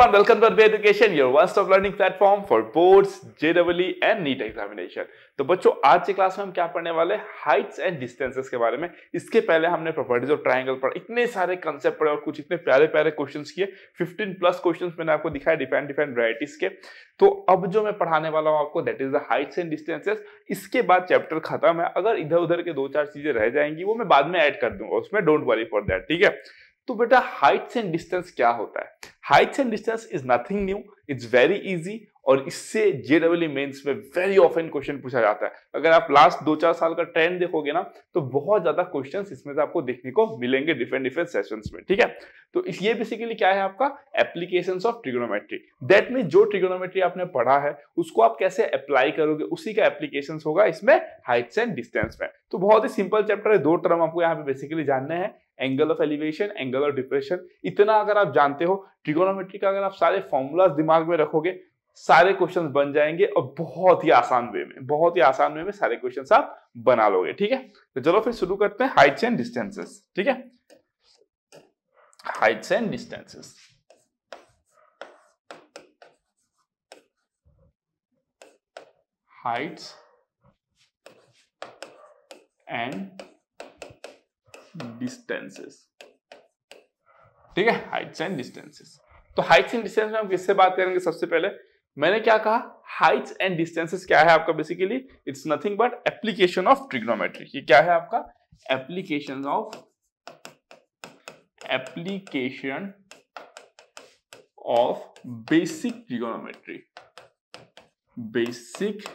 everyone, welcome to the Education, your one-stop learning platform for boards, JEE and NEET examination. तो बच्चों आज की class में हम क्या पढ़ने वाले हाइट्स एंड डिस्टेंसेस के बारे में इसके पहले हमने प्रॉपर्टीज ऑफ ट्रायंगल पढ़ा इतने सारे कंसेप्ट पढ़े और कुछ इतने प्यारे प्यारे क्वेश्चन किए 15 प्लस क्वेश्चन मैंने आपको दिखाए डिफरेंट डिफरेंट वराइटीज के तो अब जो मैं पढ़ाने वाला हूँ आपको that is the heights and distances इसके बाद चैप्टर खत्म है अगर इधर उधर के दो चार चीजें रह जाएंगी वो मैं बाद में एड कर दूंगा उसमें डोंट वरी फॉर दैट ठीक है तो बेटा हाइट्स एंड डिस्टेंस क्या होता है heights and distance is nothing new it's very easy और इससे जे डब्ल्यू मेन्स में वेरी ऑफन क्वेश्चन पूछा जाता है अगर आप लास्ट दो चार साल का ट्रेंड देखोगे ना तो बहुत ज्यादा क्वेश्चन इसमें से आपको देखने को मिलेंगे डिफरेंट डिफरेंट सेशन में ठीक है तो ये बेसिकली क्या है आपका application of trigonometry that mean जो ट्रिग्नोमेट्री आपने पढ़ा है उसको आप कैसे अप्लाई करोगे उसी का एप्लीकेशन होगा इसमें हाइट्स एंड डिस्टेंस में तो बहुत ही सिंपल चैप्टर है दो टर्म आपको यहाँ पे बेसिकली जानने हैं angle of elevation angle of depression इतना अगर आप जानते हो ट्रिगोनोमेट्री का अगर आप सारे फॉर्मूलाज दिमाग में रखोगे सारे क्वेश्चन बन जाएंगे और बहुत ही आसान वे में बहुत ही आसान वे में सारे क्वेश्चन आप बना लोगे ठीक है तो चलो फिर शुरू करते हैं हाइट्स एंड डिस्टेंसेस ठीक है heights and distances heights and distances ठीक है हाइट्स एंड डिस्टेंसेस तो हाइट्स एंड डिस्टेंस में हम किससे बात करेंगे सबसे पहले मैंने क्या कहा हाइट्स एंड डिस्टेंसेस क्या है आपका basically it's nothing but application of trigonometry ये क्या है आपका application of application of basic trigonometry basic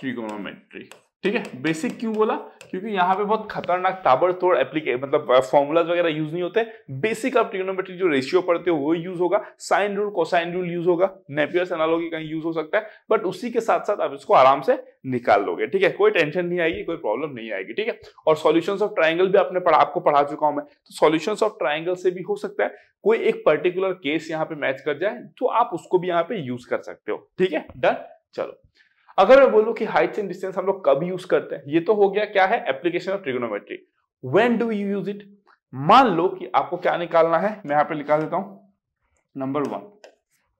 trigonometry ठीक है बेसिक क्यों बोला क्योंकि यहाँ पे बहुत खतरनाक ताबड़तोड़ एप्लीके मतलब फॉर्मूलाज वगैरह यूज नहीं होते बेसिक आप ट्रिग्नोमेट्रिक जो रेशियो पढ़ते हो वो यूज होगा sine rule cosine rule use होगा नेपियर्स एनालॉगी कहीं यूज हो सकता है बट उसी के साथ साथ आप इसको आराम से निकाल लोगे ठीक है कोई टेंशन नहीं आएगी कोई प्रॉब्लम नहीं आएगी ठीक है और सोल्यूशन ऑफ ट्राइंगल भी आपने पढ़ा आपको पढ़ा चुका हूं मैं तो सोल्यूशन ऑफ ट्राइंगल से भी हो सकता है कोई एक पर्टिकुलर केस यहाँ पे मैच कर जाए तो आप उसको भी यहाँ पे यूज कर सकते हो ठीक है डन चलो अगर मैं बोलूं कि हाइट्स एंड डिस्टेंस हम लोग कब यूज करते हैं ये तो हो गया क्या है application of trigonometry when do you use it मान लो कि आपको क्या निकालना है मैं यहां पे निकाल देता हूं नंबर वन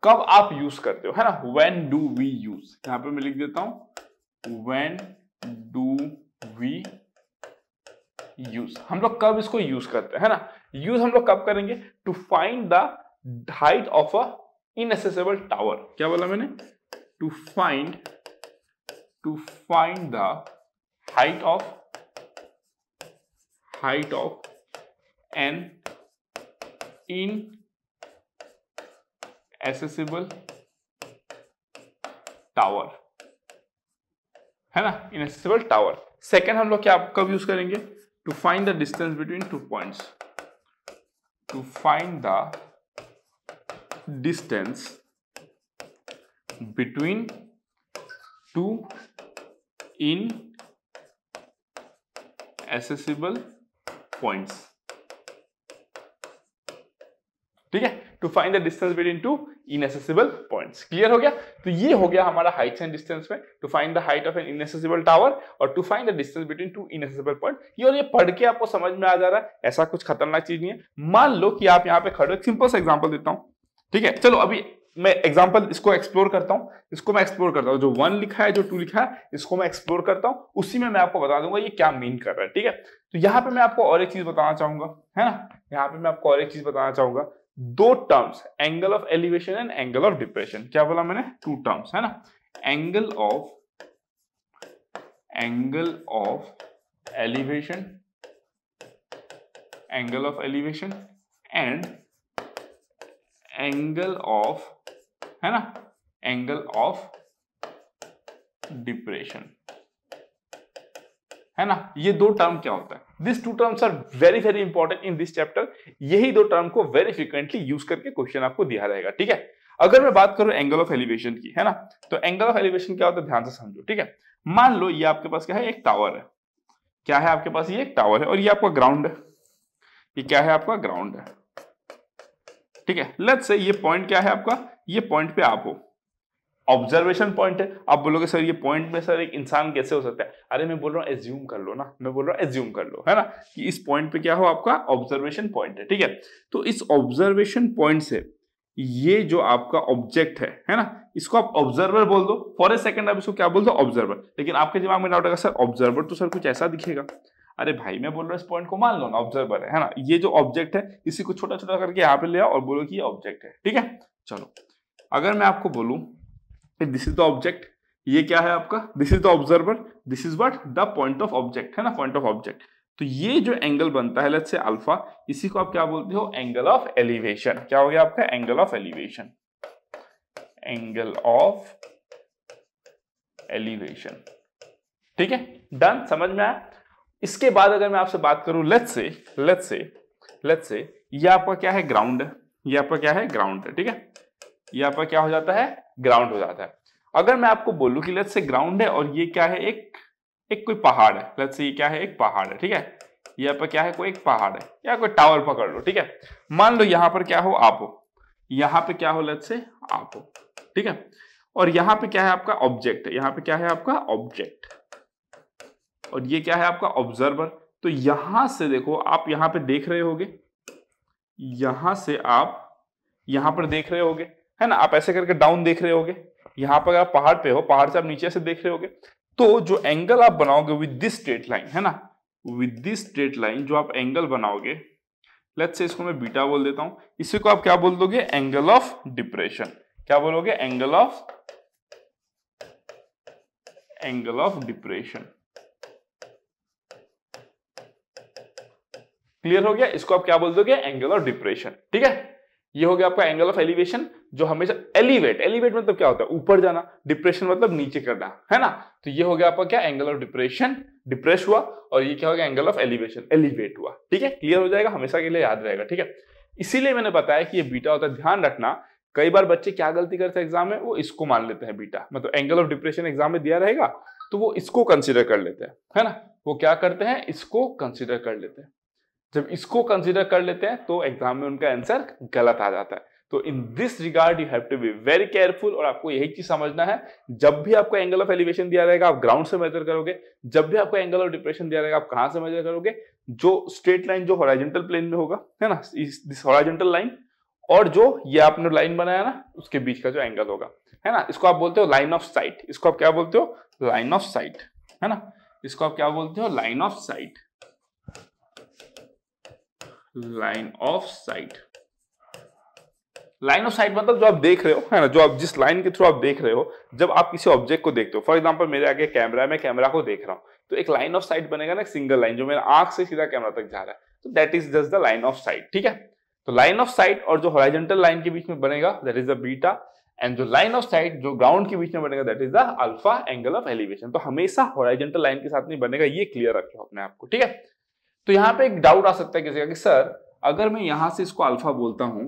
कब आप यूज करते हो है ना वेन डू वी यूज यहां पे मैं लिख देता हूं वेन डू वी यूज हम लोग कब इसको यूज करते हैं है ना यूज हम लोग कब करेंगे to find the height of a inaccessible tower क्या बोला मैंने to find to find the height of height of an inaccessible tower है ना इनएसेबल टावर सेकेंड हम लोग क्या कब यूज करेंगे to find the distance between two points to find the distance between two inaccessible points ठीक है to find the distance between two inaccessible points clear हो गया तो ये हो गया हमारा हाइट एंड डिस्टेंस में to find the height of an inaccessible tower और to find the distance between two inaccessible point ये और ये पढ़ के आपको समझ में आ जा रहा है ऐसा कुछ खतरनाक चीज नहीं है मान लो कि आप यहां पे खड़े हो सिंपल सा एग्जाम्पल देता हूं ठीक है चलो अभी मैं एग्जाम्पल इसको एक्सप्लोर करता हूँ इसको मैं एक्सप्लोर करता हूँ जो वन लिखा है जो टू लिखा है इसको मैं एक्सप्लोर करता हूँ उसी में मैं आपको बता दूंगा ये क्या मीन कर रहा है ठीक है तो यहाँ पे मैं आपको और एक चीज बताना चाहूंगा है ना यहाँ पे मैं आपको और एक चीज बताना चाहूंगा दो terms angle of elevation and angle of depression क्या बोला मैंने टू टर्म्स है ना angle of angle of elevation angle of elevation and angle of है ना एंगल ऑफ डिप्रेशन है ना ये दो टर्म क्या होता है this two terms are very very important in this chapter यही दो टर्म को वेरी फ्रिक्वेंटली यूज करके क्वेश्चन आपको दिया रहेगा ठीक है अगर मैं बात करूं एंगल ऑफ एलिवेशन की है ना तो एंगल ऑफ एलिवेशन क्या होता है ध्यान से समझो ठीक है मान लो ये आपके पास क्या है एक टावर है क्या है आपके पास ये एक टावर है और ये आपका ग्राउंड है ये क्या है आपका ग्राउंड है ठीक है लेट्स से ये पॉइंट क्या है आपका ये पॉइंट पे आप हो ऑब्जर्वेशन पॉइंट है आप बोलोगे सर ये पॉइंट में सर एक इंसान कैसे हो सकता है अरे मैं बोल रहा हूँ एज्यूम कर लो ना मैं बोल रहा हूँ एज्यूम कर लो है ना कि इस पॉइंट पे क्या हो आपका ऑब्जर्वेशन पॉइंट है ठीक है तो इस ऑब्जर्वेशन पॉइंट से ये जो आपका ऑब्जेक्ट है है ना इसको आप ऑब्जर्वर बोल दो फॉर ए सेकंड आप इसको क्या बोल दो ऑब्जर्वर लेकिन आपके दिमाग में डाउट होगा सर ऑब्जर्वर तो सर कुछ ऐसा दिखेगा अरे भाई मैं बोल रहा हूँ इस पॉइंट को मान लो ना ऑब्जर्वर है ना ये जो ऑब्जेक्ट है इसी को छोटा छोटा करके यहाँ पे ले आओ और बोलो कि ये ऑब्जेक्ट है ठीक है चलो अगर मैं आपको बोलूँ दिस इज द ऑब्जेक्ट ये क्या है आपका this is the observer this is what the point of object है ना पॉइंट ऑफ ऑब्जेक्ट तो ये जो एंगल बनता है लेट्स से अल्फा इसी को आप क्या बोलते हो एंगल ऑफ एलिवेशन क्या हो गया आपका angle of elevation angle of elevation ठीक है डन समझ में आया इसके बाद अगर मैं आपसे बात करूं लेट से लेट से लेट से ये आपका क्या है ग्राउंड है ये आपका क्या है ग्राउंड ठीक है ये आपका क्या हो जाता है ग्राउंड हो जाता है अगर मैं आपको बोलूं कि लेट से ग्राउंड है और ये क्या है एक एक कोई पहाड़ है लेट से ये क्या है एक पहाड़ है ठीक है ये आपका क्या है कोई एक पहाड़ है या कोई टावर पकड़ लो ठीक है मान लो यहाँ पर क्या हो आप हो यहाँ पे क्या हो लेट से आप हो ठीक है और यहाँ पे क्या है आपका ऑब्जेक्ट यहां यहाँ पे क्या है आपका ऑब्जेक्ट और ये क्या है आपका ऑब्जर्वर तो यहां से देखो आप यहां पे देख रहे होगे यहां से आप यहां पर देख रहे होगे है ना आप ऐसे करके डाउन देख रहे होगे यहां पर आप पहाड़ पे हो पहाड़ से आप नीचे से देख रहे होगे तो जो एंगल आप बनाओगे विद दिस स्ट्रेट लाइन है ना विद दिस स्ट्रेट लाइन जो आप एंगल बनाओगे लेट्स से इसको मैं बीटा बोल देता हूं इसी को आप क्या बोल दोगे एंगल ऑफ डिप्रेशन क्या बोलोगे angle of angle of depression clear हो गया इसको आप क्या बोल दोगे एंगल ऑफ डिप्रेशन ठीक है ये हो गया आपका एंगल ऑफ एलिवेशन जो हमेशा एलिवेट एलिवेट मतलब क्या होता है ऊपर जाना डिप्रेशन मतलब नीचे करना है ना तो ये हो गया आपका क्या एंगल ऑफ डिप्रेशन डिप्रेस हुआ और ये क्या हो गया एंगल ऑफ एलिवेशन एलिवेट हुआ ठीक है क्लियर हो जाएगा हमेशा के लिए याद रहेगा ठीक है इसीलिए मैंने बताया कि ये बीटा होता है ध्यान रखना कई बार बच्चे क्या गलती करते हैं एग्जाम में वो इसको मान लेते हैं बीटा मतलब एंगल ऑफ डिप्रेशन एग्जाम में दिया रहेगा तो वो इसको कंसिडर कर लेते हैं है ना वो क्या करते हैं इसको कंसिडर कर लेते हैं जब इसको कंसिडर कर लेते हैं तो एग्जाम में उनका आंसर गलत आ जाता है तो in this regard you have to be very careful और आपको यही चीज समझना है जब भी आपको एंगल ऑफ एलिवेशन दिया रहेगा आप ग्राउंड से मेजर करोगे जब भी आपको एंगल ऑफ डिप्रेशन दिया रहेगा आप कहां से मेजर करोगे जो स्ट्रेट लाइन जो हॉराइजेंटल प्लेन में होगा है ना दिस हॉराइजेंटल लाइन और जो ये आपने लाइन बनाया ना उसके बीच का जो एंगल होगा है ना इसको आप बोलते हो लाइन ऑफ साइट इसको आप क्या बोलते हो लाइन ऑफ साइट है ना इसको आप क्या बोलते हो line of sight line of sight line of sight मतलब जो आप देख रहे हो है ना जो आप जिस लाइन के थ्रू आप देख रहे हो जब आप किसी ऑब्जेक्ट को देखते हो फॉर एग्जाम्पल मेरे आगे कैमरा है मैं कैमरा को देख रहा हूँ तो एक लाइन ऑफ साइट बनेगा ना सिंगल लाइन जो मेरा आंख से सीधा कैमरा तक जा रहा है तो that is just the line of sight ठीक है तो लाइन ऑफ साइट और जो हॉराइजेंटल लाइन के बीच में बनेगा that is the beta and जो लाइन ऑफ साइट जो ग्राउंड के बीच में बनेगा that is the alpha angle of elevation तो हमेशा हॉराइजेंटल लाइन के साथ नहीं बनेगा ये क्लियर रखो अपने आपको ठीक है तो यहां हम्म। पे एक डाउट आ सकता है किसी का कि सर अगर मैं यहां से इसको अल्फा बोलता हूं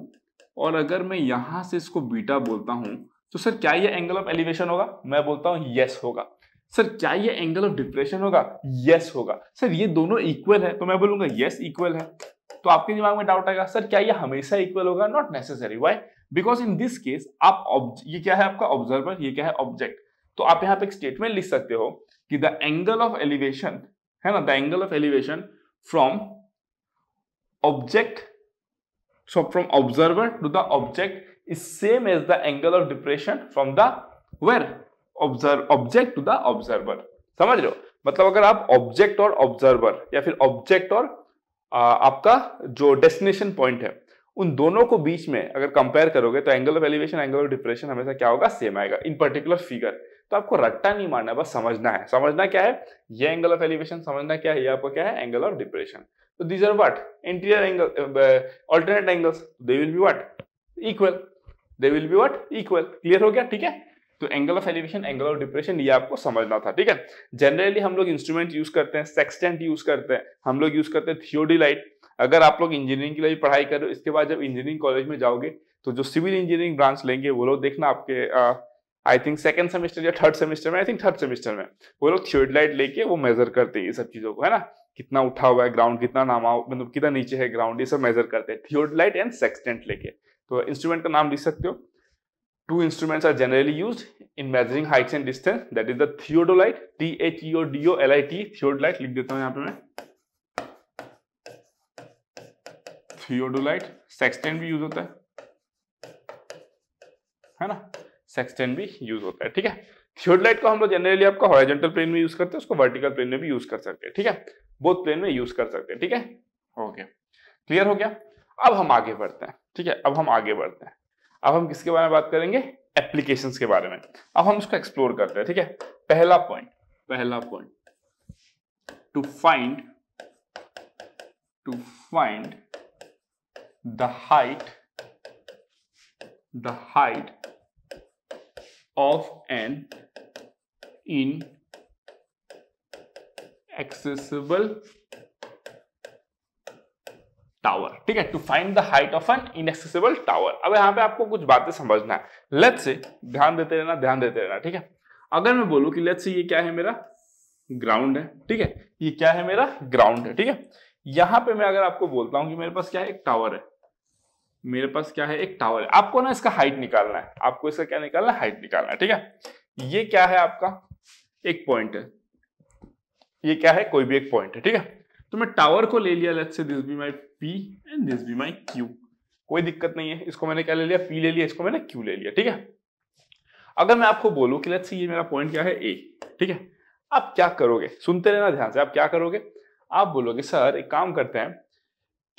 और अगर मैं यहां से इसको बीटा बोलता हूं तो सर क्या ये एंगल ऑफ एलिवेशन होगा मैं बोलता हूं यस होगा सर क्या ये एंगल ऑफ डिप्रेशन होगा यस होगा सर ये दोनों इक्वल है तो मैं बोलूंगा यस इक्वल है तो आपके दिमाग में डाउट आएगा सर क्या ये हमेशा इक्वल होगा not necessary Y because in this case आप ये क्या है आपका ऑब्जर्वर ये क्या है ऑब्जेक्ट तो आप यहाँ पे एक स्टेटमेंट लिख सकते हो कि द एंगल ऑफ एलिवेशन है ना the angle of elevation from object so from observer to the object is same as the angle of depression from the where observe object to the observer समझ रहे हो मतलब अगर आप object और observer या फिर ऑब्जेक्ट और आ, आपका जो डेस्टिनेशन पॉइंट है उन दोनों को बीच में अगर कंपेयर करोगे तो angle of elevation angle of depression हमेशा क्या होगा सेम आएगा इन पर्टिकुलर फिगर तो आपको रट्टा नहीं मारना बस समझना है समझना क्या है ये एंगल ऑफ एलिवेशन समझना क्या है ये आपका क्या है एंगल ऑफ डिप्रेशन तो these are what interior angle alternate angles they will be what equal they will be what equal clear हो गया ठीक है तो angle of elevation angle of depression ये आपको समझना था ठीक है जनरली हम लोग इंस्ट्रूमेंट यूज करते हैं सेक्सटेंट यूज करते हैं हम लोग यूज करते हैं थियोडीलाइट अगर आप लोग इंजीनियरिंग के लिए पढ़ाई करो इसके बाद जब इंजीनियरिंग कॉलेज में जाओगे तो जो सिविल इंजीनियरिंग ब्रांच लेंगे वो लोग देखना आपके आ, uh, I think second semester या थर्ड सेमेस्टर में आई थिंक थर्ड सेमेस्टर में वो लोग थ्योरी लाइट लेके वो मेजर करते हैं ये सब चीज़ों को है ना कितना उठा हुआ है ग्राउंड कितना नामा मतलब कितना नीचे है ग्राउंड ये सब मेजर करते हैं थ्योरी लाइट एंड सेक्सटेंट लेके तो इंस्ट्रूमेंट का नाम लिख सकते हो two instruments are generally use in measuring heights and distance that is the theodolite T H e D O L I T theodolite लिख देता हूं यहां पे मैं थियोडोलाइट सेक्सटेंट भी यूज होता है है ना सेक्सटेन भी यूज होता है ठीक है थियोडलाइट को हम लोग जनरली आपको हॉरिजेंटल प्लेन में यूज करते हैं उसको वर्टिकल प्लेन में भी यूज कर सकते हैं ठीक है बोथ प्लेन में यूज कर सकते हैं ठीक है ओके क्लियर हो गया अब हम आगे बढ़ते हैं ठीक है अब हम आगे बढ़ते हैं अब हम किसके बारे में बात करेंगे एप्लीकेशन के बारे में अब हम उसको एक्सप्लोर करते हैं ठीक है पहला पॉइंट पहला point to find to find the height the height of an accessible tower ठीक है to find the height of an inaccessible tower अब यहां पे आपको कुछ बातें समझना है लेट से ध्यान देते रहना ध्यान देते रहना ठीक है अगर मैं बोलू कि लेट से ये क्या है मेरा ग्राउंड है ठीक है ये क्या है मेरा ग्राउंड है ठीक है यहां पे मैं अगर आपको बोलता हूं कि मेरे पास क्या है एक टावर है मेरे पास क्या है एक टावर है आपको ना इसका हाइट निकालना है आपको इसका क्या निकालना है हाइट निकालना है ठीक है ये क्या है आपका एक पॉइंट है ये क्या है कोई भी एक पॉइंट है ठीक है तो मैं टावर को ले लिया let's say this be my P and this be my Q कोई दिक्कत नहीं है इसको मैंने क्या ले लिया पी ले लिया इसको मैंने क्यू ले लिया ठीक है अगर मैं आपको बोलूं कि लेट्स से ये मेरा पॉइंट क्या है ए ठीक है आप क्या करोगे सुनते रहना ध्यान से आप क्या करोगे आप बोलोगे सर एक काम करते हैं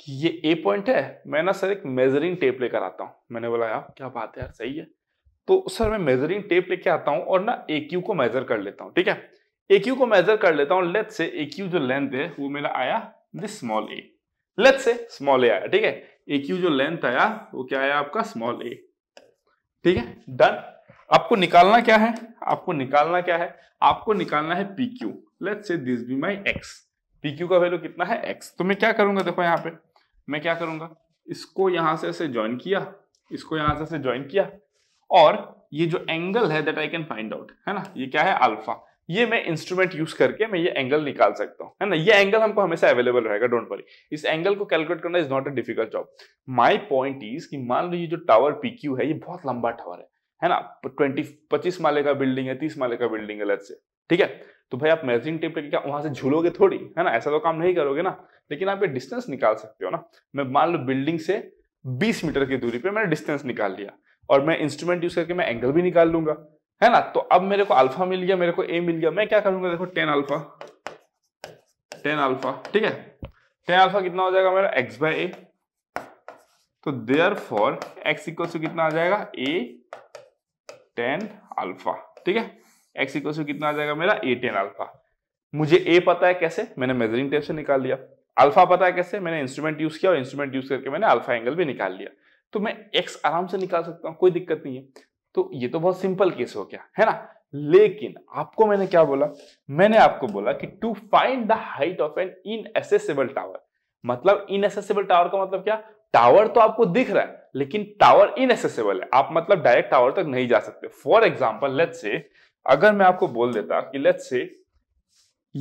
कि ये ए पॉइंट है मैं ना सर एक मेजरिंग टेप लेकर आता हूँ मैंने बोला यार क्या बात है यार सही है तो सर मैं मेजरिंग टेप लेके आता हूँ और ना ए क्यू को मेजर कर लेता हूँ ठीक है ए क्यू को मेजर कर लेता हूँ लेट से ए क्यू जो लेंथ है वो मेरा आया this small A let say small A आया ठीक है ए क्यू जो लेंथ आया वो क्या आया आपका स्मॉल ए ठीक है डन आपको निकालना क्या है आपको निकालना क्या है आपको निकालना है P Q let say this be my X P Q का वैल्यू कितना है एक्स तो मैं क्या करूंगा देखो यहाँ पे मैं क्या करूंगा इसको यहां से ऐसे ज्वाइन किया इसको यहां से ऐसे ज्वाइन किया और ये जो एंगल है that I can find out है ना ये क्या है अल्फा ये मैं इंस्ट्रूमेंट यूज करके मैं ये एंगल निकाल सकता हूँ है ना ये एंगल हमको हमेशा अवेलेबल रहेगा डोंट वरी इस एंगल को कैलकुलेट करना is not a difficult job my point is कि मान लो ये जो टावर पीक्यू है ये बहुत लंबा टावर है है ना ट्वेंटी पच्चीस माले का बिल्डिंग है तीस माले का बिल्डिंग है लेट से ठीक है तो भाई आप मेजरिंग टेप लेके क्या वहां से झूलोगे थोड़ी है ना ऐसा तो काम नहीं करोगे ना लेकिन आप ये डिस्टेंस निकाल सकते हो ना मैं मान लो बिल्डिंग से बीस मीटर की दूरी पर मैंने डिस्टेंस निकाल लिया और मैं इंस्ट्रूमेंट यूज करके मैं एंगल भी निकाल लूंगा है ना तो अब मेरे को अल्फा मिल गया मेरे को ए मिल गया मैं क्या करूंगा देखो टेन अल्फा टेन अल्फा ठीक है टेन अल्फा कितना हो जाएगा मेरा एक्स बाय ए तो therefore x equal to कितना आ जाएगा ए टेन अल्फा ठीक है एक्स इक्वल कितना आ जाएगा मेरा ए टेन अल्फा मुझे ए पता है कैसे मैंने मेजरिंग टेप से निकाल लिया अल्फा पता है कैसे मैंने इंस्ट्रूमेंट यूज किया और इंस्ट्रूमेंट यूज करके मैंने अल्फा एंगल भी निकाल लिया तो मैं एक्स आराम से निकाल सकता हूँ कोई दिक्कत नहीं है तो ये तो बहुत सिंपल केस हो गया है ना लेकिन आपको मैंने क्या बोला मैंने आपको बोला कि to find the height of an inaccessible tower मतलब इनएसेसेबल टावर का मतलब क्या टावर तो आपको दिख रहा है लेकिन टावर इनएसेसेबल है आप मतलब डायरेक्ट टावर तक नहीं जा सकते फॉर एग्जाम्पल लेट से अगर मैं आपको बोल देता कि लेट्स से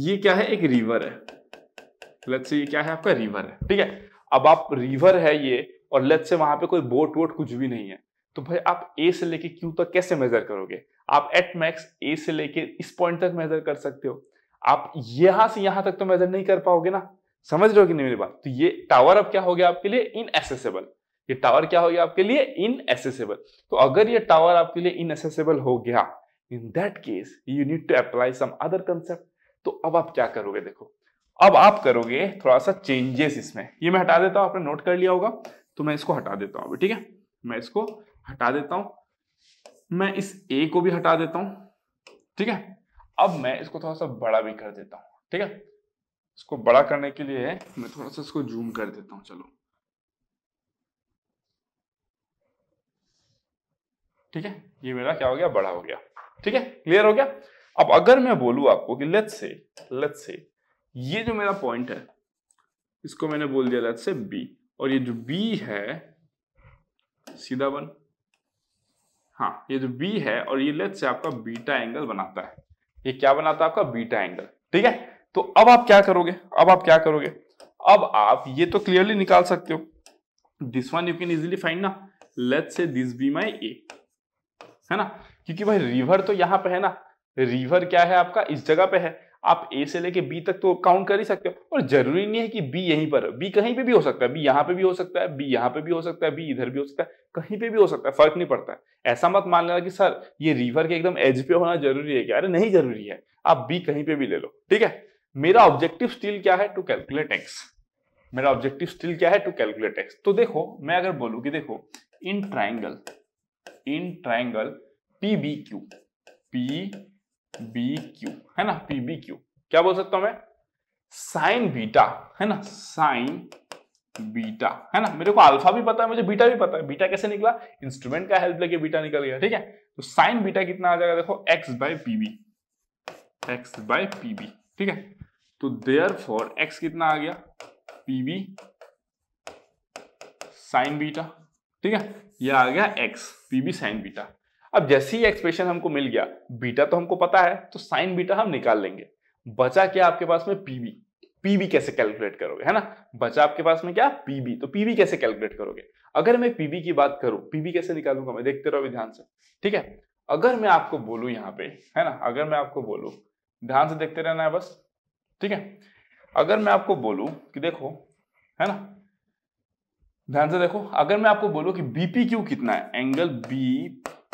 ये क्या है एक रिवर है लेट्स से ये क्या है आपका रिवर है ठीक है अब आप रिवर है ये और लेट्स से वहां पे कोई बोट वोट कुछ भी नहीं है तो भाई आप ए से लेके क्यू तक कैसे मेजर करोगे आप एट मैक्स ए से लेके इस पॉइंट तक मेजर कर सकते हो आप यहां से यहां तक तो मेजर नहीं कर पाओगे ना समझ रहे हो कि नहीं मेरी बात तो ये टावर अब क्या हो गया आपके लिए इनएसेसेबल ये टावर क्या हो गया आपके लिए इनएसेसेबल तो अगर ये टावर आपके लिए इन इनएसेसेबल हो गया in that case you need to apply some other concept तो अब आप क्या करोगे देखो अब आप करोगे थोड़ा सा चेंजेस इसमें ये मैं हटा देता हूं आपने नोट कर लिया होगा तो मैं इसको हटा देता हूँ ठीक है मैं इसको हटा देता हूं मैं इस ए को भी हटा देता हूं ठीक है अब मैं इसको थोड़ा सा बड़ा भी कर देता हूं ठीक है इसको बड़ा करने के लिए मैं थोड़ा सा इसको जूम कर देता हूँ चलो ठीक है ये मेरा क्या हो गया बड़ा हो गया ठीक है क्लियर हो गया अब अगर मैं बोलू आपको कि लेट से लेट से ये जो मेरा पॉइंट है इसको मैंने बोल दिया लेट से बी और ये जो बी है सीधा वन हाँ ये जो बी है और ये लेट से आपका बीटा एंगल बनाता है ये क्या बनाता है आपका बीटा एंगल ठीक है तो अब आप क्या करोगे अब आप क्या करोगे अब आप ये तो क्लियरली निकाल सकते हो this one you can easily find ना let say this be my A है ना क्योंकि भाई रिवर तो यहाँ पे है ना रिवर क्या है आपका इस जगह पे है आप ए से लेके बी तक तो काउंट कर ही सकते हो और जरूरी नहीं है कि बी यहीं पर बी कहीं पे भी हो सकता है बी यहाँ पे भी हो सकता है बी यहाँ पे भी हो सकता है बी इधर भी हो सकता है कहीं पे भी हो सकता है फर्क नहीं पड़ता है ऐसा मत मान लेना कि सर ये रिवर के एकदम एज पे होना जरूरी है क्या अरे नहीं जरूरी है आप बी कहीं पे भी ले लो ठीक है मेरा ऑब्जेक्टिव स्टिल क्या है टू कैलकुलेट एक्स मेरा ऑब्जेक्टिव स्टिल क्या है टू कैलकुलेट एक्स तो देखो मैं अगर बोलूँ कि देखो in triangle in triangle P B Q P B Q है ना पी बी क्यू क्या बोल सकता हूं मैं साइन बीटा है ना साइन बीटा है ना मेरे को अल्फा भी पता है मुझे बीटा भी पता है बीटा कैसे निकला इंस्ट्रूमेंट का हेल्प लेके बीटा निकल गया ठीक है तो साइन बीटा कितना आ जाएगा देखो x by PB x by PB ठीक है तो देयर फॉर एक्स कितना आ गया पीबी साइन बीटा ठीक है यह आ गया एक्स पीबी साइन बीटा अब जैसे ही एक्सप्रेशन हमको मिल गया बीटा तो हमको पता है तो साइन बीटा हम निकाल लेंगे बचा क्या आपके पास में पीबी पीबी कैसे कैलकुलेट करोगे है ना बचा आपके पास में क्या पीबी तो पीबी कैसे कैलकुलेट करोगे अगर मैं पीबी की बात करूं पीबी कैसे निकालूंगा मैं देखते रहो ध्यान से ठीक है अगर मैं आपको बोलू यहाँ पे है ना अगर मैं आपको बोलू ध्यान से देखते रहना है बस ठीक है अगर मैं आपको बोलू कि देखो है ना ध्यान से देखो अगर मैं आपको बोलू कि बीपी क्यू कितना है एंगल बी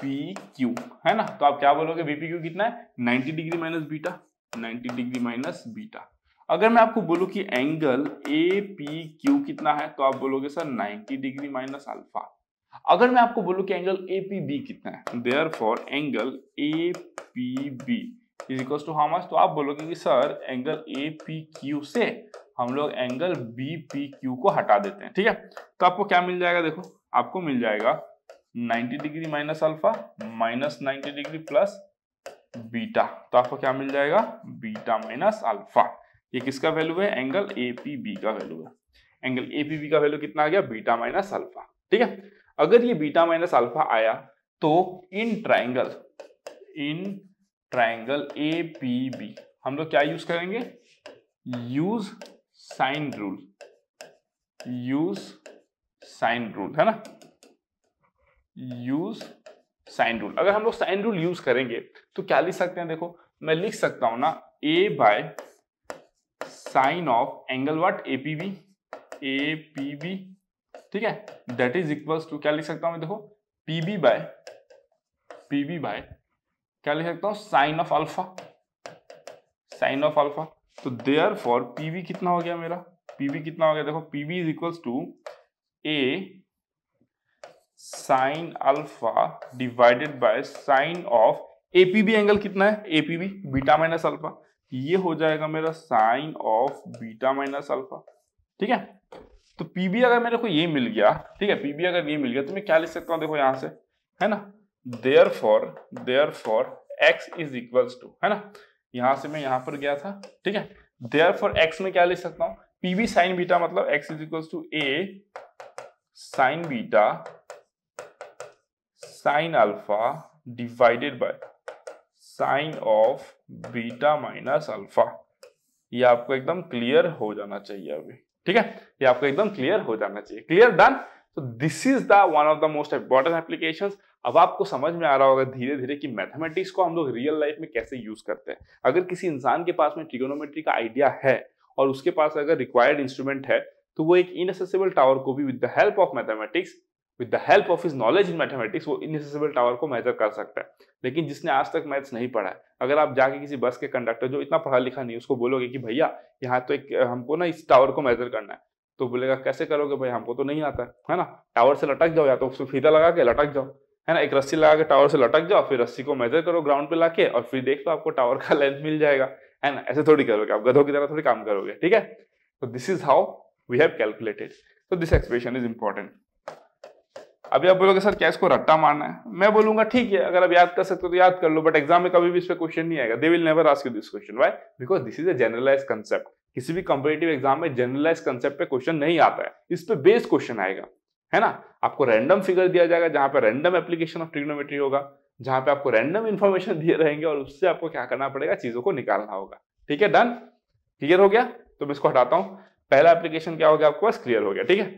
पी क्यू है ना तो आप क्या बोलोगे बीपी क्यू कितना है 90 degree minus beta 90 degree minus beta अगर मैं आपको बोलू कि एंगल ए पी क्यू कितना है तो आप बोलोगे सर 90 डिग्री माइनस अल्फा अगर मैं आपको बोलू कि एंगल ए पी बी कितना है therefore angle A P B is equal to how much तो आप बोलोगे कि sir angle A P Q से हम लोग एंगल बी पी क्यू को हटा देते हैं ठीक है तो आपको क्या मिल जाएगा देखो आपको मिल जाएगा 90 degree minus alpha minus 90 degree plus beta तो आपको क्या मिल जाएगा बीटा माइनस अल्फा ये किसका वैल्यू है एंगल एपीबी का वैल्यू है एंगल एपीबी का वैल्यू कितना आ गया बीटा माइनस अल्फा ठीक है अगर ये बीटा माइनस अल्फा आया तो in triangle in triangle APB हम लोग क्या यूज करेंगे use sine rule use sine rule है ना यूज साइन रूल अगर हम लोग साइन रूल यूज करेंगे तो क्या लिख सकते हैं देखो मैं लिख सकता हूं ना a by sine of angle what P B ठीक है दैट इज इक्वल्स टू क्या लिख सकता हूं मैं देखो बी बाय पीबी बाय क्या लिख सकता हूं sine of alpha sine of alpha तो देयर फॉर पी बी कितना हो गया मेरा पी बी कितना हो गया देखो B is equals to a sine alpha divided by sine of APB angle कितना है एपीबी बीटा माइनस अल्फा ये हो जाएगा मेरा sine of beta minus alpha ठीक है तो पीबी अगर मेरे को ये मिल गया ठीक है पीबी अगर ये मिल गया तो मैं क्या लिख सकता हूँ देखो यहां से है ना therefore therefore x is equal to है ना यहां से मैं यहां पर गया था ठीक है देयर फॉर एक्स में क्या लिख सकता हूँ पीबी साइन बीटा मतलब x is equal to a sine beta sine alpha divided by sine of beta minus alpha ये आपको एकदम क्लियर हो जाना चाहिए अभी ठीक है ये आपको एकदम क्लियर हो जाना चाहिए क्लियर डन तो this is the one of the most important application अब आपको समझ में आ रहा होगा धीरे धीरे कि मैथमेटिक्स को हम लोग रियल लाइफ में कैसे यूज करते हैं अगर किसी इंसान के पास में ट्रिगोनोमेट्री का आइडिया है और उसके पास अगर रिक्वायर्ड इंस्ट्रूमेंट है तो वो एक इनसेसिबल टावर को भी with the help of mathematics with the help of his knowledge in mathematics वो इनसेबल टावर को मेजर कर सकता है लेकिन जिसने आज तक मैथ्स नहीं पढ़ा है अगर आप जाके किसी बस के कंडक्टर जो इतना पढ़ा लिखा नहीं उसको बोलोगे कि भैया यहाँ तो एक हमको ना इस टावर को मेजर करना है तो बोलेगा कैसे करोगे भाई हमको तो नहीं आता है, है ना टावर से लटक जाओ या तो उसको फीता लगा के लटक जाओ है ना एक रस्सी लगा के टावर से लटक जाओ फिर रस्सी को मेजर करो ग्राउंड पे लाके और फिर देख लो आपको टावर का लेंथ मिल जाएगा है ना ऐसे थोड़ी करोगे आप गधों की तरह थोड़ी काम करोगे ठीक है तो this is how we have calculated तो दिस एक्सप्रेशन इज इंपॉर्टेंट अभी आप बोलोगे सर क्या इसको रट्टा मारना है मैं बोलूंगा ठीक है अगर आप याद कर सकते हो तो याद कर लो बट एग्जाम में कभी भी इस पर क्वेश्चन नहीं आएगा they will never ask you this question why because this is a generalise concept किसी भी कॉम्पिटेटिव एग्जाम में जनरलाइज कंसेप्ट पे क्वेश्चन नहीं आता है इस पर बेस क्वेश्चन आएगा है ना आपको रैंडम फिगर दिया जाएगा जहां पे रैंडम एप्लीकेशन ऑफ ट्रिग्नोमेट्री होगा जहां पे आपको रैंडम इन्फॉर्मेशन दिए रहेंगे और उससे आपको क्या करना पड़ेगा चीजों को निकालना होगा ठीक है डन क्लियर हो गया तो मैं इसको हटाता हूँ पहला एप्लीकेशन क्या हो गया आपके पास क्लियर हो गया ठीक है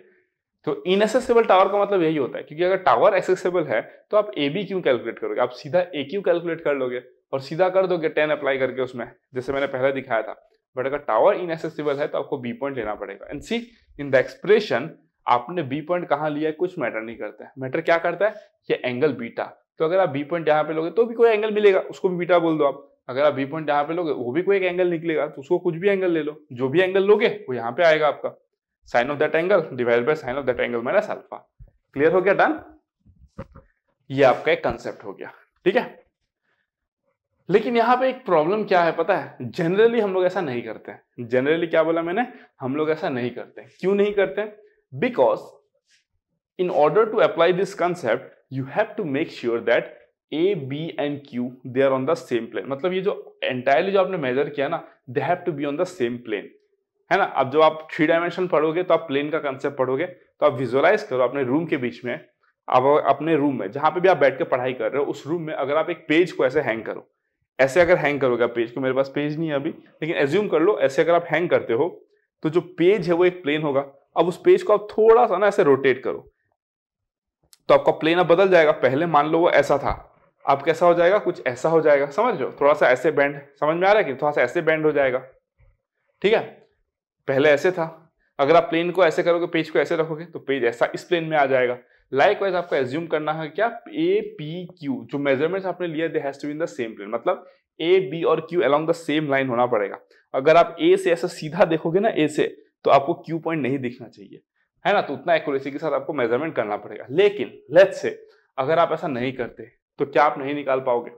तो इनएसेसिबल टावर का मतलब यही होता है क्योंकि अगर टावर एक्सेसिबल है तो आप ए बी क्यों कैलकुलेट करोगे आप सीधा ए क्यू कैलकुलेट कर लोगे और सीधा कर दोगे टेन अप्लाई करके उसमें जैसे मैंने पहले दिखाया था बट अगर टावर इनएसेसिबल है तो आपको बी पॉइंट लेना पड़ेगा and see in the expression आपने बी पॉइंट कहाँ लिया है कुछ मैटर नहीं करता है मैटर क्या करता है ये एंगल बीटा तो अगर आप बी पॉइंट यहाँ पे लोगे तो भी कोई एंगल मिलेगा उसको भी बीटा बोल दो आप अगर आप बी पॉइंट यहाँ पे लोगे वो भी कोई एक एंगल निकलेगा तो उसको कुछ भी एंगल ले लो जो भी एंगल लोगे वो यहाँ पे आएगा आपका sine of that angle divide by sine of that angle minus alpha clear हो गया डन ये आपका एक कंसेप्ट हो गया ठीक है लेकिन यहाँ पे एक प्रॉब्लम क्या है पता है जनरली हम लोग ऐसा नहीं करते हैं जनरली क्या बोला मैंने हम लोग ऐसा नहीं करते क्यों नहीं करते because in order to apply this concept you have to make sure that A B and Q they are on the same plane मतलब ये जो एंटायरली जो आपने मेजर किया ना they have to be on the same plane है ना अब जब आप थ्री डायमेंशन पढ़ोगे तो आप प्लेन का कंसेप्ट पढ़ोगे तो आप विजुअलाइज करो अपने रूम के बीच में आप अपने रूम में जहां पे भी आप बैठ कर पढ़ाई कर रहे हो उस रूम में अगर आप एक पेज को ऐसे हैंग करो ऐसे अगर हैंग करोगे पेज को मेरे पास पेज नहीं है अभी लेकिन एज्यूम कर लो ऐसे अगर आप हैंग करते हो तो जो पेज है वो एक प्लेन होगा अब उस पेज को आप थोड़ा सा ना ऐसे रोटेट करो तो आपका प्लेन अब बदल जाएगा पहले मान लो वो ऐसा था अब कैसा हो जाएगा कुछ ऐसा हो जाएगा समझ लो थोड़ा सा ऐसे बैंड समझ में आ रहा है कि थोड़ा सा ऐसे बैंड हो जाएगा ठीक है पहले ऐसे था अगर आप प्लेन को ऐसे करोगे पेज को ऐसे रखोगे तो पेज ऐसा इस प्लेन में आ जाएगा लाइक वाइज आपको एज्यूम करना है क्या ए पी क्यू जो मेजरमेंट आपने लिया they has to be in the same plane मतलब ए बी और Q along the same line होना पड़ेगा अगर आप ए से ऐसा सीधा देखोगे ना ए से तो आपको क्यू पॉइंट नहीं दिखना चाहिए है ना तो उतना एक्यूरेसी के साथ आपको मेजरमेंट करना पड़ेगा लेकिन लेट्स से अगर आप ऐसा नहीं करते तो क्या आप नहीं निकाल पाओगे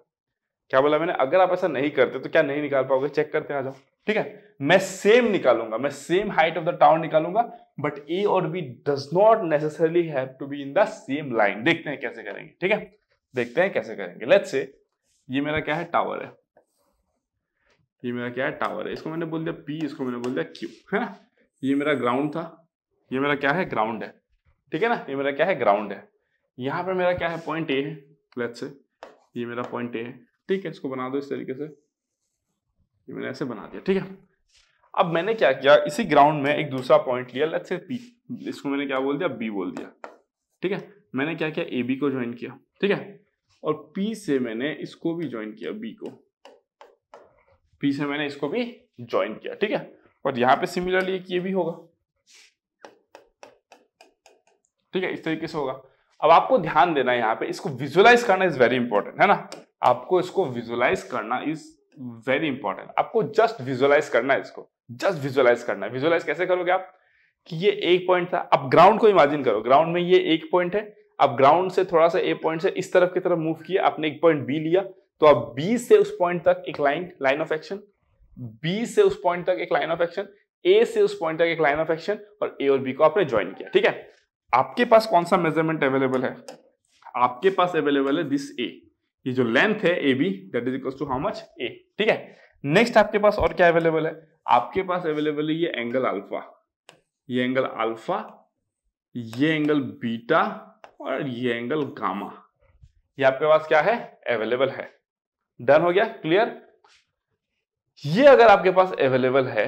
क्या बोला मैंने अगर आप ऐसा नहीं करते तो क्या नहीं निकाल पाओगे चेक करते आ जाओ ठीक है मैं सेम निकालूंगा मैं same height of the tower निकालूंगा बट ए और B does not necessarily have to be in the same line देखते हैं कैसे करेंगे ठीक है देखते हैं कैसे करेंगे लेट्स से ये मेरा क्या है टावर है ये मेरा क्या है टावर है इसको मैंने बोल दिया पी इसको मैंने बोल दिया क्यू है ना ये मेरा ग्राउंड था ये मेरा क्या है ग्राउंड है ठीक है ना ये मेरा क्या है ग्राउंड है यहाँ पे मेरा क्या है पॉइंट ए है लेट्स से ये मेरा पॉइंट ए है ठीक है इसको बना दो इस तरीके से ये मैंने ऐसे बना दिया ठीक है अब मैंने क्या किया इसी ग्राउंड में एक दूसरा पॉइंट लिया लेट्स से पी इसको मैंने क्या बोल दिया बी बोल दिया ठीक है मैंने क्या किया ए बी को ज्वाइन किया ठीक है और पी से मैंने इसको भी ज्वाइन किया बी को पी से मैंने इसको भी ज्वाइन किया ठीक है और यहां पे सिमिलरली ये भी होगा ठीक है इस तरीके से होगा अब आपको ध्यान देना है यहाँ पे इसको विजुअलाइज करना इज वेरी इंपॉर्टेंट है ना आपको इसको विजुअलाइज करना इज वेरी इंपॉर्टेंट आपको जस्ट विजुअलाइज करना है इसको जस्ट विजुअलाइज करना है विजुअलाइज कैसे करोगे आप कि ये एक पॉइंट था अब ग्राउंड को इमेजिन करो ग्राउंड में ये एक पॉइंट है अब ग्राउंड से थोड़ा सा ए पॉइंट से इस तरफ की तरफ मूव किया आपने एक पॉइंट बी लिया तो अब बी से उस पॉइंट तक एक line line of action B से उस पॉइंट तक एक लाइन ऑफ एक्शन ए से उस पॉइंट तक एक लाइन ऑफ एक्शन और ए और बी को आपने ज्वाइन किया ठीक है आपके पास कौन सा मेजरमेंट अवेलेबल है आपके पास अवेलेबल है दिस ए ये जो लेंथ है A B that is equal to how much A ठीक है नेक्स्ट आपके पास और क्या अवेलेबल है आपके पास अवेलेबल है ये एंगल अल्फा ये एंगल अल्फा ये एंगल बीटा और ये एंगल गामा ये आपके पास क्या है अवेलेबल है डन हो गया क्लियर ये अगर आपके पास अवेलेबल है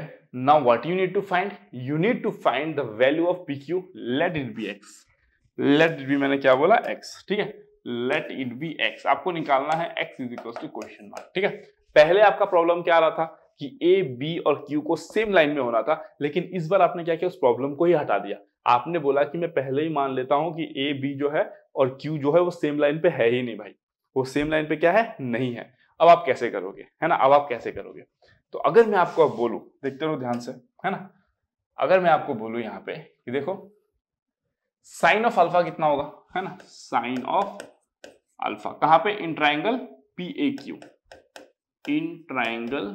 now what you need to find you need to find the value of P Q let it be x let it be मैंने क्या बोला एक्स ठीक है लेट इट बी एक्स आपको निकालना है x is equal to question mark ठीक है पहले आपका प्रॉब्लम क्या आ रहा था कि ए बी और क्यू को सेम लाइन में होना था लेकिन इस बार आपने क्या किया उस प्रॉब्लम को ही हटा दिया आपने बोला कि मैं पहले ही मान लेता हूं कि ए बी जो है और क्यू जो है वो सेम लाइन पे है ही नहीं भाई वो सेम लाइन पे क्या है नहीं है अब आप कैसे करोगे है ना अब आप कैसे करोगे तो अगर मैं आपको अब बोलू देखते रहो ध्यान से है ना अगर मैं आपको बोलू यहां पे कि देखो साइन ऑफ अल्फा कितना होगा है ना साइन ऑफ अल्फा कहां पे in triangle P A Q in triangle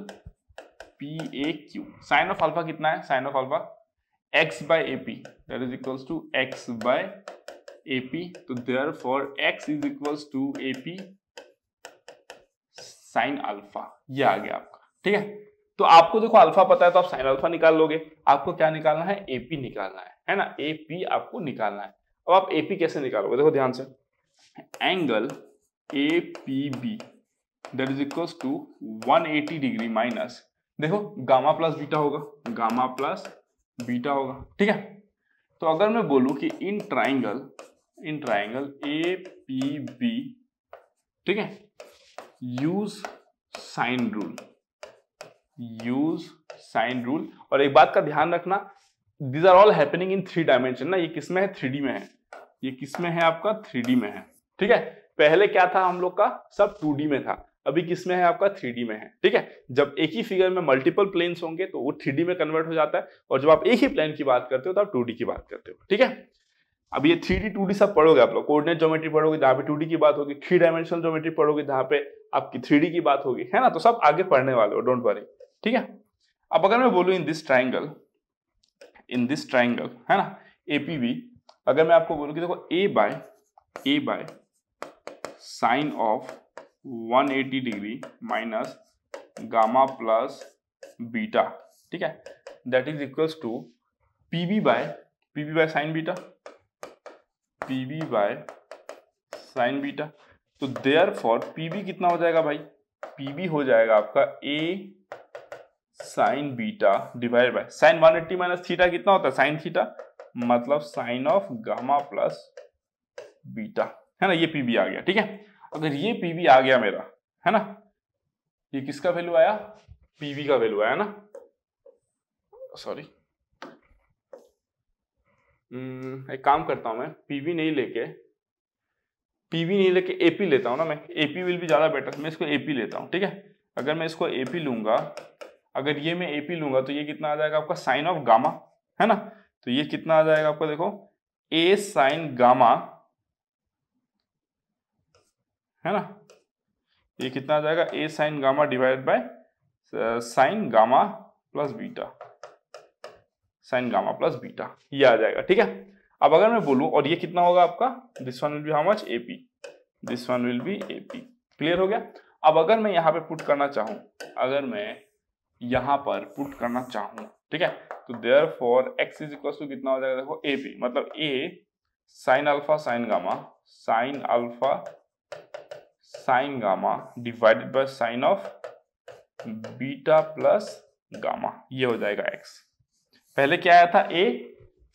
P A Q sine of alpha कितना है sine of alpha x by A P that is equals to x by A P तो therefore x is equals to A P sine alpha ये आ गया आपका ठीक है तो आपको देखो अल्फा पता है तो आप साइन अल्फा निकाल लोगे आपको क्या निकालना है एपी निकालना है है ना एपी आपको निकालना है अब आप एपी कैसे निकालोगे देखो ध्यान से angle APB that is equals to 180 degree minus देखो गामा प्लस बीटा होगा गामा प्लस बीटा होगा ठीक है तो अगर मैं बोलूं कि in triangle in triangle A P B ठीक है use sine rule use sine rule और एक बात का ध्यान रखना these are all happening in three dimension ना ये किसमें है थ्री में है ये किसमें है आपका थ्री में है ठीक है पहले क्या था हम लोग का सब टू में था अभी किस में है आपका थ्री में है ठीक है जब एक ही फिगर में मल्टीपल प्लेन्स होंगे तो वो थ्री में कन्वर्ट हो जाता है और जब आप एक ही प्लेन की बात करते हो तो आप टू की बात करते हो ठीक है अब ये थ्री डी टू डी सब पढ़ोगे आप लोग कोऑर्डिनेट ज्योमेट्री पढ़ोगे जहाँ पे टू डी की बात होगी थ्री डायमेंशनल ज्योमेट्री पढ़ोगे जहाँ पे आपकी थ्री डी की बात होगी है ना तो सब आगे पढ़ने वाले हो डोंट वरी ठीक है अब अगर मैं बोलूँ in this triangle in this triangle है ना ए अगर मैं आपको बोलूँ कि देखो A by A by sine of 180 degree minus gamma plus beta ठीक है that is equals to P B by P B by sine beta P B by sine beta तो देयर फॉर पी बी कितना हो जाएगा भाई P B हो जाएगा आपका A sine beta divide by sign 180 minus theta कितना होता है साइन थीटा मतलब sine of gamma plus beta है ना ये पीबी आ गया ठीक है अगर ये पीबी आ गया मेरा है ना ये किसका वैल्यू आया पीवी का वैल्यू आया ना सॉरी hmm, एक काम करता हूं मैं पीवी नहीं लेके पीवी नहीं लेके एपी लेता हूं ना मैं एपी विल भी ज्यादा बेटर मैं इसको एपी लेता हूं ठीक है अगर मैं इसको एपी लूंगा अगर ये मैं एपी लूंगा तो ये कितना आ जाएगा आपका साइन ऑफ गामा है ना तो ये कितना आ जाएगा आपका देखो ए साइन गामा है ना ये कितना आ जाएगा ए sine gamma divide by sine gamma plus beta sine gamma plus beta ये आ जाएगा ठीक है अब अगर मैं बोलूं और ये कितना होगा आपका this one will be how much AP this one will be AP clear हो गया अब अगर मैं यहां पे पुट करना चाहूं अगर मैं यहां पर पुट करना चाहूं ठीक है तो therefore x is equal to कितना हो जाएगा देखो एपी मतलब A sine alpha sine gamma sine alpha sine gamma divided by sine of beta plus gamma ये हो जाएगा एक्स पहले क्या आया था A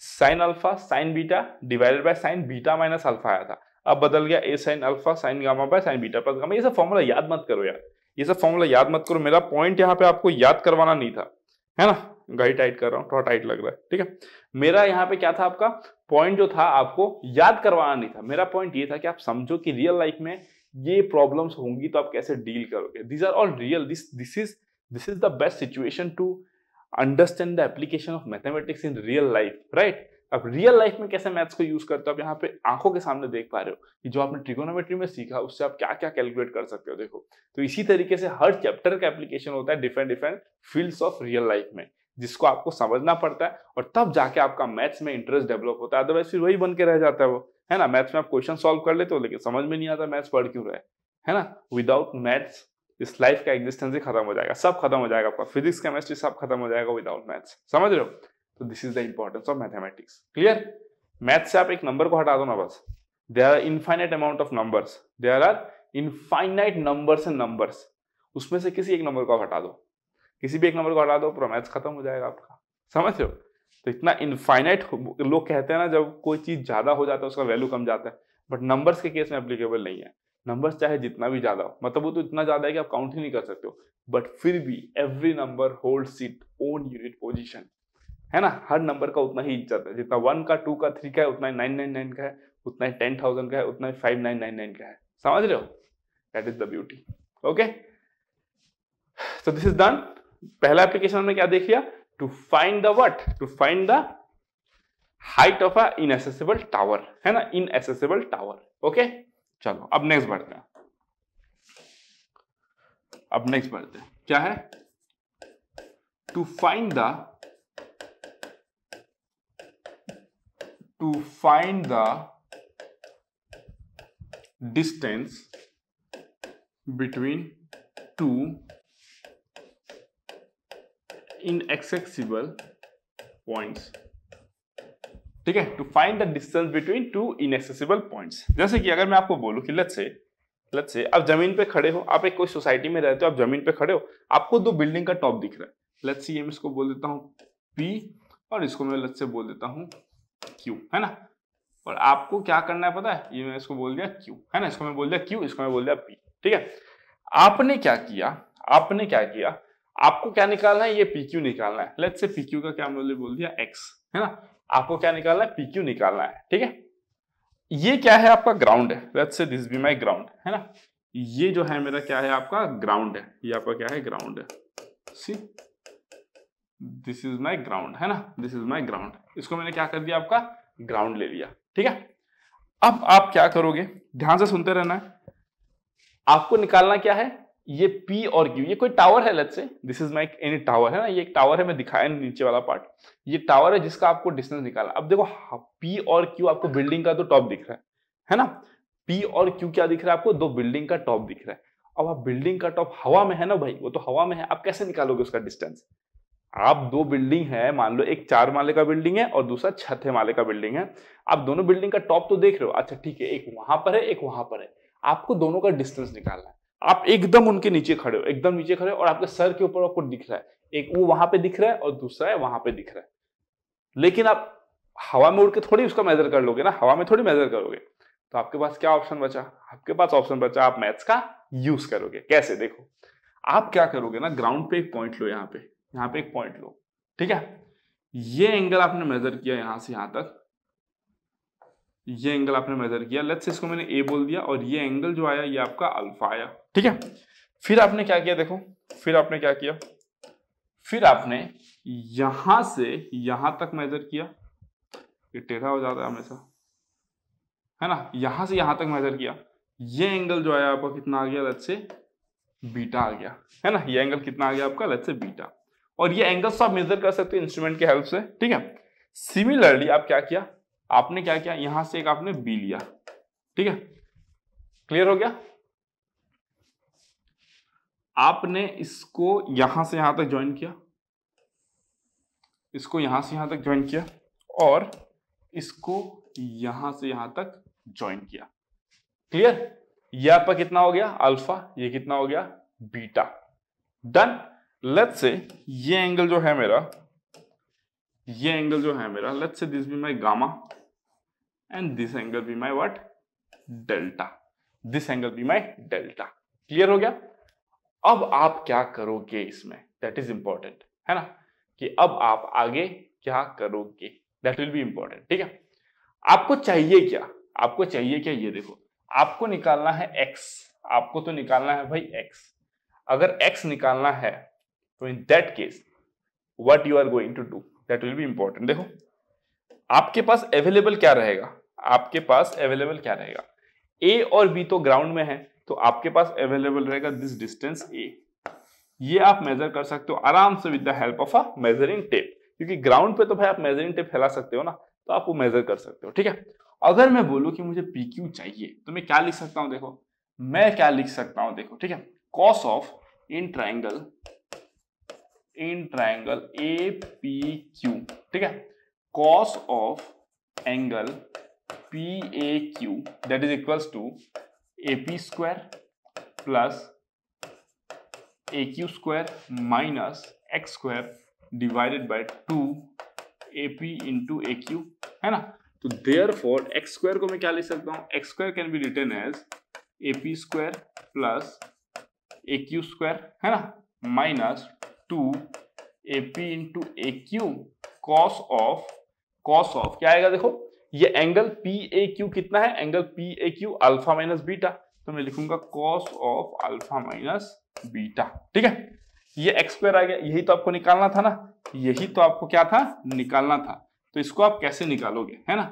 sine alpha sine beta divided by sine beta minus alpha आया था अब बदल गया A sine alpha sine gamma by sine beta plus gamma ये सब फॉर्मूला याद मत करो यार ये सब फॉर्मूला याद मत करो मेरा पॉइंट यहाँ पे आपको याद करवाना नहीं था है ना गाड़ी टाइट कर रहा हूँ थोड़ा टाइट लग रहा है ठीक है मेरा यहाँ पे क्या था आपका पॉइंट जो था आपको याद करवाना नहीं था मेरा पॉइंट ये था कि आप समझो कि रियल लाइफ में ये प्रॉब्लम्स होंगी तो आप कैसे डील करोगे this are all real this this is this is the best situation to understand the application of mathematics in real life right अब रियल लाइफ में कैसे मैथ्स को यूज करते हो आप यहाँ पे आंखों के सामने देख पा रहे हो कि जो आपने ट्रिगोनोमेट्री में सीखा उससे आप क्या क्या कैलकुलेट कर सकते हो देखो तो इसी तरीके से हर चैप्टर का एप्लीकेशन होता है different different fields of real life में जिसको आपको समझना पड़ता है और तब जाके आपका मैथ्स में इंटरेस्ट डेवलप होता है अदरवाइज फिर वही बन के रह जाता है वो है ना मैथ्स में आप क्वेश्चन सॉल्व कर लेते हो लेकिन समझ में नहीं आता मैथ्स पढ़ क्यों रहे है ना विदाउट मैथ्स इस लाइफ का एग्जिस्टेंस ही खत्म हो जाएगा सब खत्म हो जाएगा आपका फिजिक्स केमिस्ट्री सब खत्म हो जाएगा विदाउट मैथ्स समझ रहे हो तो this is the importance of mathematics clear maths से आप एक नंबर को हटा दो ना बस they are infinite amount of number there are infinite number and number उसमें से किसी एक नंबर को हटा दो किसी भी एक नंबर को हटा दो पूरा मैथ्स खत्म हो जाएगा आपका समझ रहे हो तो इतना इनफाइनाइट लोग कहते हैं ना जब कोई चीज़ ज़्यादा हो जाता है उसका वैल्यू कम जाता है बट नंबर्स के केस में अप्लीकेबल नहीं है नंबर्स चाहे जितना भी ज़्यादा हो मतलब वो तो इतना ज़्यादा है कि आप काउंट ही नहीं कर सकते हो बट फिर भी एवरी नंबर होल्ड सीट ओन यूनिट पोजिशन है ना हर नंबर का उतना ही इज्जत है जितना वन का टू का थ्री का है उतना नाइन नाइन नाइन का है उतना ही टेन थाउजेंड का है उतना ही फाइव नाइन नाइन नाइन का है समझ रहे हो that is the beauty okay तो दिस इज डन पहला एप्लीकेशन में क्या देख लिया to find the what to find the height of a inaccessible tower है ना इनएसेसिबल टावर ओके चलो अब नेक्स्ट बढ़ते हैं अब नेक्स्ट बढ़ते हैं क्या है to find the to find the distance between two inaccessible points ठीक है to find the distance between two inaccessible points जैसे कि अगर मैं आपको बोलूं कि लत से लत से आप जमीन पे खड़े हो आप एक कोई सोसाइटी में रहते हो आप जमीन पे खड़े हो आपको दो बिल्डिंग का टॉप दिख रहा है लत से मैं इसको बोल देता हूँ पी और इसको मैं लत से बोल देता हूँ क्यू है ना और आपको क्या करना है पता है ये मैं इसको बोल दिया क्यू है ना इसको मैं बोल दिया क्यू इसको मैं बोल दिया पी ठीक है आपने क्या किया आपने क्या किया आपको क्या निकालना है ये PQ निकालना है लेट से PQ का क्या मूल्य बोल दिया x है ना आपको क्या निकालना है PQ निकालना है ठीक है ये क्या है आपका ग्राउंड है let say this be my ground है ना ये जो है मेरा क्या है आपका ग्राउंड है ये आपका क्या है ग्राउंड है see this is my ground है ना दिस इज माई ग्राउंड इसको मैंने क्या कर दिया आपका ग्राउंड ले लिया ठीक है अब आप क्या करोगे ध्यान से सुनते रहना है आपको निकालना क्या है ये P और Q ये कोई टावर है let say this is my any tower है ना ये एक टावर है मैं दिखाया नीचे वाला पार्ट ये टावर है जिसका आपको डिस्टेंस निकाला अब देखो हाँ, P और Q आपको बिल्डिंग का तो टॉप दिख रहा है है ना P और Q क्या दिख रहा है आपको दो बिल्डिंग का टॉप दिख रहा है अब आप बिल्डिंग का टॉप हवा में है ना भाई वो तो हवा में है आप कैसे निकालोगे उसका डिस्टेंस आप दो बिल्डिंग है मान लो एक चार माले का बिल्डिंग है और दूसरा छठे माले का बिल्डिंग है आप दोनों बिल्डिंग का टॉप तो देख रहे हो अच्छा ठीक है एक वहां पर है एक वहां पर है आपको दोनों का डिस्टेंस निकालना है आप एकदम उनके नीचे खड़े हो एकदम नीचे खड़े हो और आपके सर के ऊपर आपको दिख रहा है एक वो वहां पे दिख रहा है और दूसरा है वहां पे दिख रहा है लेकिन आप हवा में उड़ के थोड़ी उसका मेजर कर लोगे ना हवा में थोड़ी मेजर करोगे तो आपके पास क्या ऑप्शन बचा आपके पास ऑप्शन बचा आप मैथ्स का यूज करोगे कैसे देखो आप क्या करोगे ना ग्राउंड पे एक पॉइंट लो यहाँ पे यहाँ पे एक पॉइंट लो ठीक है ये एंगल आपने मेजर किया यहां से यहां तक ये एंगल आपने मेजर किया लेट्स इसको मैंने ए बोल दिया और ये एंगल जो आया ये आपका अल्फा आया ठीक है फिर आपने क्या किया देखो फिर आपने क्या किया फिर आपने यहां से यहां तक मेजर किया ये टेढ़ा हो जाता है हमेशा है ना यहां से यहां तक मेजर किया ये एंगल जो आया आपका कितना आ गया लत से बीटा आ गया है ना ये एंगल कितना आ गया आपका लत से बीटा और ये एंगल आप मेजर कर सकते हो इंस्ट्रूमेंट के हेल्प से ठीक है सिमिलरली आप क्या किया आपने क्या किया यहां से एक आपने बी लिया ठीक है क्लियर हो गया आपने इसको यहां से यहां तक ज्वाइन किया इसको यहां से यहां तक ज्वाइन किया और इसको यहां से यहां तक ज्वाइन किया क्लियर ये आपका कितना हो गया अल्फा ये कितना हो गया बीटा डन लेट से ये एंगल जो है मेरा ये एंगल जो है मेरा let say this be my gamma and this angle be my what delta this angle be my delta clear हो गया अब आप क्या करोगे इसमें दैट इज इंपॉर्टेंट है ना कि अब आप आगे क्या करोगे दैट विल बी इंपॉर्टेंट ठीक है आपको चाहिए क्या आपको चाहिए क्या ये देखो आपको निकालना है x आपको तो निकालना है भाई एक्स अगर एक्स निकालना है तो in that case what you are going to do that will be important देखो आपके पास अवेलेबल क्या रहेगा आपके पास अवेलेबल क्या रहेगा ए और बी तो ग्राउंड में है तो आपके पास अवेलेबल रहेगा दिस डिस्टेंस ए ये आप मेजर कर सकते हो आराम से with the help of a measuring tape क्योंकि ग्राउंड पे तो भाई आप मेजरिंग टेप फैला सकते हो ना तो आप वो मेजर कर सकते हो ठीक है अगर मैं बोलू कि मुझे पी क्यू चाहिए तो मैं क्या लिख सकता हूं देखो मैं क्या लिख सकता हूं देखो ठीक है cos of in triangle in triangle A P Q ठीक है cos of angle P A Q that is equals to A P square plus A Q square minus x square divided by two A P into A Q है ना तो therefore x square को मैं क्या लिख सकता हूँ x square can be written as A P square plus A Q square है ना minus two A P into A Q cos of cos of क्या आएगा देखो ये एंगल पी ए क्यू कितना है angle P A Q alpha minus beta तो मैं लिखूंगा cos of alpha minus beta ठीक है ये एक्सक्वायर आ गया यही तो आपको निकालना था ना यही तो आपको क्या था निकालना था तो इसको आप कैसे निकालोगे है ना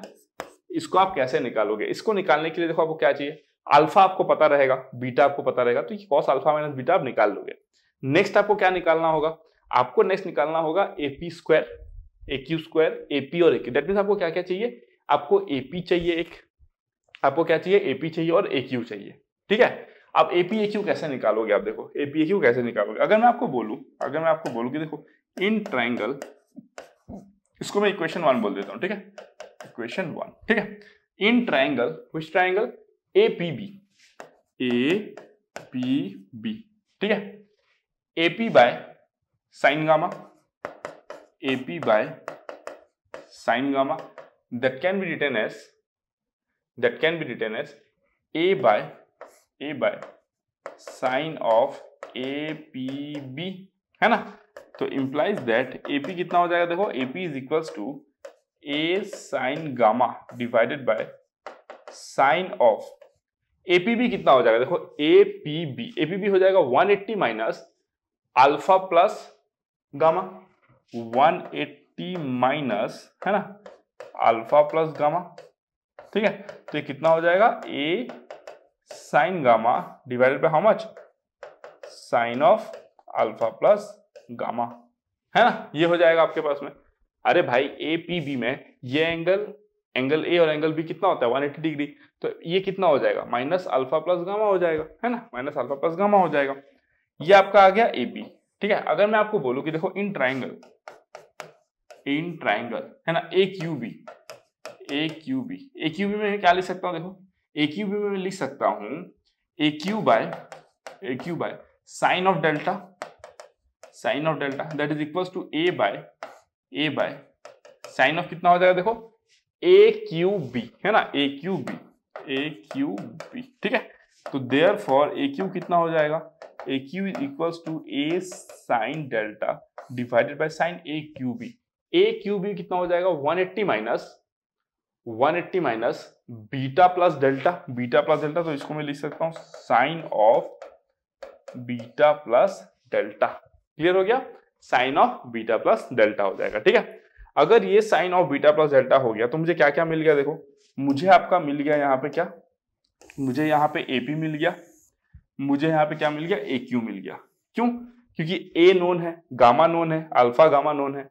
इसको आप कैसे निकालोगे इसको निकालने के लिए देखो आपको क्या चाहिए अल्फा आपको पता रहेगा बीटा आपको पता रहेगा तो कॉस अल्फा माइनस बीटा आप निकाल लोगे नेक्स्ट आपको क्या निकालना होगा आपको नेक्स्ट निकालना होगा A P square A Q square A P और एक्यू दैट मीन आपको क्या क्या चाहिए आपको एपी चाहिए एक आपको क्या चाहिए एपी चाहिए और ए चाहिए ठीक है अब एपी ए कैसे निकालोगे आप देखो एपी ए कैसे निकालोगे अगर मैं आपको बोलूं अगर मैं आपको बोलूं कि देखो इन ट्राइंगल इसको मैं इक्वेशन वन बोल देता हूँ ठीक है इक्वेशन वन ठीक है in triangle which triangle A P B A P B ठीक है A P by sine gamma A P by sine gamma that can be written as that can be written as a by a by sine of A P B है ना तो implies that A P कितना हो जाएगा देखो A P is equals to a sine gamma divided by sine of A P B कितना हो जाएगा देखो A P B A P B हो जाएगा 180 eighty minus alpha plus gamma 180 minus है ना अल्फा प्लस गामा ठीक है तो ये कितना हो जाएगा ए sine gamma divided by how much sine of alpha plus gamma है ना ये हो जाएगा आपके पास में अरे भाई ए पी बी में ये एंगल एंगल ए और एंगल बी कितना होता है 180 डिग्री तो ये कितना हो जाएगा माइनस अल्फा प्लस गामा हो जाएगा है ना माइनस अल्फा प्लस गामा हो जाएगा ये आपका आ गया ए बी ठीक है अगर मैं आपको बोलूँ कि देखो इन ट्राइंगल इन ट्राइंगल है ना A Q B A Q B A Q B में क्या लिख सकता हूँ देखो ए क्यू बी में लिख सकता हूं A Q by A Q by sine of delta sine of delta that is equal to a by A by sine of कितना हो जाएगा देखो ए क्यू बी है ना A Q B A Q B ठीक है तो therefore A Q कितना हो जाएगा A Q is equals to a sine delta divided by sine A Q B A Q B कितना हो जाएगा 180 eighty minus one eighty minus beta plus delta beta plus delta तो इसको मैं लिख सकता हूं sine of beta plus delta clear हो गया sine of beta plus delta हो जाएगा ठीक है अगर ये sine of beta plus delta हो गया तो मुझे क्या क्या मिल गया देखो मुझे आपका मिल गया यहाँ पे क्या मुझे यहाँ पे एपी मिल गया मुझे यहाँ पे क्या मिल गया ए क्यू मिल गया क्यों क्योंकि ए नोन है गामा नोन है अल्फा गामा नोन है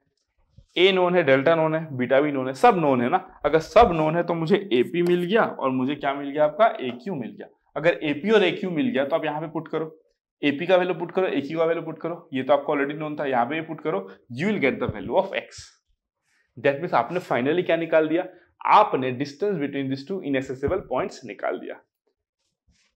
ए नोन है डेल्टा नोन है बीटा भी नोन है सब नोन है ना अगर सब नोन है तो मुझे एपी मिल गया और मुझे क्या मिल गया आपका ए क्यू मिल गया अगर एपी और ए क्यू मिल गया तो आप यहाँ पे पुट करो एपी का वैल्यू पुट करो ए क्यू का वैल्यू पुट करो ये तो आपको ऑलरेडी नोन था यहाँ पे पुट करो you will get the value of x that means आपने फाइनली क्या निकाल दिया आपने distance between this two inaccessible points निकाल दिया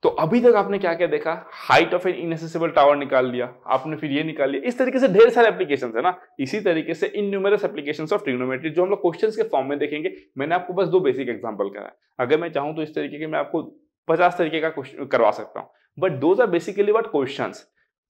तो अभी तक आपने क्या क्या देखा height of an inaccessible tower निकाल लिया आपने फिर ये निकाल लिया इस तरीके से ढेर सारे एप्लीकेशन है ना इसी तरीके से in numerous application of trigonometry जो हम लोग क्वेश्चन के फॉर्म में देखेंगे मैंने आपको बस दो बेसिक एग्जाम्पल करा अगर मैं चाहूँ तो इस तरीके के मैं आपको पचास तरीके का करवा सकता हूँ but those are basically what question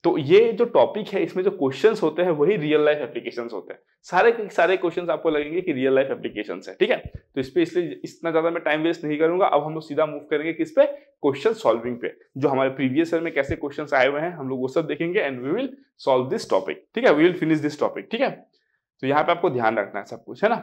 तो ये जो टॉपिक है इसमें जो क्वेश्चन होते हैं वही रियल लाइफ एप्लीकेशन होते हैं सारे सारे क्वेश्चन आपको लगेंगे कि रियल लाइफ एप्लीकेशन है ठीक है तो इस पर इसलिए इतना ज्यादा मैं टाइम वेस्ट नहीं करूंगा अब हम लोग सीधा मूव करेंगे किस पे क्वेश्चन सॉल्विंग पे जो हमारे प्रीवियस ईयर में कैसे क्वेश्चन आए हुए हैं हम लोग वो सब देखेंगे and we will solve this topic ठीक है we will finish this topic ठीक है तो यहाँ पे आपको ध्यान रखना है सब कुछ है ना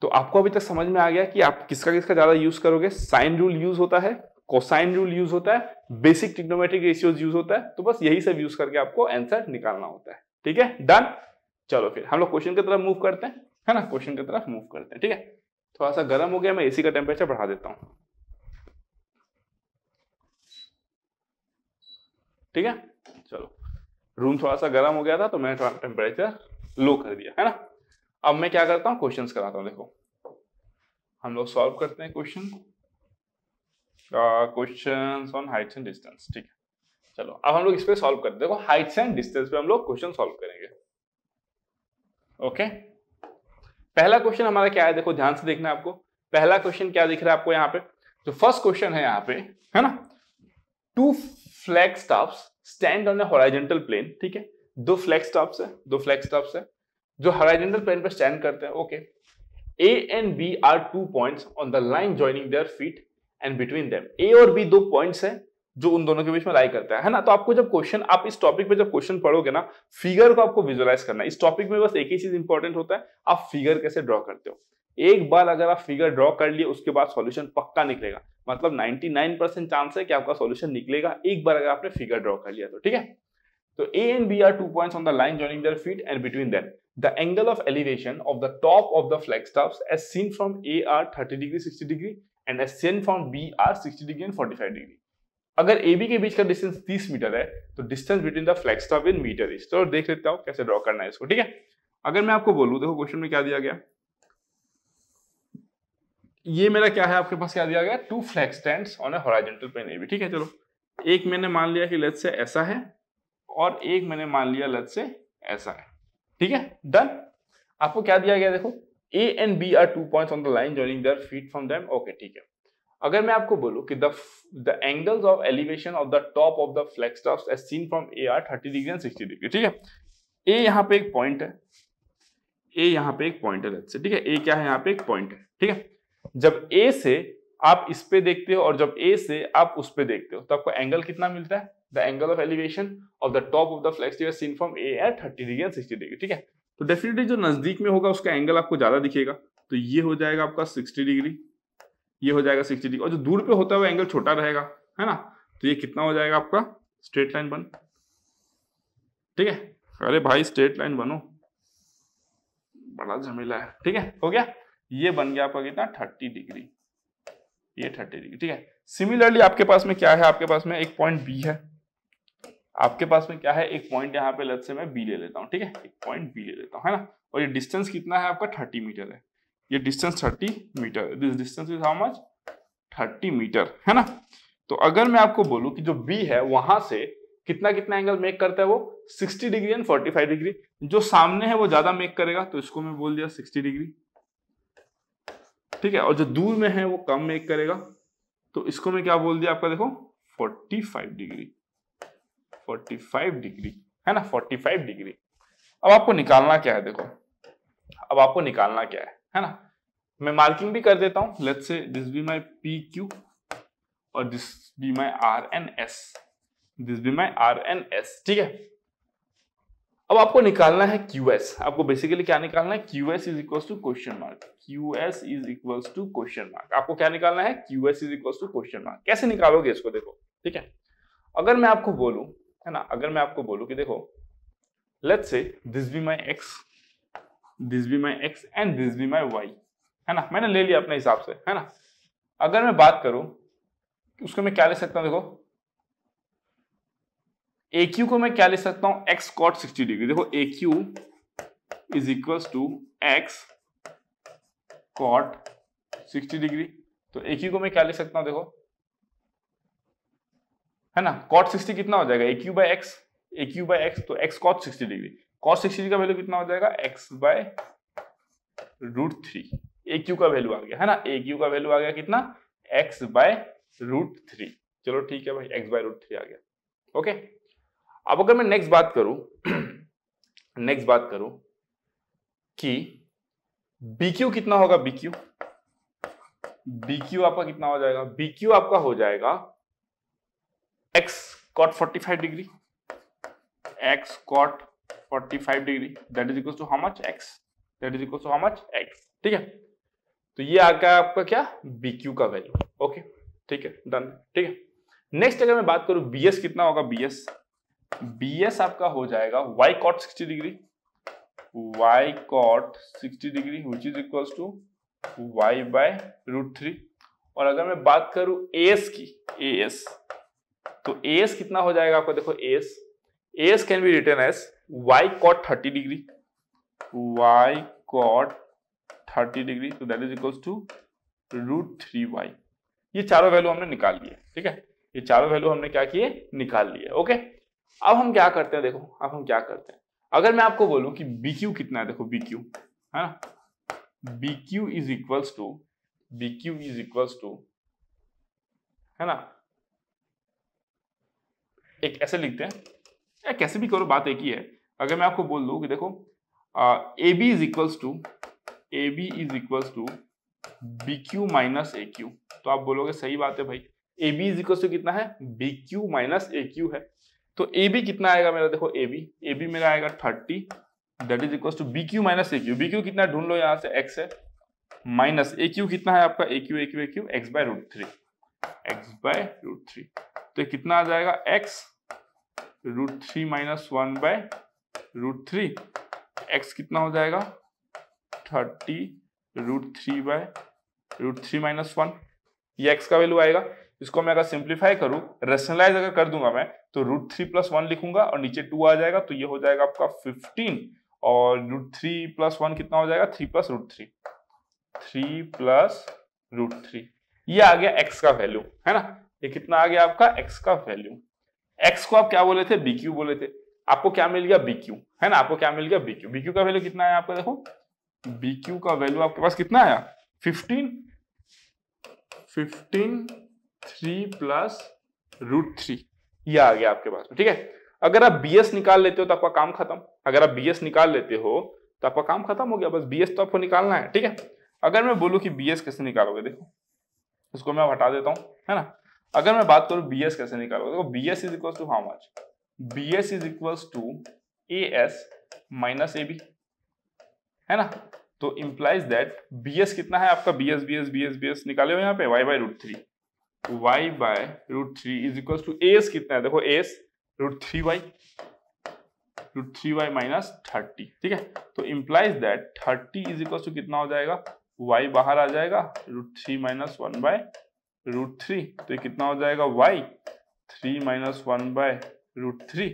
तो आपको अभी तक समझ में आ गया कि आप किसका किसका ज्यादा यूज करोगे साइन रूल यूज होता है कोसाइन रूल यूज होता है बेसिक ट्रिग्नोमेट्रिक रेशियोज यूज होता है तो बस यही सब यूज करके आपको आंसर निकालना होता है ठीक है डन चलो फिर हम लोग क्वेश्चन की तरफ मूव करते हैं है ना क्वेश्चन की तरफ मूव करते हैं ठीक है थोड़ा सा गर्म हो गया मैं एसी का टेम्परेचर बढ़ा देता हूँ ठीक है चलो रूम थोड़ा सा गर्म हो गया था तो मैंने थोड़ा टेम्परेचर लो कर दिया है ना अब मैं क्या करता हूँ क्वेश्चंस कराता हूँ देखो हम लोग सॉल्व करते हैं question question on heights and distance ठीक है चलो अब हम लोग इस पर सॉल्व करते देखो हाइट्स एंड डिस्टेंस पे हम लोग क्वेश्चन सॉल्व करेंगे ओके पहला क्वेश्चन हमारा क्या है देखो ध्यान से देखना आपको पहला क्वेश्चन क्या दिख रहा है आपको यहाँ पे तो फर्स्ट क्वेश्चन है यहाँ पे है ना two flag staff stand on a horizontal plane ठीक है दो फ्लैग स्टाफ है दो फ्लैग स्टाफ है जो हॉराइजेंटल प्लेन पर स्टैंड करते हैं okay A and B are two points on the line joining their feet and between them A और बी दो पॉइंट्स हैं जो उन दोनों के बीच में लाई करता है, है ना तो आपको जब क्वेश्चन आप इस टॉपिक पे जब क्वेश्चन पढ़ोगे ना फिगर को आपको विजुअलाइज करना इस टॉपिक में बस एक ही चीज इंपॉर्टेंट होता है आप फिगर कैसे ड्रॉ करते हो एक बार अगर आप फिगर ड्रॉ कर लिए उसके बाद सॉल्यूशन पक्का निकलेगा मतलब 99 परसेंट चांस है कि आपका सॉल्यूशन निकलेगा एक बार अगर आपने फिगर ड्रॉ कर लिया तो ठीक है तो A and B are two points on the line joining their feet and between them the angle of elevation of the top of the flag staff as seen from A are thirty degree sixty degree and as seen from B are sixty degree and forty five degree अगर A B के बीच का distance तीस meter है तो distance between the flags top in metre is तो देख लेता हूँ कैसे ड्रॉ करना है इसको ठीक है अगर मैं आपको बोलूँ देखो क्वेश्चन में क्या दिया गया ये मेरा क्या है आपके पास क्या दिया गया two flag stand on a horizontal plane A B ठीक है चलो एक मैंने मान लिया कि लत से ऐसा है और एक मैंने मान लिया लत से ऐसा है ठीक है डन आपको क्या दिया गया देखो A and B are two point on the line joining their feet from them okay ठीक है अगर मैं आपको बोलूं कि the angles of elevation of the top of the flagstaffs as seen from A are thirty degree and sixty degree ठीक है ए यहाँ पे एक पॉइंट है ए यहाँ पे एक पॉइंट है ठीक है ए क्या है यहाँ पे एक पॉइंट है ठीक है जब ए से आप इस पे देखते हो और जब ए से आप उस पे देखते हो तो आपको एंगल कितना मिलता है the angle of elevation of the top of the flags seen from A are thirty degree and sixty degree ठीक है तो डेफिनेटली जो नज़दीक में होगा उसका एंगल आपको ज़्यादा दिखेगा तो ये हो जाएगा आपका सिक्सटी डिग्री ये हो जाएगा सिक्सटी डिग्री और जो दूर पे होता है वो एंगल छोटा रहेगा है ना तो ये कितना हो जाएगा आपका स्ट्रेट लाइन बन ठीक है अरे भाई स्ट्रेट लाइन बनो बड़ा झमेला है ठीक है हो गया ये बन गया आपका कितना थर्टी डिग्री ये थर्टी डिग्री ठीक है सिमिलरली आपके पास में क्या है आपके पास में एक पॉइंट बी है आपके पास में क्या है एक पॉइंट यहाँ पे लत से मैं बी ले लेता हूँ ठीक है एक पॉइंट बी ले लेता हूँ है ना और ये डिस्टेंस कितना है आपका थर्टी मीटर है ये distance thirty meter this distance is how much thirty meter है ना तो अगर मैं आपको बोलूं कि जो बी है वहां से कितना कितना एंगल मेक करता है वो sixty degree and forty five degree जो सामने है वो ज्यादा मेक करेगा तो इसको मैं बोल दिया सिक्सटी डिग्री ठीक है और जो दूर में है वो कम मेक करेगा तो इसको मैं क्या बोल दिया आपका देखो फोर्टी फाइव डिग्री 45 डिग्री है ना 45 डिग्री अब आपको निकालना क्या है देखो अब आपको निकालना क्या है है ना मैं मार्किंग भी कर देता हूं let's say this be my P Q और this be my R N S this be my R N S ठीक है अब आपको निकालना है क्यू एस आपको बेसिकली क्या निकालना है Q S is equal to question mark Q S is equal to question mark आपको क्या निकालना है Q S is equal to question mark कैसे निकालोगे इसको देखो ठीक है अगर मैं आपको बोलूं है ना अगर मैं आपको बोलूं कि देखो let's say this be my x this be my x and this be my y है ना मैंने ले लिया अपने हिसाब से है ना अगर मैं बात करूं उसको मैं क्या ले सकता हूं देखो ए क्यू को मैं क्या ले सकता हूं एक्स कॉट सिक्सटी डिग्री देखो A Q is equal to x cot sixty degree तो ए क्यू को मैं क्या ले सकता हूं देखो है ना कॉट सिक्सटी कितना हो जाएगा A Q by x A Q by x तो x cot sixty degree cot sixty का वैल्यू कितना हो जाएगा x by root three A Q का वैल्यू आ गया है ना ए क्यू का वैल्यू आ गया कितना एक्स बाय रूट थ्री चलो ठीक है भाई एक्स बाय रूट थ्री आ गया ओके अब अगर मैं नेक्स्ट बात करूं नेक्स्ट बात करूं कि क्यू कितना होगा बी क्यू आपका कितना हो जाएगा क्यू आपका हो जाएगा x cot 45 degree x cot 45 degree that is equals to how much x that is equals to how much x ठीक है तो ये आ गया आपका क्या bq का वैल्यू ओके ठीक है डन ठीक है नेक्स्ट अगर मैं बात करूं bs कितना होगा bs bs आपका हो जाएगा y cot 60 degree y cot 60 degree which is equals to y by root 3 और अगर मैं बात करूं as की as तो एस कितना हो जाएगा आपको देखो S S can be written as y cot thirty degree y cot thirty degree तो that is equals to root three y ये चारों वैल्यू हमने निकाल लिए ठीक है ये चारों वैल्यू हमने क्या किए निकाल लिए ओके अब हम क्या करते हैं देखो अब हम क्या करते हैं अगर मैं आपको बोलूं कि BQ कितना है देखो BQ है ना BQ is equals to BQ is equals to है ना एक ऐसे लिखते हैं या कैसे भी करो बात एक ही है अगर मैं आपको बोल दू कि देखो A B is equals to A B is equals to B Q minus A Q तो आप बोलोगे सही बात है भाई A B is equals to कितना है B Q minus A Q है तो ए बी कितना आएगा मेरा देखो ए बी ए बी मेरा आएगा thirty that is equals to B Q minus A Q B Q कितना ढूंढ लो यहाँ से एक्स है माइनस ए क्यू कितना है आपका A Q A Q A Q x by root three x by root three तो कितना आ जाएगा x root three minus one by root three x कितना हो जाएगा thirty root three by root three minus one ये एक्स का वैल्यू आएगा इसको मैं अगर सिंप्लीफाई करूं रेशनलाइज अगर कर दूंगा मैं तो रूट थ्री प्लस वन लिखूंगा और नीचे टू आ जाएगा तो ये हो जाएगा आपका फिफ्टीन और रूट थ्री प्लस वन कितना हो जाएगा three plus root three three plus root three ये आ गया एक्स का वैल्यू है ना ये कितना आ गया आपका एक्स का वैल्यू एक्स को आप क्या बोले थे बी क्यू बोले थे आपको क्या मिल गया बी क्यू है ना आपको क्या मिल गया बी क्यू बी क्यू का वैल्यू कितना आया आपको देखो बी क्यू का वैल्यू आपके पास कितना आया fifteen fifteen three plus root three ये आ गया आपके पास ठीक है अगर आप बीएस निकाल लेते हो तो आपका काम खत्म अगर आप बीएस निकाल लेते हो तो आपका काम खत्म हो गया बस बीएस तो आपको निकालना है ठीक है अगर मैं बोलूँ कि बीएस कैसे निकालोगे देखो उसको मैं हटा देता हूँ है ना अगर मैं बात करूं बी एस कैसे निकालोगे देखो B S is equal to how much B S is equal to A S minus A B है ना तो इंप्लाइज दैट बी एस कितना है आपका B S B S B S B S निकाले हो यहाँ पे Y by root three Y by root three is equal to A S कितना है देखो A S root three Y root three Y minus thirty ठीक है तो implies that thirty is equal to कितना हो जाएगा वाई बाहर आ जाएगा root three minus one by root three तो कितना हो जाएगा Y three minus one by root three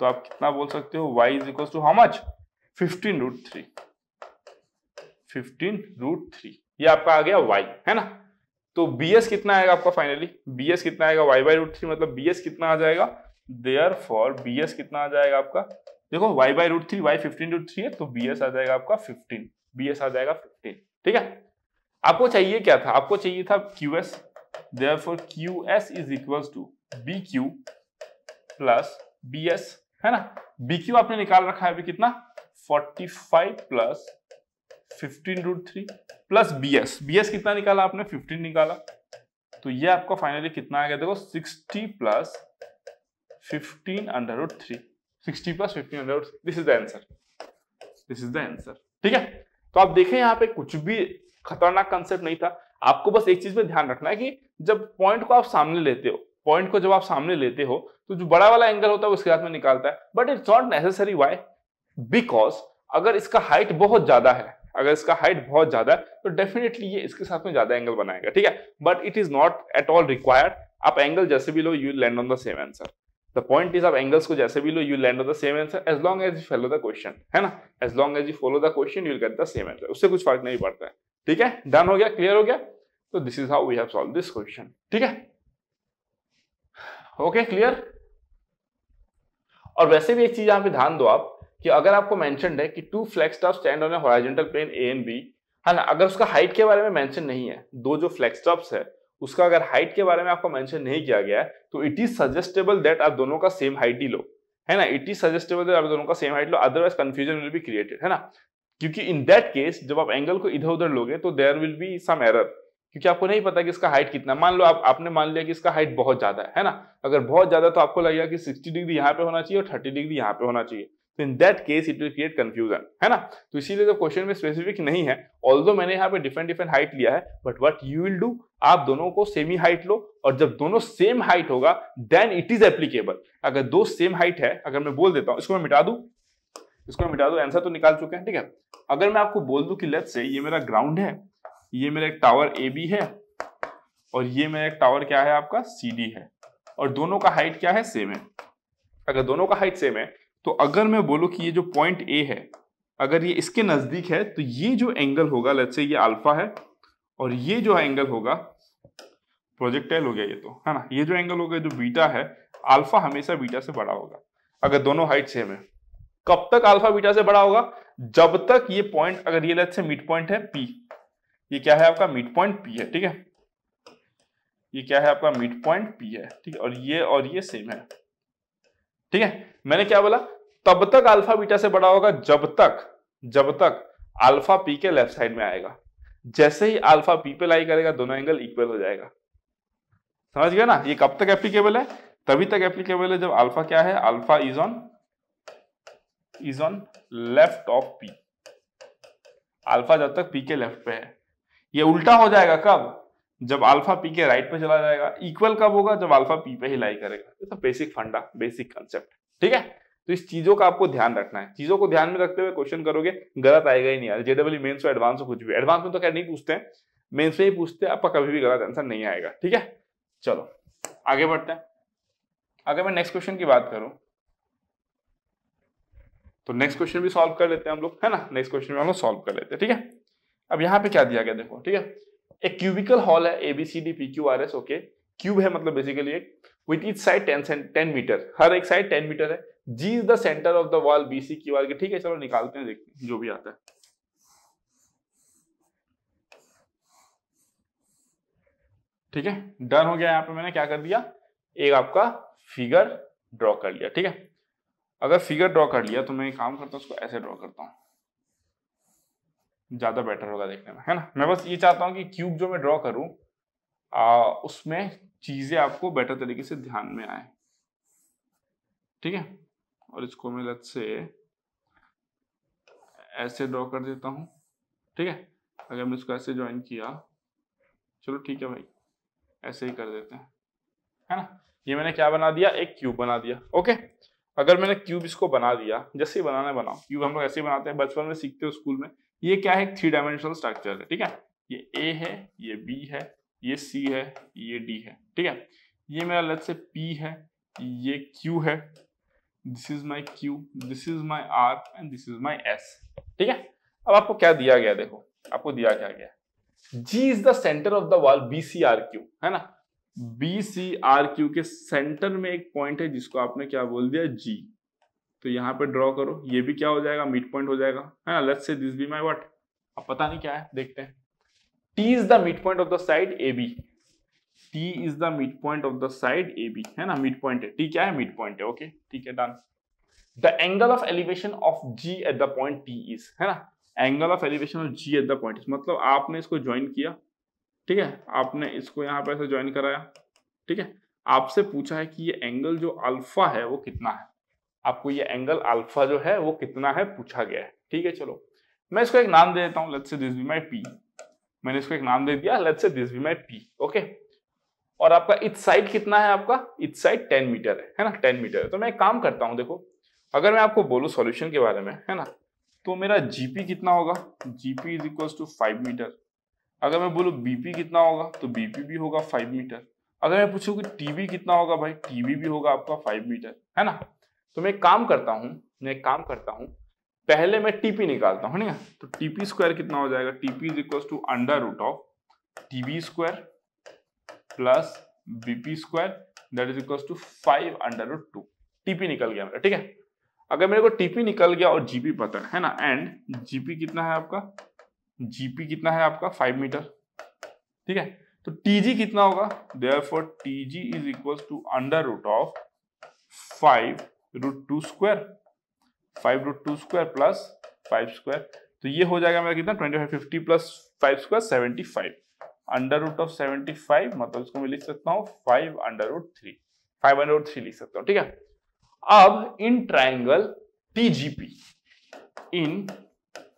तो आप कितना बोल सकते हो Y is equal to how much fifteen root three fifteen root three ये आपका आ गया वाई है ना तो बी एस कितना आएगा आपका फाइनली बी एस कितना आएगा वाई बाई रूट थ्री मतलब बी एस कितना आ जाएगा देयर फॉर बी एस कितना आ जाएगा आपका देखो Y by root three Y fifteen root three है तो बी एस आ जाएगा आपका फिफ्टीन बी एस आ जाएगा फिफ्टीन ठीक है आपको चाहिए क्या था आपको चाहिए था Q S therefore qs is equals to bq plus bs है ना bq आपने निकाल रखा है अभी कितना 45 plus 15 root three plus bs bs कितना निकाला आपने 15 निकाला तो ये आपका फाइनली कितना आ गया देखो 60 plus 15 under root three sixty plus fifteen under this is the answer this is the answer ठीक है तो आप देखें यहाँ पे कुछ भी खतरनाक कंसेप्ट नहीं था आपको बस एक चीज में ध्यान रखना है कि जब पॉइंट को आप सामने लेते हो पॉइंट को जब आप सामने लेते हो तो जो बड़ा वाला एंगल होता है वो इसके साथ में निकालता है but it's not necessary Y because अगर इसका हाइट बहुत ज्यादा है अगर इसका हाइट बहुत ज्यादा है तो डेफिनेटली ये इसके साथ में ज्यादा एंगल बनाएगा ठीक है but it is not at all required आप एंगल जैसे भी लो you land on the same answer the point is आप एंगल्स को जैसे भी लो you land on the same answer as long as you follow the question है ना as long as you follow the question you get the same answer उससे कुछ फर्क नहीं पड़ता है ठीक है डन हो गया क्लियर हो गया तो this is how we have solve this question ठीक है ओके okay, क्लियर और वैसे भी एक चीज यहां पे ध्यान दो आप कि अगर आपको मेंशन है कि two flagstaffs stand on horizontal plane A and B है ना अगर उसका हाइट के बारे में मेंशन नहीं है दो जो फ्लैक्स स्टॉप्स है उसका अगर हाइट के बारे में आपको मेंशन नहीं किया गया है तो इट इज सजेस्टेबल दैट आप दोनों का सेम हाइट ही लो है ना इट इज सजेस्टेबल दैट आप दोनों का सेम हाइट लो otherwise confusion will be created है ना क्योंकि इन दैट केस जब आप एंगल को इधर उधर लोगे तो there will be some error क्योंकि आपको नहीं पता कि इसका हाइट कितना मान लो आप आपने मान लिया कि इसका हाइट बहुत ज्यादा है, है ना अगर बहुत ज्यादा तो आपको लगेगा कि 60 डिग्री यहाँ पे होना चाहिए और 30 डिग्री यहाँ पे होना चाहिए तो in that case it will create confusion है ना तो इसीलिए तो क्वेश्चन में स्पेसिफिक नहीं है ऑल मैंने यहाँ पे डिफरेंट डिफरेंट हाइट लिया है but what you will do आप दोनों को सेम ही हाइट लो और जब दोनों सेम हाइट होगा देन इट इज एप्लीकेबल अगर दो सेम हाइट है अगर मैं बोल देता हूँ इसको मैं मिटा दू इसको मिटा दू आंसर तो निकाल चुके हैं ठीक है अगर मैं आपको बोल दू कि लेट्स से ये मेरा ग्राउंड है ये मेरा एक टावर ए बी है और ये मेरा एक टावर क्या है आपका सी डी है और दोनों का हाइट क्या है सेम है अगर दोनों का हाइट सेम है तो अगर मैं बोलूं कि ये जो पॉइंट ए है अगर ये इसके नज़दीक है तो ये जो एंगल होगा लेट्स से ये अल्फा है और ये जो एंगल होगा प्रोजेक्टाइल हो गया ये तो है ना ये जो एंगल होगा जो बीटा है अल्फा हमेशा बीटा से बड़ा होगा अगर दोनों हाइट सेम है कब तक अल्फा बीटा से बड़ा होगा जब तक ये पॉइंट अगर ये लेट से मिड पॉइंट है पी ये क्या है आपका मिड पॉइंट पी है ठीक है ये क्या है आपका मिड पॉइंट पी है ठीक है और ये और ये सेम है ठीक है मैंने क्या बोला तब तक अल्फा बीटा से बड़ा होगा जब तक जब तक अल्फा पी के लेफ्ट साइड में आएगा जैसे ही अल्फा पी पे लाई करेगा दोनों एंगल इक्वल हो जाएगा समझ गया ना ये कब तक एप्लीकेबल है तभी तक एप्लीकेबल है जब अल्फा क्या है alpha is on is on left of P alpha जब तक पी के लेफ्ट पे है ये उल्टा हो जाएगा कब जब अल्फा पी के राइट पे चला जाएगा इक्वल कब होगा जब अल्फा पी पे ही लाई करेगा ये तो बेसिक फंडा बेसिक कंसेप्ट ठीक है तो इस चीजों का आपको ध्यान रखना है चीजों को ध्यान में रखते हुए क्वेश्चन करोगे गलत आएगा ही नहीं यार जेडब्ल्यू मेन्स हो एडवांस हो कुछ भी एडवांस में तो क्या नहीं पूछते हैं मेन्स में ही पूछते हैं आपका कभी भी गलत आंसर नहीं आएगा ठीक है चलो आगे बढ़ते हैं अगर मैं नेक्स्ट क्वेश्चन की बात करूं तो नेक्स्ट क्वेश्चन भी सॉल्व कर लेते हैं हम लोग है ना नेक्स्ट क्वेश्चन भी हम लोग सॉल्व कर लेते हैं ठीक है अब यहाँ पे क्या दिया गया देखो ठीक है एक क्यूबिकल हॉल है ABCD P Q R S okay cube है मतलब बेसिकली एक with each side ten ten metre हर एक साइड टेन मीटर है G is the centre of the wall B C Q R के ठीक है चलो निकालते हैं देखते हैं जो भी आता है ठीक है डन हो गया यहाँ पे मैंने क्या कर दिया एक आपका फिगर ड्रॉ कर लिया ठीक है अगर फिगर ड्रॉ कर लिया तो मैं एक काम करता हूँ उसको ऐसे ड्रॉ करता हूँ ज़्यादा बेटर होगा देखने में है ना मैं बस ये चाहता हूँ कि क्यूब जो मैं ड्रॉ करूँ उसमें चीज़ें आपको बेटर तरीके से ध्यान में आए ठीक है और इसको मैं लत से ऐसे ड्रॉ कर देता हूँ ठीक है अगर मैं इसको ऐसे ज्वाइन किया चलो ठीक है भाई ऐसे ही कर देते हैं है ना ये मैंने क्या बना दिया एक क्यूब बना दिया ओके अगर मैंने क्यूब इसको बना दिया जैसे ही बनाना बनाओ क्यूब हम लोग ऐसे ही बनाते हैं बचपन में सीखते हो स्कूल में ये क्या है थ्री डायमेंशनल स्ट्रक्चर है ठीक है ये ए है ये बी है ये सी है ये डी है ठीक है ये मेरा लेट से पी है ये क्यू है this is my Q this is my R and this is my S ठीक है अब आपको क्या दिया गया देखो आपको दिया क्या गया G is the centre of the wall B C R Q है ना बी सी आर क्यू के सेंटर में एक पॉइंट है जिसको आपने क्या बोल दिया जी तो यहाँ पे ड्रॉ करो ये भी क्या हो जाएगा मिड पॉइंट हो जाएगा है ना let say this be my what अब पता नहीं क्या है देखते हैं T is the mid point of the side A B T is the mid point of the side A B है ना मिड पॉइंट है टी क्या है मिड पॉइंट है ओके ठीक है done the angle of elevation of G at the point T is है ना angle of elevation of G at the point मतलब आपने इसको ज्वाइन किया ठीक है आपने इसको यहाँ पे ऐसे ज्वाइन कराया ठीक है आपसे पूछा है कि ये एंगल जो अल्फा है वो कितना है आपको ये एंगल अल्फा जो है वो कितना है पूछा गया है ठीक है चलो मैं इसको एक नाम दे देता हूँ let's say this be my P मैंने इसको एक नाम दे दिया let's say this be my P okay और आपका इथ साइड कितना है आपका इथ साइड टेन मीटर है है ना टेन मीटर है तो मैं एक काम करता हूँ देखो अगर मैं आपको बोलूँ सोल्यूशन के बारे में है ना तो मेरा जीपी कितना होगा GP is equal to five metre अगर मैं बोलूँ बीपी कितना होगा तो बीपी भी होगा फाइव मीटर अगर मैं पूछूँ कि टीबी कितना होगा भाई टीबी भी होगा आपका फाइव मीटर है ना तो मैं काम करता हूं मैं काम करता हूं पहले मैं टीपी निकालता हूं ना तो टीपी स्क्वायर कितना हो जाएगा TP is equal to under root of TB square plus BP square that is equal to five under root two TP निकल गया मेरा ठीक है अगर मेरे को टीपी निकल गया और जीपी पता है ना एंड जीपी कितना है आपका जीपी कितना है आपका फाइव मीटर ठीक है तो टीजी कितना होगा therefore TG is equal to under root of five root two square five root two square plus five square तो ये हो जाएगा मेरा कितना twenty five fifty plus five square seventy five under root of seventy five मतलब इसको मैं लिख सकता हूँ five under root three five under root three लिख सकता हूँ ठीक है अब in triangle P in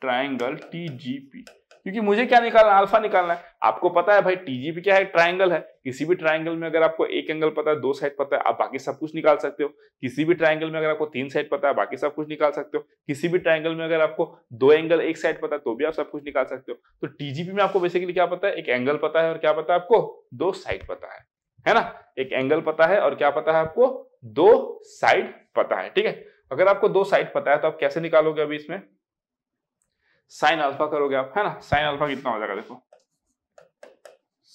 triangle P क्योंकि मुझे क्या निकालना है अल्फा निकालना है आपको पता है भाई टीजीपी क्या है ट्राइंगल है किसी भी ट्राइंगल में अगर आपको एक एंगल पता है दो साइड पता है आप बाकी सब कुछ निकाल सकते हो किसी भी ट्राइंगल में अगर आपको तीन साइड पता है बाकी सब कुछ निकाल सकते हो किसी भी ट्राइंगल में अगर आपको दो एंगल एक साइड पता है तो भी आप सब कुछ निकाल सकते हो तो टीजीपी में आपको बेसिकली क्या पता है एक एंगल पता है और क्या पता है आपको दो साइड पता है है ना एक एंगल पता है और क्या पता है आपको दो साइड पता है ठीक है अगर आपको दो साइड पता है तो आप कैसे निकालोगे अभी इसमें साइन अल्फा करोगे आप है ना साइन अल्फा कितना हो जाएगा देखो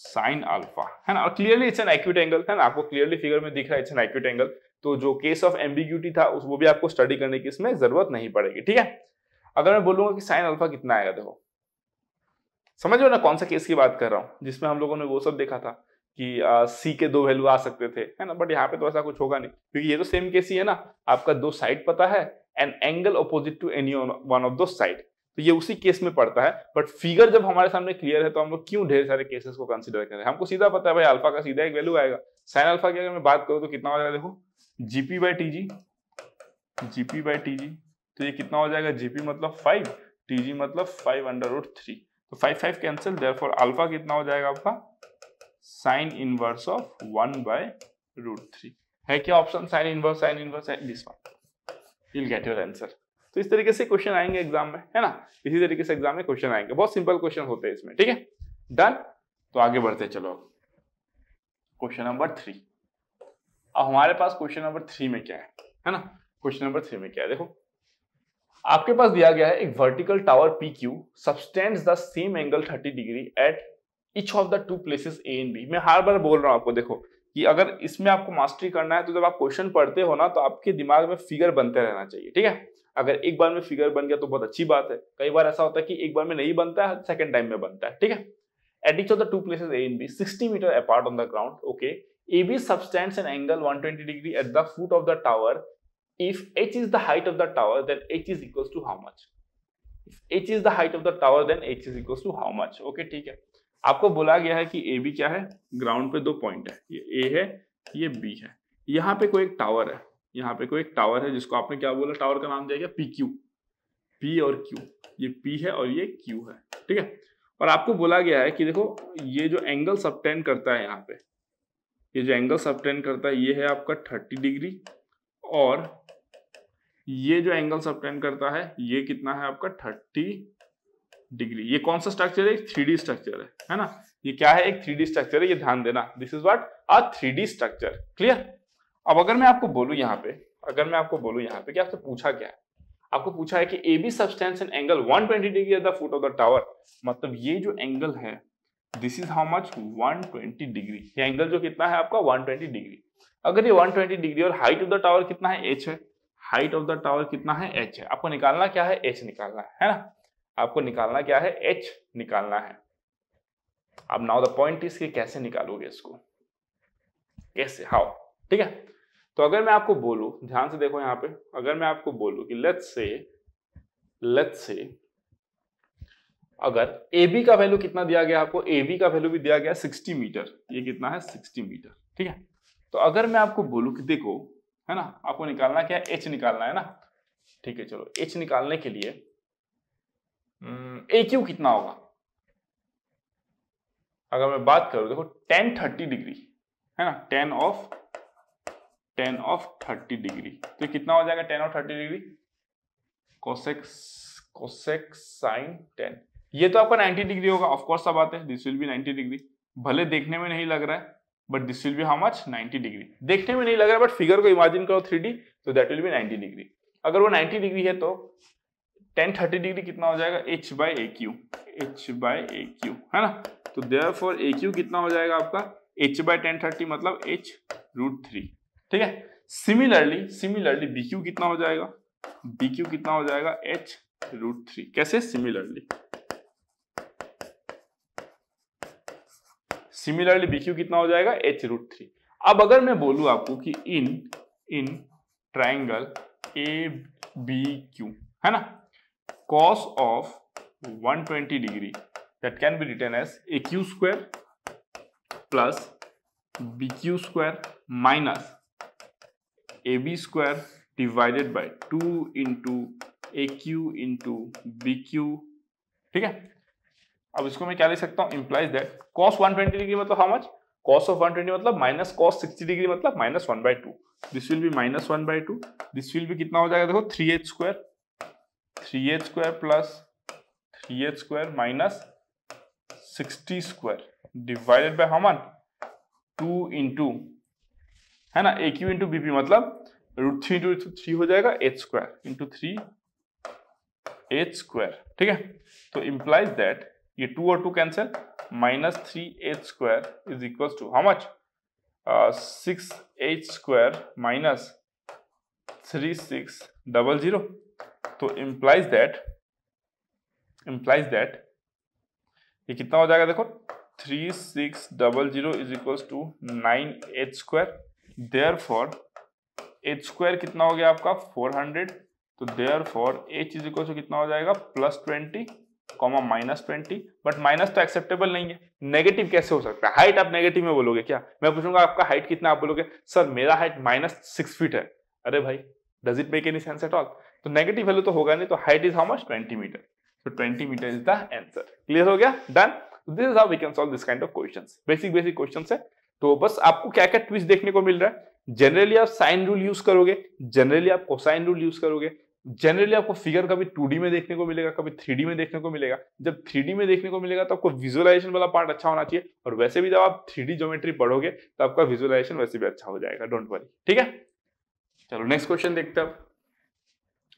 साइन अल्फा है ना और clearly it's an acute angle है ना आपको क्लियरली फिगर में दिख रहा है इट्स एन एक्यूट एंगल तो जो केस ऑफ एम्बिग्यूटी था वो भी आपको स्टडी करने की इसमें जरूरत नहीं पड़ेगी ठीक है अगर मैं बोलूंगा कि साइन अल्फा कितना आएगा देखो समझ रहे हो ना कौन सा केस की बात कर रहा हूँ जिसमें हम लोगों ने वो सब देखा था कि सी के दो वैल्यू आ सकते थे है ना बट यहाँ पे तो ऐसा कुछ होगा नहीं क्योंकि ये तो सेम केस ही है ना आपका दो साइड पता है an angle opposite to any one of दो साइड तो ये उसी केस में पड़ता है बट फिगर जब हमारे सामने क्लियर है तो हम लोग क्यों ढेर सारे केसेस को कंसिडर करें हमको सीधा पता है भाई अल्फा का सीधा एक वैल्यू आएगा साइन अल्फा की अगर मैं बात करूँ तो कितना हो जाएगा देखो GP by T G GP by T G तो ये कितना हो जाएगा जीपी मतलब फाइव टी जी मतलब फाइव अंडर रूट थ्री तो five five cancel therefore alpha कितना हो जाएगा आपका sine inverse of one by root three है क्या option sine inverse sine inverse this one will get your answer तो इस तरीके से क्वेश्चन आएंगे एग्जाम में है ना इसी तरीके से एग्जाम में क्वेश्चन आएंगे बहुत सिंपल क्वेश्चन होते हैं इसमें ठीक है डन तो आगे बढ़ते चलो क्वेश्चन नंबर थ्री अब हमारे पास क्वेश्चन नंबर थ्री में क्या है है ना क्वेश्चन नंबर थ्री में क्या है देखो आपके पास दिया गया है एक vertical tower P Q subtend the same angle thirty degree at each of the two places A and B मैं हर बार बोल रहा हूं आपको देखो कि अगर इसमें आपको मास्टरी करना है तो जब आप क्वेश्चन पढ़ते हो ना तो आपके दिमाग में फिगर बनते रहना चाहिए ठीक है अगर एक बार में फिगर बन गया तो बहुत अच्छी बात है कई बार ऐसा होता है कि एक बार में नहीं बनता है सेकंड टाइम में बनता है ठीक है at each of the two places A and B sixty metre apart on the ground okay A B subtends an angle 120 degree at the foot of the tower if H is the height of the tower then H is equals to how much H is the height of the tower then H is equals to how much okay ठीक है आपको बोला गया है कि A B क्या है ground पे दो पॉइंट है ये ए है ये बी है यहाँ पे कोई एक टावर है यहाँ पे कोई एक टावर है जिसको आपने क्या बोला टावर का नाम दिया गया पी क्यू पी और क्यू ये पी है और ये क्यू है ठीक है और आपको बोला गया है कि देखो ये जो एंगल सबटेंड करता है यहाँ पे ये जो एंगल सबटेंड करता है ये है आपका थर्टी डिग्री और ये जो एंगल सबटेंड करता है ये कितना है आपका थर्टी डिग्री ये कौन सा स्ट्रक्चर है थ्री डी स्ट्रक्चर है है ना ये क्या है एक थ्री डी स्ट्रक्चर है ये ध्यान देना this is what a three D structure clear अब अगर मैं आपको बोलू यहाँ पे अगर मैं आपको बोलू यहाँ पे कि आपसे पूछा क्या है आपको पूछा है कि A B subtends an angle one twenty degree at the foot of the tower मतलब ये जो एंगल है this is how much one twenty degree ये एंगल जो कितना है आपका वन ट्वेंटी डिग्री अगर ये वन ट्वेंटी डिग्री और हाइट ऑफ द टावर कितना है एच है हाइट ऑफ द टावर कितना है एच है आपको निकालना क्या है एच निकालना है ना आपको निकालना क्या है एच निकालना है अब नाउ द पॉइंट इज कि कैसे निकालोगे इसको कैसे हाउ ठीक है तो अगर मैं आपको बोलू ध्यान से देखो यहां पे अगर मैं आपको बोलू कि लेट्स से लेट्स से अगर ए बी का वैल्यू कितना दिया गया आपको ए बी का वैल्यू भी दिया गया सिक्सटी मीटर ये कितना है सिक्सटी मीटर ठीक है तो अगर मैं आपको बोलू कि देखो है ना आपको निकालना क्या है एच निकालना है ना ठीक है चलो एच निकालने के लिए ए हम्म, क्यू कितना होगा अगर मैं बात करूं देखो टेन थर्टी डिग्री है ना tan of tan of thirty degree तो कितना हो जाएगा tan of thirty degree sine tan ये तो आपका नाइनटी डिग्री होगा ऑफ कोर्स सब आते हैं this will be ninety degree भले देखने में नहीं लग रहा है but this will be how much ninety degree देखने में नहीं लग रहा है बट फिगर को इमेजिन करो थ्री तो that will be ninety degree अगर वो नाइनटी डिग्री है तो टेन थर्टी डिग्री कितना हो जाएगा H by A Q H by A Q है ना तो देयर फॉर ए क्यू कितना हो जाएगा आपका एच बाई टेन थर्टी मतलब एच रूट थ्री ठीक है सिमिलरली सिमिलरली बी क्यू कितना हो जाएगा बी क्यू कितना हो जाएगा एच रूट थ्री कैसे सिमिलरली सिमिलरली बी क्यू कितना हो जाएगा एच रूट थ्री अब अगर मैं बोलूं आपको कि in in triangle A B Q है ना cos of 120 degree that can be written as aq square plus bq square minus ab square divided by 2 into aq into bq ठीक है अब इसको मैं क्या लिख सकता हूं इंप्लाइज दैट cos 120 डिग्री मतलब हाउ मच cos ऑफ 120 मतलब माइनस cos 60 डिग्री मतलब -1/2 this will be -1/2 this will be कितना हो जाएगा देखो 3h H square three H square plus three H square minus sixty square divided by हमन two into है ना ए क्यू इंटू बीपी मतलब रूट थ्री इंटू थ्री हो जाएगा H square into three H square ठीक है तो implies that ये टू और two cancel minus three H square is equal to how much six H square minus three six double zero तो implies that implies that ये कितना हो जाएगा देखो three six double zero is equal to nine H square therefore H square कितना हो गया आपका फोर हंड्रेड तो therefore H is equal to कितना हो जाएगा plus twenty comma minus twenty but minus तो एक्सेप्टेबल नहीं है नेगेटिव कैसे हो सकता है हाइट आप नेगेटिव में बोलोगे क्या मैं पूछूंगा आपका हाइट कितना आप बोलोगे सर मेरा हाइट माइनस सिक्स फीट है अरे भाई does it make any sense at all तो नेगेटिव वैल्यू तो होगा नहीं तो height is how much twenty metre तो twenty metre is the answer clear हो गया done this is how we can solve this kind of question basic basic question है तो बस आपको क्या क्या ट्विस्ट देखने को मिल रहा है जनरली आप साइन रूल यूज करोगे जनरली आप कोसाइन रूल यूज करोगे जनरली आपको फिगर कभी टू में देखने को मिलेगा कभी थ्री में देखने को मिलेगा जब थ्री में देखने को मिलेगा तो आपको विजुअलाइजेशन वाला पार्ट अच्छा होना चाहिए और वैसे भी जब आप थ्री ज्योमेट्री पढ़ोगे तो आपका विजुअलाइजेशन वैसे भी अच्छा हो जाएगा डोंट वरी ठीक है चलो नेक्स्ट क्वेश्चन देखते अब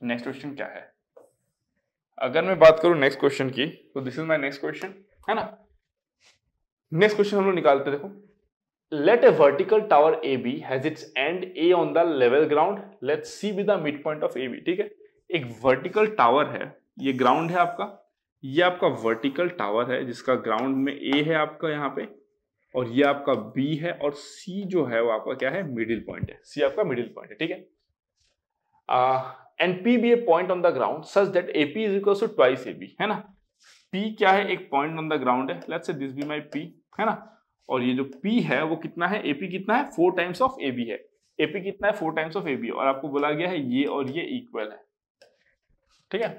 नेक्स्ट क्वेश्चन क्या है अगर मैं बात करूं नेक्स्ट क्वेश्चन की तो this is my next question है ना नेक्स्ट क्वेश्चन हम लोग निकालते देखो let a vertical tower A B has its end A on the level ground let C with the mid point of A B ठीक है एक वर्टिकल टावर है ये ग्राउंड है आपका ये आपका वर्टिकल टावर है जिसका ग्राउंड में ए है आपका यहाँ पे और ये आपका बी है और सी जो है वो आपका क्या है मिडिल पॉइंट है सी आपका मिडिल पॉइंट है ठीक है and P B a point on the ground such that A P is equal to twice A B है ना पी क्या है एक पॉइंट ऑन द ग्राउंड है let's say this be my P है ना और ये जो पी है वो कितना है एपी कितना है four times of A B है एपी कितना है four times of A B और आपको बोला गया है ये और ये इक्वल है ठीक है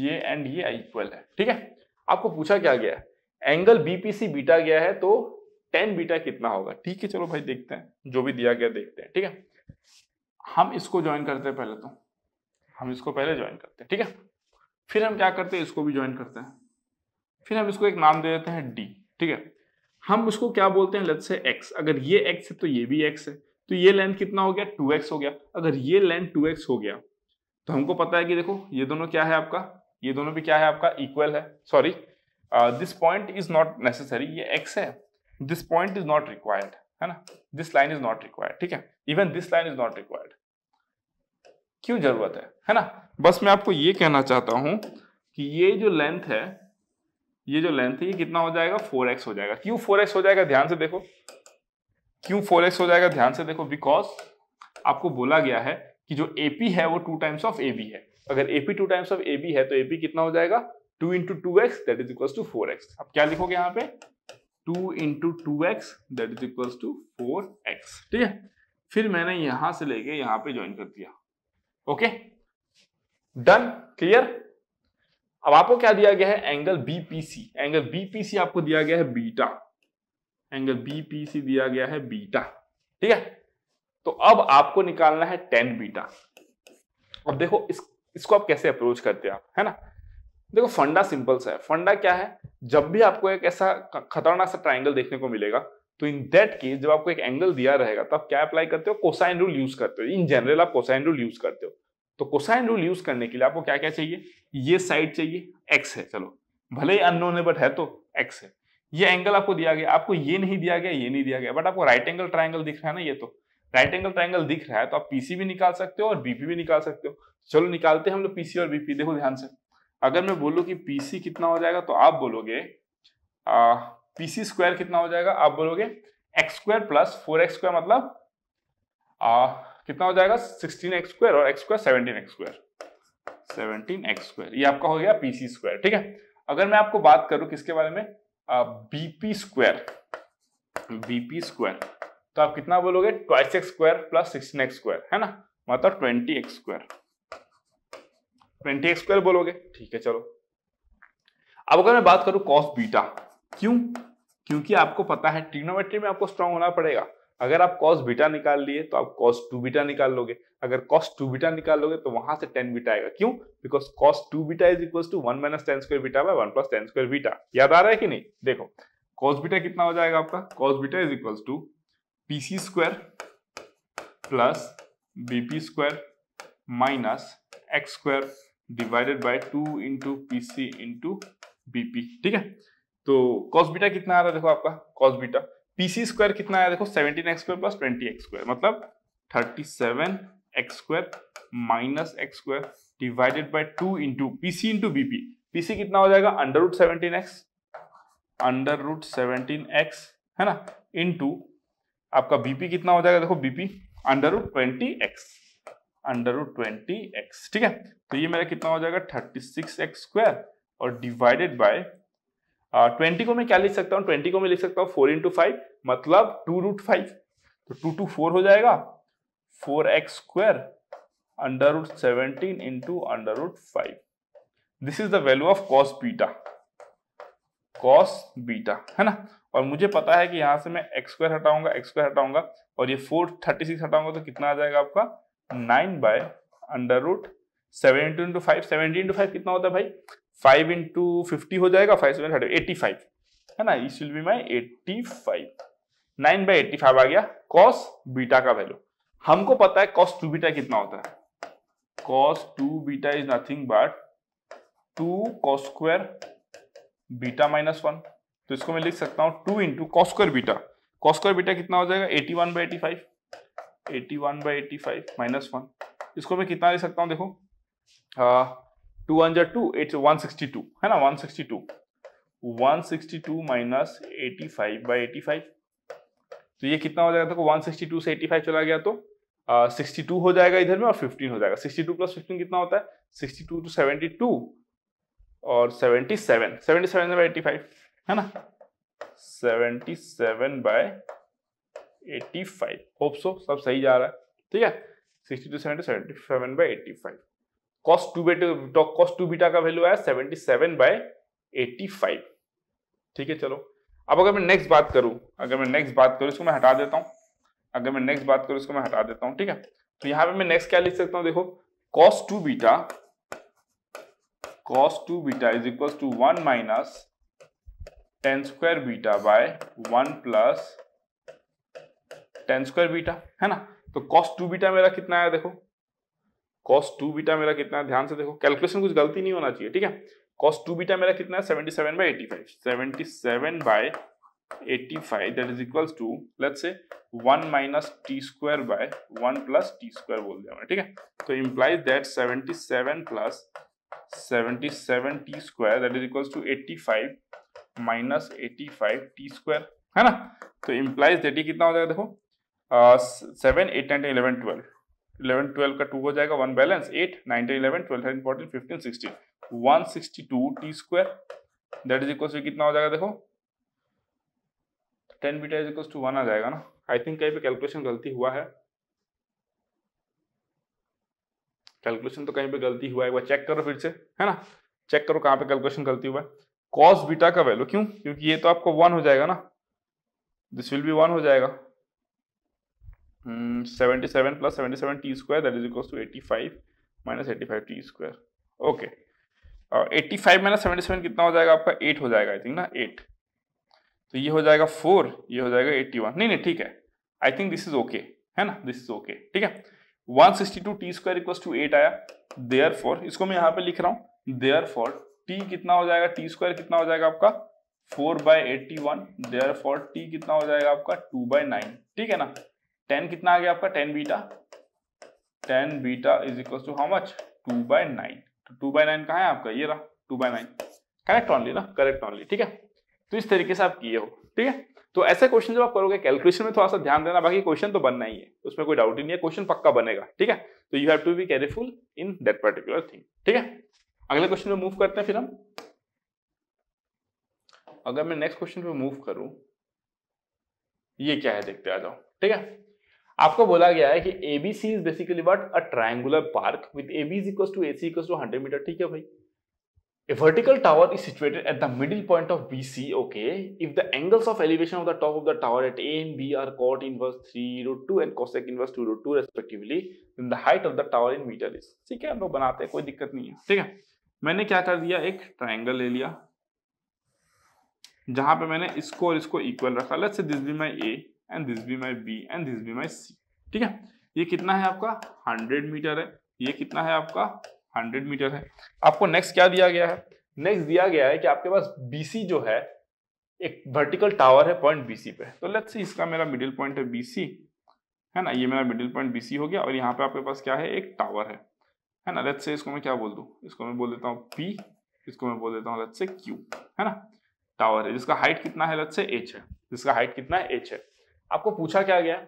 ये एंड ये इक्वल है ठीक है आपको पूछा क्या गया है एंगल बीपीसी बीटा गया है तो टेन बीटा कितना होगा ठीक है चलो भाई देखते हैं जो भी दिया गया देखते हैं ठीक है हम इसको ज्वाइन करते हैं पहले तो हम इसको पहले ज्वाइन करते हैं ठीक है फिर हम क्या करते हैं इसको भी ज्वाइन करते हैं फिर हम इसको एक नाम दे देते हैं डी ठीक है हम उसको क्या बोलते हैं लत से एक्स अगर ये एक्स है तो ये भी एक्स है तो ये लेंथ कितना हो गया टू एक्स हो गया अगर ये लेंथ टू एक्स हो गया तो हमको पता है कि देखो ये दोनों क्या है आपका ये दोनों भी क्या है आपका इक्वल है sorry this point is not necessary ये एक्स है this point is not required है ना this line is not required ठीक है even this line is not required क्यों जरूरत है है ना बस मैं आपको ये कहना चाहता हूं कि ये जो लेंथ है ये जो लेंथ है ये कितना हो जाएगा फोर एक्स हो जाएगा क्यों फोर एक्स हो जाएगा ध्यान से देखो क्यों फोर एक्स हो जाएगा ध्यान से देखो बिकॉज आपको बोला गया है कि जो एपी है वो two times of A B है अगर AP two times of A B है तो एपी कितना हो जाएगा two into two x that is equal to four x अब क्या लिखोगे यहाँ पे two into two x that is equal to four x ठीक है फिर मैंने यहां से लेके यहां पे ज्वाइन कर दिया ओके डन क्लियर अब आपको क्या दिया गया है एंगल बीपीसी एंगल बीपीसी आपको दिया गया है बीटा एंगल बीपीसी दिया गया है बीटा ठीक है तो अब आपको निकालना है टेन बीटा अब देखो इस, इसको आप कैसे अप्रोच करते हैं आप है ना देखो फंडा सिंपल सा है फंडा क्या है जब भी आपको एक ऐसा खतरनाक सा ट्राइंगल देखने को मिलेगा तो इन दैट केस जब आपको एक एंगल दिया रहेगा तब क्या अप्लाई करते हो कोसाइन रूल यूज करते हो इन जनरल आप कोसाइन रूल यूज करते हो तो कोसाइन रूल यूज करने के लिए आपको क्या क्या चाहिए ये साइड चाहिए एक्स है चलो भले ही अनोन है बट है तो एक्स है ये एंगल आपको दिया गया आपको ये नहीं दिया गया ये नहीं दिया गया बट आपको राइट एंगल ट्राइंगल दिख रहा है ना ये तो राइट एंगल ट्राइंगल दिख रहा है तो आप पीसी भी निकाल सकते हो और बीपी भी निकाल सकते हो चलो निकालते हैं हम लोग पीसी और बीपी देखो ध्यान से अगर मैं बोलूं कि PC कितना हो जाएगा तो आप बोलोगे PC स्क्वायर कितना हो जाएगा आप बोलोगे x square plus four x square मतलब आ, कितना हो जाएगा सिक्सटीन एक्स स्क्वायर और x square seventeen x square seventeen x square ये आपका हो गया PC स्क्वायर ठीक है अगर मैं आपको बात करूं किसके बारे में BP स्क्वायर BP स्क्वायर तो आप कितना बोलोगे twice x square plus sixteen x square है ना मतलब twenty x square twenty x square बोलोगे ठीक है चलो अब अगर मैं बात करूं कॉस बीटा क्यों क्योंकि आपको पता है ट्रिग्नोमेट्री में आपको स्ट्रांग होना पड़ेगा अगर आप कॉस बीटा निकाल लिए तो आप कॉस टू बीटा निकाल लोगे अगर कॉस टू बीटा निकाल लोगे तो वहां से टेन बीटा आएगा क्यों because cos two beta is equal to one minus tan square beta by one plus tan square beta याद आ रहा है कि नहीं देखो कॉस बीटा कितना हो जाएगा आपका cos beta is equal to PC square plus BP square minus x square divided by two into P C into BP ठीक है तो कॉस बीटा कितना आ रहा है देखो आपका कॉस बीटा पीसी स्क्वायर कितना आया देखो seventeen x square twenty x square मतलब thirty seven x square minus x square divided by two into PC into BP PC कितना हो जाएगा under root seventeen x under root seventeen x है ना into आपका बीपी कितना हो जाएगा देखो BP under root twenty x under root twenty x ठीक है तो ये मेरा कितना हो जाएगा थर्टी सिक्स एक्स स्क्वायर और डिवाइडेड बाय ट्वेंटी को मैं क्या लिख सकता हूँ ट्वेंटी को मैं लिख सकता हूँ फोर इंटू फाइव मतलब टू रूट फाइव तो टू टू फोर हो जाएगा four x square under root seventeen into under root five this is the value of cos beta cos beta है ना और मुझे पता है कि यहां से मैं एक्स स्क्वायर हटाऊंगा एक्स स्क्वायर हटाऊंगा और ये फोर थर्टी सिक्स हटाऊंगा तो कितना आ जाएगा आपका nine by under root seven into into five seventy into five कितना होता है भाई फाइव इंटू फिफ्टी हो जाएगा five seven thirty eighty five है ना इस will be my eighty five nine by eighty five आ गया कॉस बीटा का वैल्यू हमको पता है कॉस टू बीटा कितना होता है cos two beta is nothing but two cos square beta minus one तो इसको मैं लिख सकता हूँ two into cos square beta cos square beta कितना हो जाएगा eighty one by eighty five eighty one by eighty five minus one इसको मैं कितना ले सकता हूँ देखो टू वन जा two eight one sixty two है ना one sixty two one sixty two minus eighty five by eighty five तो ये कितना हो जाएगा देखो वन सिक्सटी टू से एटी फाइव चला गया तो सिक्सटी uh, टू हो जाएगा इधर में और फिफ्टीन हो जाएगा सिक्सटी टू प्लस फिफ्टीन कितना होता है sixty two two seventy two और seventy seven seventy seven by eighty five है ना seventy seven by eighty five hope so सब सही जा रहा है ठीक है sixty two seventy seventy seven by eighty five cos two beta cos two beta का वैल्यू आया seventy seven by eighty five ठीक है चलो अब अगर मैं नेक्स्ट बात करूं अगर मैं नेक्स्ट बात करूं इसको मैं हटा देता हूं अगर मैं नेक्स्ट बात करूं इसको मैं हटा देता हूं ठीक है तो यहां पे मैं नेक्स्ट क्या लिख सकता हूं देखो cos two beta cos two beta is equal to one minus tan square beta by one plus tan square beta है ना तो कॉस टू बीटा मेरा कितना आया देखो कॉस टू बीटा मेरा कितना है ध्यान से देखो कैलकुलेशन कुछ गलती नहीं होना चाहिए ठीक है कॉस टू बीटा मेरा कितना है seventy seven by eighty five seventy seven by eighty five that is equals to let's say one minus t square by one plus t square बोल दिया ठीक है तो implies that seventy seven plus seventy seven t square that is equals to eighty five minus eighty five t square है ना तो implies that ये कितना हो जाएगा देखो seven eight nine eleven twelve eleven twelve का टू हो जाएगा one balance eight nine ten eleven twelve thirteen fourteen fifteen sixteen one sixty two t square that is equal to कितना हो जाएगा देखो tan beta is equal to one आ जाएगा ना आई थिंक कहीं पे कैलकुलेशन गलती हुआ है कैलकुलेशन तो कहीं पे गलती हुआ है वह चेक करो फिर से है ना चेक करो कहाँ पे कैलकुलेशन गलती हुआ है कॉस बीटा का वैल्यू क्यों क्योंकि ये तो आपको वन हो जाएगा ना दिस विल बी वन हो जाएगा Hmm, plus 77 t square that is equals to 85 minus 85 t square okay और 85 माइनस 77 कितना हो जाएगा आपका 8 हो जाएगा आई थिंक ना 8 तो ये हो जाएगा 4 ये हो जाएगा 81 नहीं नहीं ठीक है I think this is okay है ना दिस इज ओके ठीक है 162 sixty two t square equals to eight आया देयर फॉर इसको मैं यहाँ पे लिख रहा हूँ देयर फोर टी कितना हो जाएगा टी स्क्वायर कितना हो जाएगा आपका four by eighty one therefore T कितना हो जाएगा आपका टू बाय नाइन ठीक है ना टेन कितना आ गया आपका tan beta tan beta is equal to how much two by nine तो टू बाय नाइन कहाँ है आपका ये रहा two by nine correct only ना करेक्ट ऑनली ठीक है तो इस तरीके से आप किए हो ठीक है तो ऐसे क्वेश्चन जब आप करोगे कैलकुलेशन में थोड़ा सा ध्यान देना बाकी क्वेश्चन तो बनना ही है उसमें कोई डाउट ही नहीं है क्वेश्चन पक्का बनेगा ठीक है तो you have to be careful in that particular thing ठीक है अगले क्वेश्चन में मूव करते हैं फिर हम अगर मैं नेक्स्ट क्वेश्चन पे मूव करूं ये क्या है देखते आ जाओ ठीक है आपको बोला गया है कि A B C is basically what a triangular park with A B equal to A C equal to hundred metre ठीक है भाई a vertical tower is situated at the middle point of B C okay if the angles of elevation of the top of the tower at A and B are cot inverse three root two and cosec inverse two root two respectively height of the tower in metre is ठीक है हम लोग बनाते हैं कोई दिक्कत नहीं है ठीक है मैंने क्या कर दिया एक ट्राइंगल ले लिया जहां पे मैंने इसको और इसको इक्वल रखा let's say this be my A and this be my B and this be my C ठीक है ये कितना है आपका हंड्रेड मीटर है ये कितना है आपका हंड्रेड मीटर है आपको नेक्स्ट क्या दिया गया है नेक्स्ट दिया गया है कि आपके पास बी जो है एक वर्टिकल टावर है पॉइंट बीसी पे तो लेट्स सी इसका मेरा मिडिल पॉइंट है बी है ना ये मेरा मिडिल पॉइंट बी हो गया और यहाँ पे आपके पास क्या है एक टावर है है ना लेट्स से इसको मैं क्या बोल दू इसको मैं बोल देता हूँ पी इसको मैं बोल देता हूँ लेट्स से क्यू है ना टावर है जिसका हाइट कितना है लेट्स से एच है जिसका हाइट कितना है एच है आपको पूछा क्या गया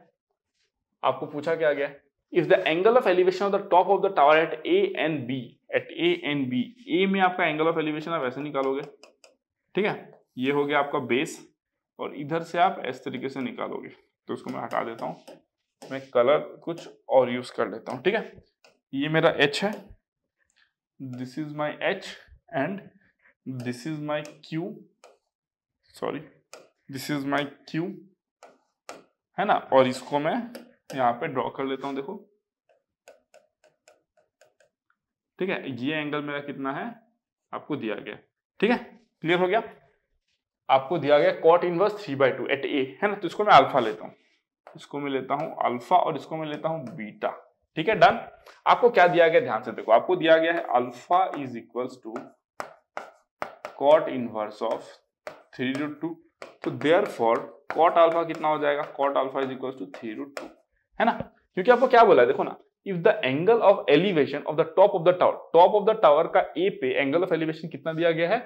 आपको पूछा क्या गया if the angle of elevation of the top of the tower at A and B at A and B A में आपका एंगल ऑफ एलिवेशन आप ऐसे निकालोगे ठीक है ये हो गया आपका बेस और इधर से आप इस तरीके से निकालोगे तो इसको मैं हटा देता हूँ मैं कलर कुछ और यूज कर लेता हूँ ठीक है ये मेरा एच है this is my H and this is my Q sorry this is my Q है ना और इसको मैं यहाँ पे ड्रॉ कर लेता हूं देखो ठीक है ये एंगल मेरा कितना है आपको दिया गया ठीक है क्लियर हो गया आपको दिया गया cot inverse three by two at A है ना तो इसको मैं अल्फा लेता हूँ इसको मैं लेता हूँ अल्फा और इसको मैं लेता हूँ बीटा ठीक है डन आपको क्या दिया गया ध्यान से देखो आपको दिया गया है alpha is equals to cot inverse of three two तो देयर फॉर कॉट अल्फा कितना हो जाएगा cot alpha is equal to three root two है ना क्योंकि आपको क्या बोला है देखो ना if the angle of elevation of the top of the tower top of the tower का ए पे एंगल ऑफ एलिवेशन कितना दिया गया है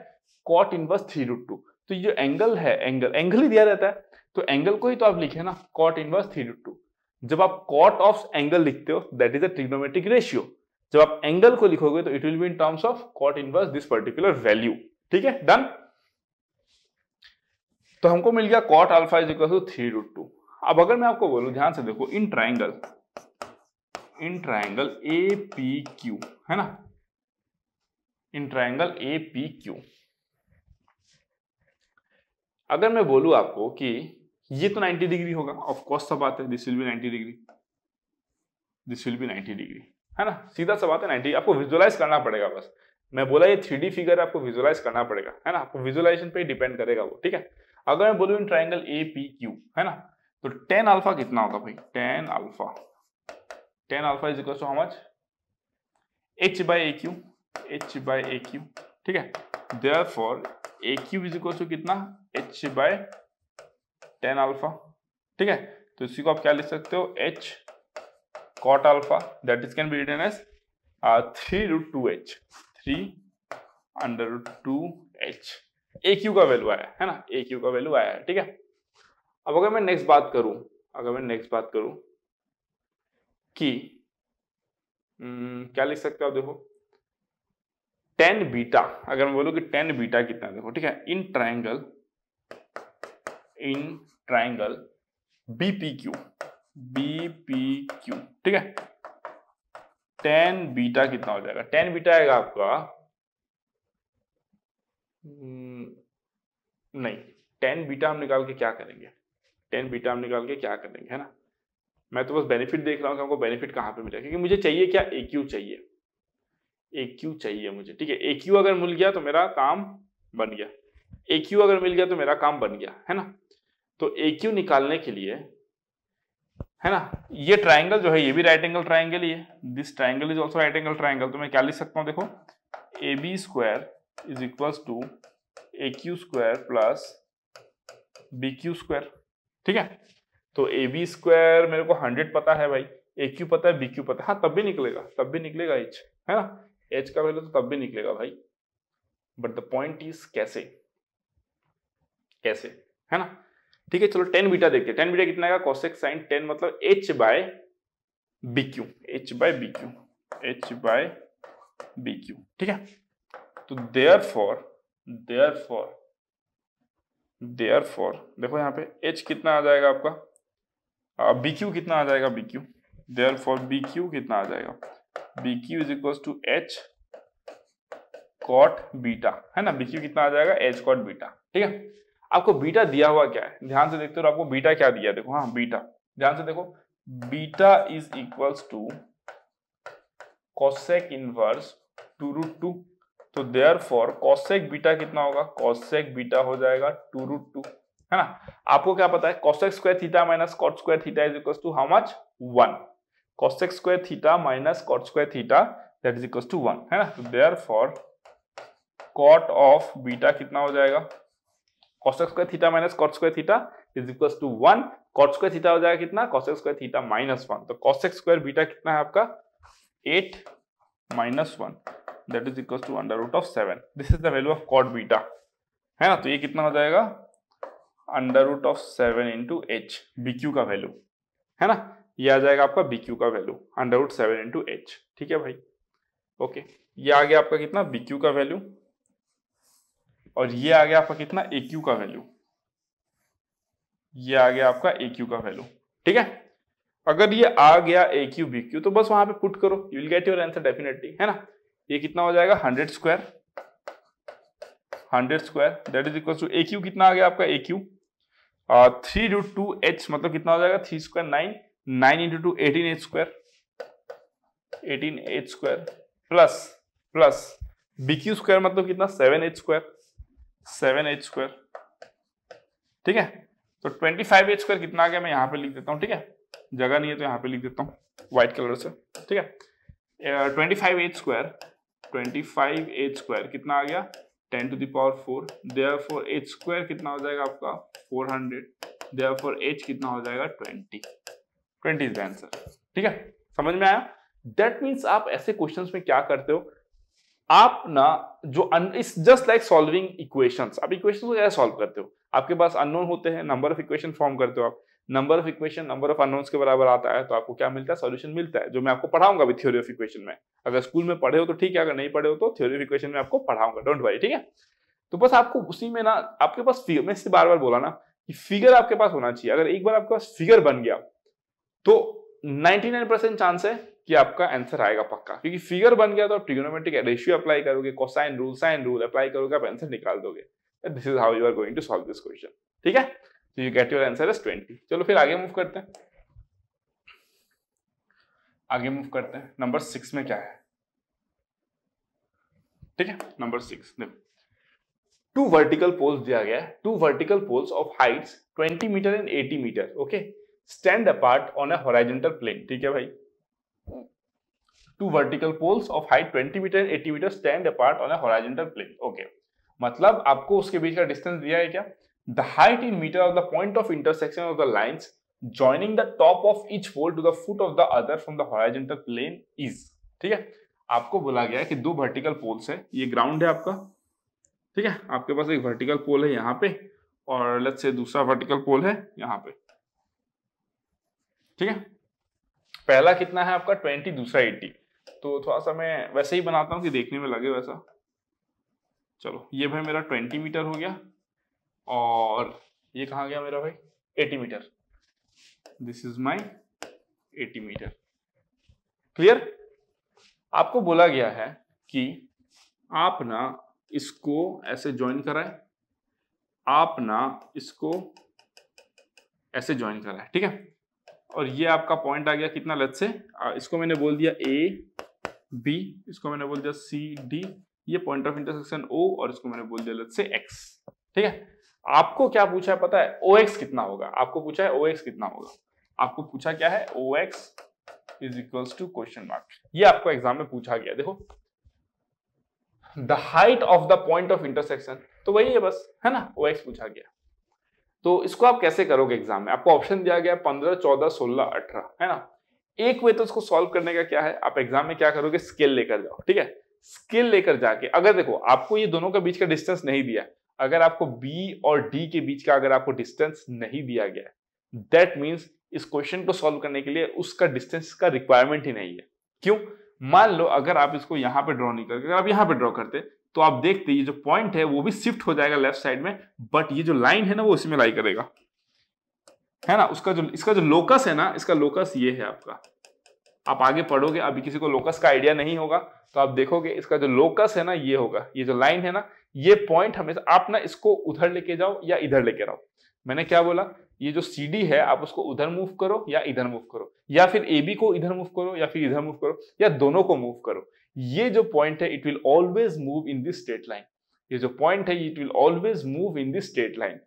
cot inverse three root two तो ये जो एंगल है एंगल एंगल ही दिया रहता है तो एंगल को ही तो आप लिखे ना cot inverse three root two जब आप कॉट ऑफ एंगल लिखते हो that is a trigonometric ratio जब आप एंगल को लिखोगे तो it will be in terms of cot inverse this particular value ठीक है डन तो हमको मिल गया cot alpha is equal to three root two अब अगर मैं आपको बोलूं ध्यान से देखो in triangle in triangle A P Q है ना इन ट्राइंगल ए पी क्यू अगर मैं बोलूं आपको कि ये तो 90 डिग्री होगा ऑफ ऑफकोर्स सब बात है this will be 90 degree this will be 90 degree है ना सीधा सब बात है 90 आपको विजुअलाइज करना पड़ेगा बस मैं बोला ये थ्री फिगर आपको विजुअलाइज करना पड़ेगा है ना आपको विजुअलाइजेशन पे डिपेंड करेगा वो ठीक है अगर मैं बोलूँ ट्राइंगल ए पी क्यू है ना तो टेन अल्फा कितना होगा भाई tan alpha tan alpha is equal to how much H by A Q H by A Q ठीक है therefore A Q is equal to कितना एच बाय टेन अल्फा ठीक है तो इसी को आप क्या लिख सकते हो H cot alpha that is can be be written three root two H three under root two H A Q का वैल्यू आया है ना ए क्यू का वैल्यू आया ठीक है अब अगर मैं नेक्स्ट बात करूं अगर मैं नेक्स्ट बात करूं कि हम्म, क्या लिख सकते हो देखो टेन बीटा अगर मैं बोलूं कि टेन बीटा कितना देखो ठीक है in triangle in triangle Q BPQ Q ठीक है टेन बीटा कितना हो जाएगा टेन बीटा आएगा आपका हम्म, नहीं टेन बीटा हम निकाल के क्या करेंगे टेन बीटा हम निकाल के क्या करेंगे है ना मैं तो बस बेनिफिट देख रहा हूँ कि हमको बेनिफिट कहाँ पे मिलेगा क्योंकि मुझे चाहिए क्या ए क्यू चाहिए ए क्यू चाहिए मुझे ठीक है ए क्यू अगर मिल गया तो मेरा काम बन गया ए क्यू अगर मिल गया तो मेरा काम बन गया है ना तो ए क्यू निकालने के लिए है ना ये ट्राइंगल जो है ये भी राइट एंगल ट्राइंगल ही है this triangle is also right angle triangle तो मैं क्या लिख सकता हूँ देखो A B square is equals to A Q square plus B Q square ठीक है तो ए बी स्क्वायर मेरे को हंड्रेड पता है भाई ए क्यू पता है बी क्यू पता है हाँ तब भी निकलेगा तब भी निकलेगा एच है ना एच का वैल्यू तो तब भी निकलेगा भाई बट द पॉइंट इज कैसे कैसे है ना ठीक है चलो टेन बीटा देखते हैं टेन बीटा कितना आएगा कॉसेक साइन टेन मतलब H by B Q H by B Q H by B Q ठीक है तो therefore therefore therefore देखो यहां पे एच कितना आ जाएगा आपका बी क्यू कितना आ जाएगा B Q therefore B Q कितना आ जाएगा B Q is equal to H cot beta है ना बी क्यू कितना आ जाएगा एच कॉट बीटा ठीक है आपको बीटा दिया हुआ क्या है ध्यान से देखते हो आपको बीटा क्या दिया देखो हाँ बीटा ध्यान से देखो beta is equals to cosec inverse two root two तो देयर फॉर कॉसेक बीटा कितना होगा कॉसेक बीटा हो जाएगा टू रूट टू है ना आपको क्या पता है cosec square theta minus cot square theta is equal to how much one cosec square theta minus cot square theta that is equal to one है ना तो therefore cot of beta कितना हो जाएगा cosec square theta minus cot square theta is equal to one cot square theta हो जाएगा कितना cosec square theta minus one तो कॉसेक स्क्वायर बीटा कितना है आपका eight minus one that is equal to under root of seven this is the value of cot beta है ना तो ये कितना हो जाएगा under root of seven into H B Q का वैल्यू है ना ये आ जाएगा आपका बी क्यू का value under root seven into H ठीक है भाई ओके ये आ गया आपका कितना बी क्यू का वैल्यू और ये आ गया आपका कितना ए क्यू का वैल्यू ये आ गया आपका ए क्यू का वैल्यू ठीक है अगर ये आ गया ए क्यू बी क्यू तो बस वहां पे पुट करो you will get your answer definitely है ना ये कितना हो जाएगा hundred square hundred square that is equal to A Q कितना आ गया आपका A Q three root two H मतलब कितना हो जाएगा three square nine nine into two eighteen H square eighteen H square plus plus B Q square मतलब कितना seven H square seven H square ठीक है तो ट्वेंटी फाइव एच स्क्वायर कितना आ गया मैं यहां पे लिख देता हूँ ठीक है जगह नहीं है तो यहाँ पे लिख देता हूँ व्हाइट कलर से ठीक है twenty five H square twenty five H square कितना आ गया ten to the power four therefore H square कितना हो जाएगा आपका four hundred therefore H कितना हो जाएगा twenty twenty is the answer ठीक है समझ में आया दैट मीन्स आप ऐसे क्वेश्चन में क्या करते हो आप ना जो it's just like solving equations आप इक्वेशंस को कैसे सॉल्व करते हो आपके पास अननोन होते हैं नंबर ऑफ इक्वेशन फॉर्म करते हो आप number of equation number of unknowns के बराबर आता है तो आपको क्या मिलता है सॉल्यूशन मिलता है जो मैं आपको पढ़ाऊंगा अभी थ्योरी ऑफ इक्वेशन में अगर स्कूल में पढ़े हो तो ठीक है अगर नहीं पढ़े हो तो थ्योरी ऑफ इक्वेशन में आपको पढ़ाऊंगा डोंट वरी ठीक है तो बस आपको उसी में ना आपके पास फिगर मैं इससे बार बार बोला ना कि फिगर आपके पास होना चाहिए अगर एक बार आपके पास फिगर बन गया तो नाइनटी परसेंट चांस है कि आपका आंसर आएगा पक्का क्योंकि फिगर बन गया तो आप ट्रिग्नोमेट्रिक रेशियो अप्लाई करोगे cosine rule sine rule apply करोगे आप आंसर निकाल दोगे this is how you are going to solve this question ठीक है so you get your answer is twenty चलो फिर आगे मूव करते हैं आगे मूव करते हैं नंबर सिक्स में क्या है ठीक है number six two vertical poles दिया गया है two vertical poles of heights 20 metre and 80 metre okay stand apart on a horizontal plane ठीक है भाई two vertical poles of height 20 metre and 80 metre stand apart on a horizontal plane okay मतलब आपको उसके बीच का डिस्टेंस दिया है क्या The height in meter of the point of intersection of the lines joining the top of each pole to the foot of the other from the horizontal plane is ठीक है आपको बोला गया है कि दो वर्टिकल पोल्स है ये ग्राउंड है आपका ठीक है आपके पास एक वर्टिकल पोल है यहाँ पे और लेट्स से दूसरा वर्टिकल पोल है यहाँ पे ठीक है पहला कितना है आपका ट्वेंटी दूसरा एट्टी तो थोड़ा सा मैं वैसे ही बनाता हूँ कि देखने में लगे वैसा चलो ये भाई मेरा ट्वेंटी मीटर हो गया और ये कहा गया मेरा भाई eighty metre this is my eighty metre clear आपको बोला गया है कि आप ना इसको ऐसे ज्वाइन कराए आप ना इसको ऐसे ज्वाइन कराए ठीक है और ये आपका पॉइंट आ गया कितना लत से इसको मैंने बोल दिया ए बी इसको मैंने बोल दिया सी डी ये पॉइंट ऑफ इंटरसेक्शन ओ और इसको मैंने बोल दिया लत से एक्स ठीक है आपको क्या पूछा है पता है ओ एक्स कितना होगा आपको पूछा है ओ एक्स कितना होगा आपको पूछा क्या है O X is equal to question mark ये आपको एग्जाम में पूछा गया देखो the height of the point of intersection तो वही है बस है ना ओ एक्स पूछा गया तो इसको आप कैसे करोगे एग्जाम में आपको ऑप्शन दिया गया पंद्रह चौदह सोलह अठारह है ना एक वे तो इसको सॉल्व करने का क्या है आप एग्जाम में क्या करोगे स्केल लेकर जाओ ठीक है स्केल लेकर जाके अगर देखो आपको ये दोनों के बीच का डिस्टेंस नहीं दिया अगर आपको बी और डी के बीच का अगर आपको डिस्टेंस नहीं दिया गया दैट मीन्स इस क्वेश्चन को सॉल्व करने के लिए उसका डिस्टेंस का रिक्वायरमेंट ही नहीं है क्यों मान लो अगर आप इसको यहां पे ड्रॉ नहीं करते अगर आप यहां पे ड्रॉ करते तो आप देखते ये जो पॉइंट है वो भी शिफ्ट हो जाएगा लेफ्ट साइड में बट ये जो लाइन है ना वो इसमें लाई करेगा है ना उसका जो इसका जो लोकस है ना इसका लोकस ये है आपका आप आगे पढ़ोगे अभी किसी को लोकस का आइडिया नहीं होगा तो आप देखोगे इसका जो लोकस है ना ये होगा ये जो लाइन है ना ये पॉइंट हमेशा आप ना इसको उधर लेके जाओ या इधर लेके जाओ मैंने क्या बोला ये जो सी डी है आप उसको उधर मूव करो या इधर मूव करो या फिर ए बी को इधर मूव करो या फिर इधर मूव करो या दोनों को मूव करो ये जो पॉइंट है it will always move in this straight line ये जो पॉइंट है it will always move in this straight line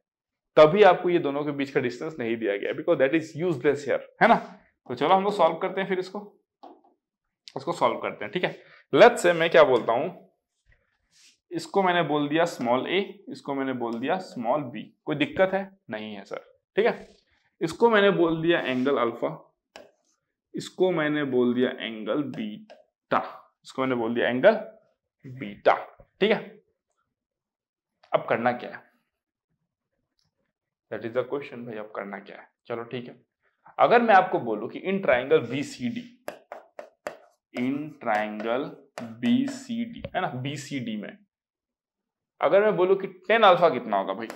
तभी आपको ये दोनों के बीच का डिस्टेंस नहीं दिया गया because that is useless here है ना तो चलो हम लोग सॉल्व करते हैं फिर इसको इसको सॉल्व करते हैं ठीक है लेट से मैं क्या बोलता हूं इसको मैंने बोल दिया स्मॉल ए इसको मैंने बोल दिया स्मॉल बी कोई दिक्कत है नहीं है सर ठीक है इसको मैंने बोल दिया एंगल अल्फा इसको मैंने बोल दिया एंगल बीटा इसको मैंने बोल दिया एंगल बीटा ठीक है अब करना क्या है दैट इज द क्वेश्चन भाई अब करना क्या है चलो ठीक है अगर मैं आपको बोलूं कि in triangle B C D in triangle B C D है ना बी सी डी में अगर मैं बोलूं कि टेन अल्फा कितना होगा भाई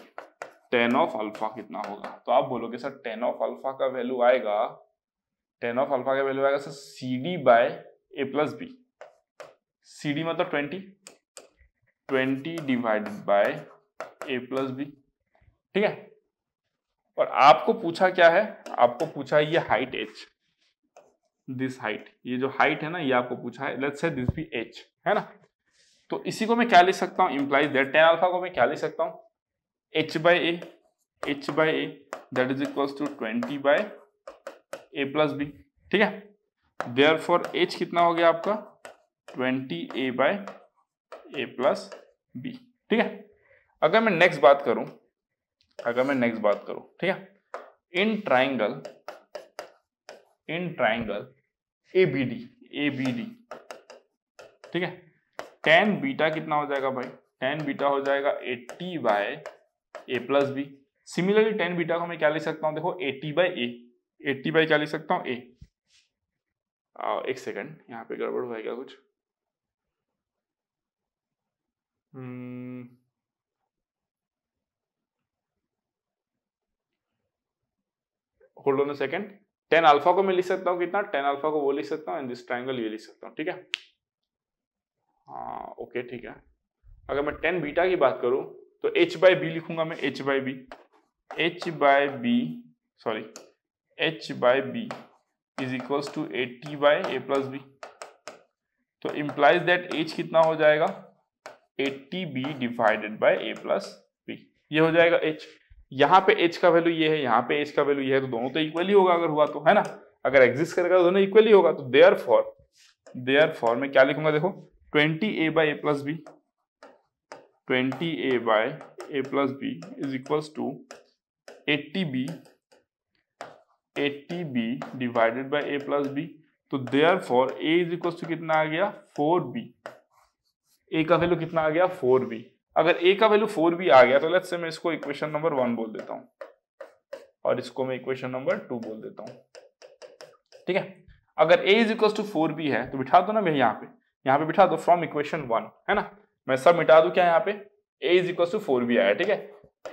टेन ऑफ अल्फा कितना होगा तो आप बोलोगे सर टेन ऑफ अल्फा का वैल्यू आएगा टेन ऑफ अल्फा का वैल्यू आएगा sir C D by A plus B C D मतलब twenty twenty divided by A plus B ठीक है और आपको पूछा क्या है आपको पूछा है ये हाइट एच दिस हाइट ये जो हाइट है ना ये आपको पूछा है let's say this B H है ना तो इसी को मैं क्या लिख सकता हूं इम्प्लाइज दैट टेन अल्फा को मैं क्या लिख सकता हूं H by A H by A that is equals to twenty by A plus B ठीक है देयर फॉर एच कितना हो गया आपका twenty A by A plus B ठीक है अगर मैं नेक्स्ट बात करूं अगर मैं नेक्स्ट बात करूं ठीक है in triangle in triangle A B D A B D ठीक है टेन बीटा कितना हो जाएगा भाई टेन बीटा हो जाएगा eighty by A plus B similarly tan beta को मैं क्या लिख सकता हूं देखो eighty by A eighty by क्या लिख सकता हूं ए एक सेकंड यहां पे गड़बड़ होएगा कुछ hmm hold on second tan alpha को मैं लिख सकता हूँ कितना टेन अल्फा को वो लिख सकता हूँ एंड दिस ट्राइंगल ये लिख सकता हूँ ठीक है हाँ ओके ठीक है अगर मैं टेन बीटा की बात करूँ तो एच बाई बी लिखूंगा मैं H by B H by B sorry H by B is equals to eighty by A plus B तो इम्प्लाइज दैट एच कितना हो जाएगा eighty B divided by A plus B ये हो जाएगा H यहाँ पे एच का वैल्यू ये है यहाँ पे एच का वैल्यू ये है तो दोनों तो इक्वली होगा अगर हुआ तो है ना अगर एग्जिस्ट करेगा तो दोनों इक्वली होगा तो देयर फॉर देयर फॉर मैं क्या लिखूंगा देखो twenty A by A plus B twenty A by A plus B is equals to eighty B eighty B divided by A plus B तो therefore A is equal to कितना आ गया four B A का value कितना आ गया four B अगर ए का वैल्यू फोर भी आ गया तो लेट्स से मैं इसको इक्वेशन नंबर वन बोल देता हूँ और इसको मैं इक्वेशन नंबर टू बोल देता हूँ ठीक है अगर A is equal to four B है तो बिठा दो ना मैं यहाँ पे यहाँ पे बिठा दो फ्रॉम इक्वेशन वन है ना मैं सब मिटा दू क्या यहाँ पे A is equal to four B आया ठीक है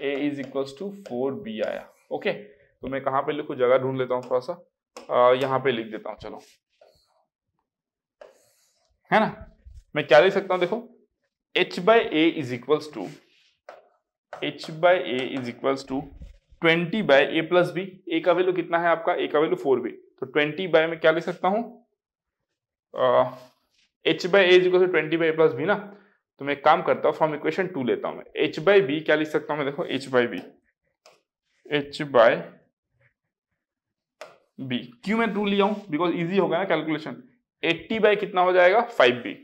A is equal to four B आया ओके तो मैं कहाँ पे लिखू जगह ढूंढ लेता हूँ थोड़ा सा यहाँ पे लिख देता हूँ चलो है ना मैं क्या लिख सकता हूँ देखो h by a is equals to h by a is equals to 20 by a plus B A का वैल्यू कितना है आपका ए का वैल्यू फोर बी तो 20 बाय में क्या ले सकता हूं H by A to twenty by A plus B ना तो मैं काम करता हूँ फ्रॉम इक्वेशन टू लेता हूं मैं एच बाई बी क्या लिख सकता हूं मैं देखो H by B H by B क्यों मैं टू लिया हूं बिकॉज इजी होगा ना कैलकुलेशन एट्टी बाय कितना हो जाएगा five B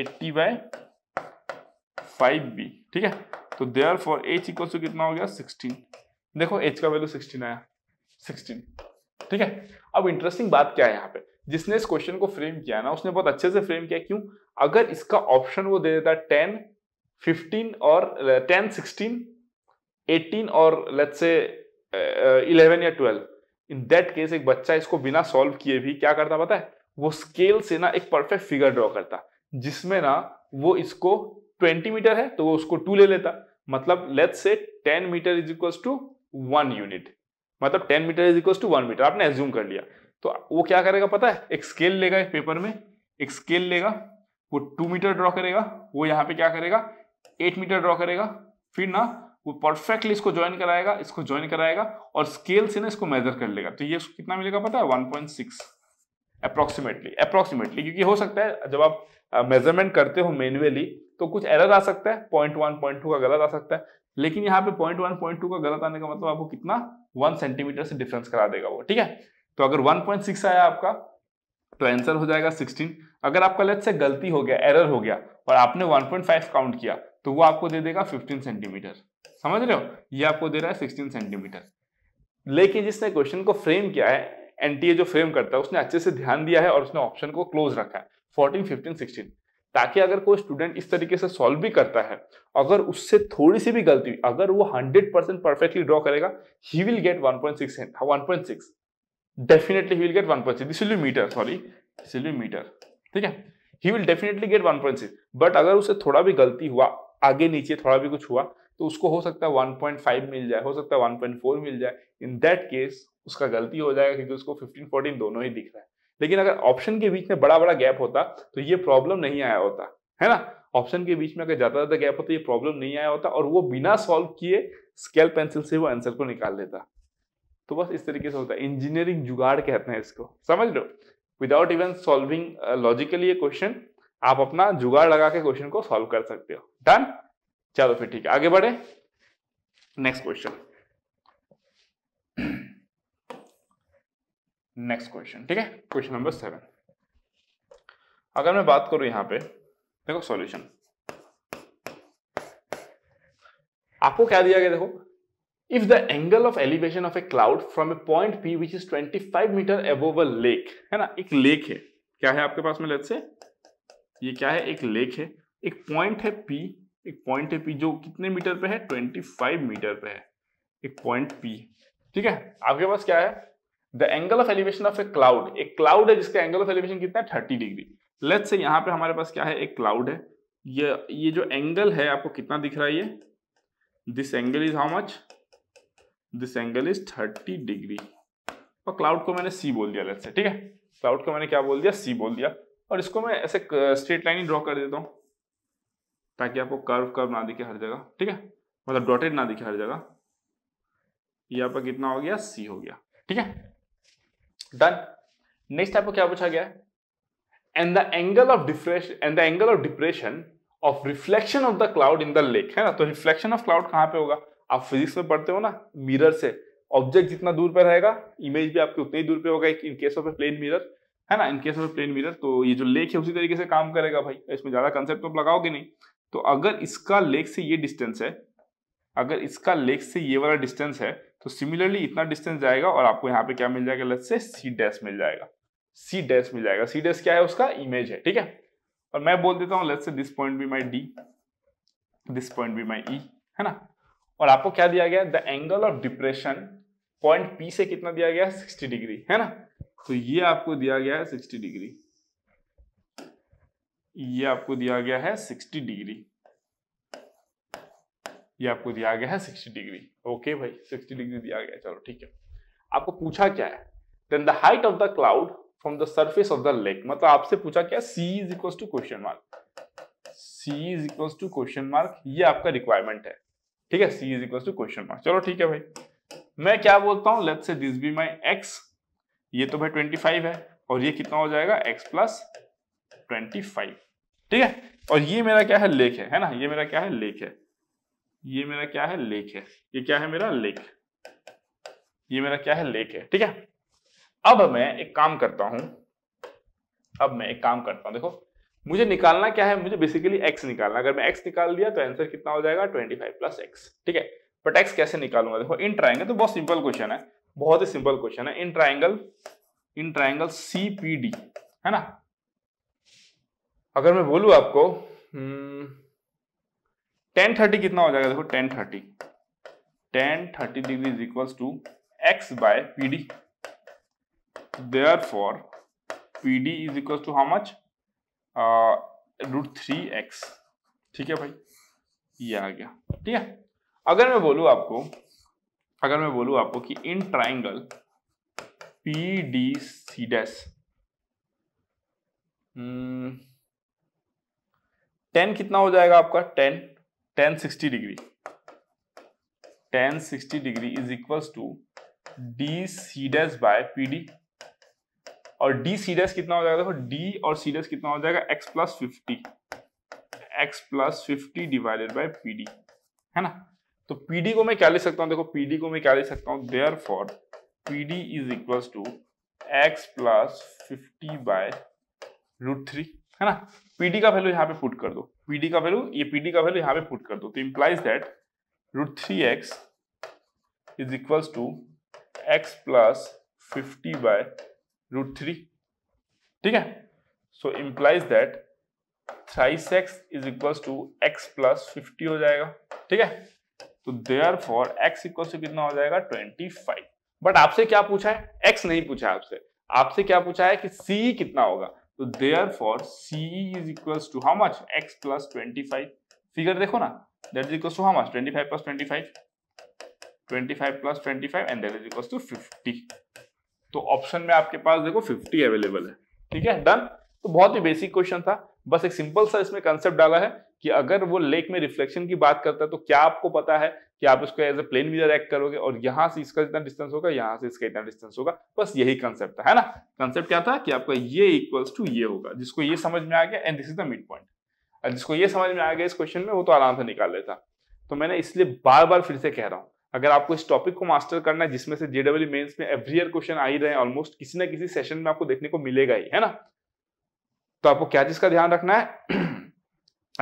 eighty by five B ठीक है तो therefore H equal to कितना हो गया सिक्सटीन देखो एच का वैल्यू सिक्सटीन आया सिक्सटीन ठीक है अब इंटरेस्टिंग बात क्या है यहाँ पे जिसने इस क्वेश्चन को फ्रेम किया ना उसने बहुत अच्छे से फ्रेम किया क्यों अगर इसका ऑप्शन वो दे देता टेन फिफ्टीन और टेन सिक्सटीन एटीन और लेट से इलेवन या ट्वेल्व इन दैट केस एक बच्चा इसको बिना सॉल्व किए भी क्या करता पता है वो स्केल से ना एक परफेक्ट फिगर ड्रॉ करता जिसमें ना वो इसको 20 मीटर है तो वो उसको 2 ले लेता मतलब let say 10 metre is equal to one unit मतलब 10 metre is equal to one metre आपने एज्यूम कर लिया तो वो क्या करेगा पता है एक स्केल लेगा एक पेपर में एक स्केल लेगा वो टू मीटर ड्रॉ करेगा वो यहाँ पे क्या करेगा एट मीटर ड्रॉ करेगा फिर ना वो परफेक्टली इसको ज्वाइन कराएगा इसको ज्वाइन कराएगा और स्केल से ना इसको मेजर कर लेगा तो ये कितना मिलेगा पता है one point six approximately approximately क्योंकि हो सकता है जब आप मेजरमेंट करते हो मैनुअली तो कुछ एरर आ सकता है पॉइंट वन पॉइंट टू का गलत आ सकता है लेकिन यहाँ पे पॉइंट वन पॉइंट टू का गलत आने का मतलब आपको कितना वन सेंटीमीटर से डिफरेंस करा देगा वो ठीक है तो अगर वन पॉइंट सिक्स आया आपका तो आंसर हो जाएगा सिक्सटीन अगर आपका लेट से गलती हो गया एरर हो गया और आपने वन पॉइंट फाइव काउंट किया तो वो आपको दे देगा फिफ्टीन सेंटीमीटर समझ रहे हो ये आपको दे रहा है सिक्सटीन सेंटीमीटर लेकिन जिसने क्वेश्चन को फ्रेम किया है एनटीए जो फ्रेम करता है उसने अच्छे से ध्यान दिया है और उसने ऑप्शन को क्लोज रखा है फोर्टीन फिफ्टीन सिक्सटीन ताकि अगर कोई स्टूडेंट इस तरीके से सॉल्व भी करता है अगर उससे थोड़ी सी भी गलती हुई अगर वो 100 परसेंट परफेक्टली ड्रॉ करेगा he will get 1.6 1.6 definitely he will get 1.6 point six metre sorry this will metre ठीक है he will definitely get 1.6 but अगर उसे थोड़ा भी गलती हुआ आगे नीचे थोड़ा भी कुछ हुआ तो उसको हो सकता है 1.5 मिल जाए हो सकता है 1.4 मिल जाए इन दैट केस उसका गलती हो जाएगा क्योंकि उसको 15 14 दोनों ही दिख रहा है लेकिन अगर ऑप्शन के बीच में बड़ा बड़ा गैप होता तो ये प्रॉब्लम नहीं आया होता है ना ऑप्शन के बीच में अगर ज्यादा ज्यादा गैप होता तो ये प्रॉब्लम नहीं आया होता और वो बिना सॉल्व किए स्केल पेंसिल से वो आंसर को निकाल लेता तो बस इस तरीके से होता है इंजीनियरिंग जुगाड़ कहते हैं इसको समझ लो विदाउट इवन सॉल्विंग लॉजिकली ये क्वेश्चन आप अपना जुगाड़ लगा के क्वेश्चन को सॉल्व कर सकते हो डन चलो फिर ठीक है आगे बढ़े नेक्स्ट क्वेश्चन नेक्स्ट क्वेश्चन ठीक है क्वेश्चन नंबर सेवन अगर मैं बात करूं यहां पे देखो सॉल्यूशन आपको क्या दिया गया देखो if the angle of elevation of a cloud from a point P which is 25 metre above a lake है ना एक लेक है क्या है आपके पास में लेट से ये क्या है एक लेक है एक पॉइंट है पी एक पॉइंट है पी जो कितने मीटर पे है 25 मीटर पे है एक पॉइंट पी ठीक है आपके पास क्या है the angle of elevation of a cloud एक क्लाउड है जिसका एंगल ऑफ एलिवेशन कितना है थर्टी डिग्री लेट से यहाँ पे हमारे पास क्या है एक क्लाउड है ये ये जो एंगल है आपको कितना दिख रहा है ये this angle is how much this angle is thirty degree और क्लाउड को मैंने सी बोल दिया लेट से ठीक है क्लाउड को मैंने क्या बोल दिया सी बोल दिया और इसको मैं ऐसे स्ट्रेट लाइन ही ड्रॉ कर देता हूँ ताकि आपको कर्व कर्व ना दिखे हर जगह ठीक है मतलब डॉटेड ना दिखे हर जगह ये आपका कितना हो गया सी हो गया ठीक है डन नेक्स्ट आपको क्या पूछा गया and the angle of depression and the angle of depression of reflection of the cloud in the lake है ना तो रिफ्लेक्शन ऑफ क्लाउड कहां पे होगा आप फिजिक्स में पढ़ते हो ना मिरर से ऑब्जेक्ट जितना दूर पे रहेगा इमेज भी आपके उतनी ही दूर पे होगा in case of a plane mirror है ना in case of a plane mirror तो ये जो लेक है उसी तरीके से काम करेगा भाई इसमें ज्यादा कंसेप्ट तो लगाओगे नहीं तो अगर इसका लेक से ये डिस्टेंस है अगर इसका लेक से ये वाला डिस्टेंस है तो सिमिलरली इतना डिस्टेंस जाएगा और आपको यहाँ पे क्या मिल जाएगा लेट से सी डैश मिल जाएगा सी डैश मिल जाएगा सी डैश क्या है उसका इमेज है ठीक है और मैं बोल देता हूँ let say this point be my D this point be my E है ना और आपको क्या दिया गया the angle of depression point P से कितना दिया गया सिक्सटी डिग्री है ना तो ये आपको दिया गया है सिक्सटी डिग्री ये आपको दिया गया है सिक्सटी डिग्री ये आपको दिया गया है सिक्सटी डिग्री ओके भाई सिक्सटी डिग्री दिया गया चलो ठीक है आपको पूछा क्या है then the height of the cloud from the surface of the lake मतलब आपसे पूछा क्या C is equal to question mark C is equal to question mark ये आपका रिक्वायरमेंट है ठीक है C is equal to question mark चलो ठीक है भाई मैं क्या बोलता हूँ let say this be my x ये तो भाई ट्वेंटी फाइव है और ये कितना हो जाएगा एक्स प्लस ट्वेंटी फाइव ठीक है और ये मेरा क्या है लेख है है ना ये मेरा क्या है लेख है ये मेरा क्या है लेख है ये क्या है मेरा लेख ये मेरा क्या है लेख है ठीक है अब मैं एक काम करता हूं अब मैं एक काम करता हूं देखो मुझे निकालना क्या है मुझे बेसिकली एक्स निकालना अगर मैं एक्स निकाल दिया तो आंसर कितना हो जाएगा ट्वेंटी फाइव प्लस एक्स ठीक है बट एक्स कैसे निकालूंगा देखो इन ट्राइंगल तो बहुत सिंपल क्वेश्चन है बहुत ही सिंपल क्वेश्चन है in triangle in triangle C P D है ना अगर मैं बोलू आपको हम्म, टेन थर्टी कितना हो जाएगा देखो tan thirty tan thirty degree is equal to x by P D therefore P D is equal to how much root three X ठीक है भाई ये आ गया ठीक है अगर मैं बोलू आपको अगर मैं बोलू आपको कि in triangle P D C dash tan कितना हो जाएगा आपका tan tan sixty degree tan sixty degree is equals to D C dash by P D और डी सी डेस कितना हो जाएगा देखो डी और सी डेस कितना हो जाएगा X plus fifty X plus fifty divided by P D है ना तो पी डी को मैं क्या लिख सकता हूं देखो पी डी को मैं क्या लिख सकता हूं therefore P D is equals to X plus fifty by root three है ना पी डी का वैल्यू यहां पे पुट कर दो पीडी का वैल्यू ये पीडी का वैल्यू यहाँ पे पुट कर दो तो implies that root three X is equals to X plus fifty by root three ठीक है so implies that thrice X is equals to X plus fifty हो जाएगा ठीक है तो therefore x equal to कितना हो जाएगा ट्वेंटी फाइव बट आपसे क्या पूछा है एक्स नहीं पूछा आपसे आपसे क्या पूछा है कि सी कितना होगा तो therefore C is equals to how much X plus twenty five figure देखो ना that is equals to how much twenty five plus twenty five twenty five plus twenty five and that is equals to fifty तो option में आपके पास देखो fifty available है ठीक है done तो बहुत ही बेसिक क्वेश्चन था बस एक सिंपल सा इसमें कंसेप्ट डाला है कि अगर वो लेक में रिफ्लेक्शन की बात करता है तो क्या आपको पता है कि आप इसको as a plane mirror act करोगे और यहाँ से इसका इतना डिस्टेंस होगा यहाँ से इसका इतना डिस्टेंस होगा बस यही कंसेप्ट था है ना कंसेप्ट क्या था कि आपका ये इक्वल्स टू ये होगा जिसको ये समझ में आ गया and this is the mid point और जिसको ये समझ में आ गया इस क्वेश्चन में वो तो आराम से निकाल लेता तो मैंने इसलिए बार बार फिर से कह रहा हूँ अगर आपको इस टॉपिक को मास्टर करना है जिसमें से जेडब्ल्यू मेन्स में एवरी ईयर क्वेश्चन आ ही रहे हैं ऑलमोस्ट किसी ना किसी सेशन में आपको देखने को मिलेगा ही है ना तो आपको क्या चीज का ध्यान रखना है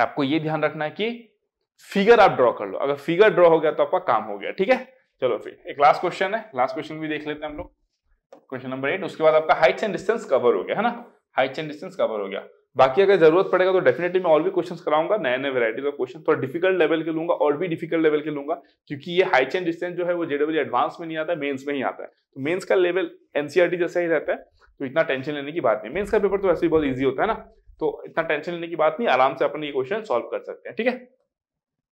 आपको ये ध्यान रखना है कि फिगर आप ड्रॉ कर लो अगर फिगर ड्रॉ हो गया तो आपका काम हो गया ठीक है चलो फिर एक लास्ट क्वेश्चन है लास्ट क्वेश्चन भी देख लेते हैं हम लोग क्वेश्चन नंबर एट उसके बाद आपका हाइट्स एंड डिस्टेंस कवर हो गया है ना हाइट्स एंड डिस्टेंस कवर हो गया बाकी अगर जरूरत पड़ेगा तो डेफिनेटली मैं और भी क्वेश्चन कराऊंगा नए नए वैरायटीज ऑफ क्वेश्चन थोड़ा डिफिकल्ट लेवल के लूंगा और भी डिफिकल्ट लेवल के लूंगा क्योंकि ये हाइट एंड डिस्टेंस जो है वो जेडब्ल्यू एडवांस में नहीं आता है मेन्स में ही आता है तो मेन्स का लेवल एनसीआरटी e जैसा ही रहता है तो इतना टेंशन लेने की बात नहीं मेन्स का पेपर तो वैसे ही बहुत ईजी होता है ना तो इतना टेंशन लेने की बात नहीं आराम से अपन ये क्वेश्चन सॉल्व कर सकते हैं ठीक है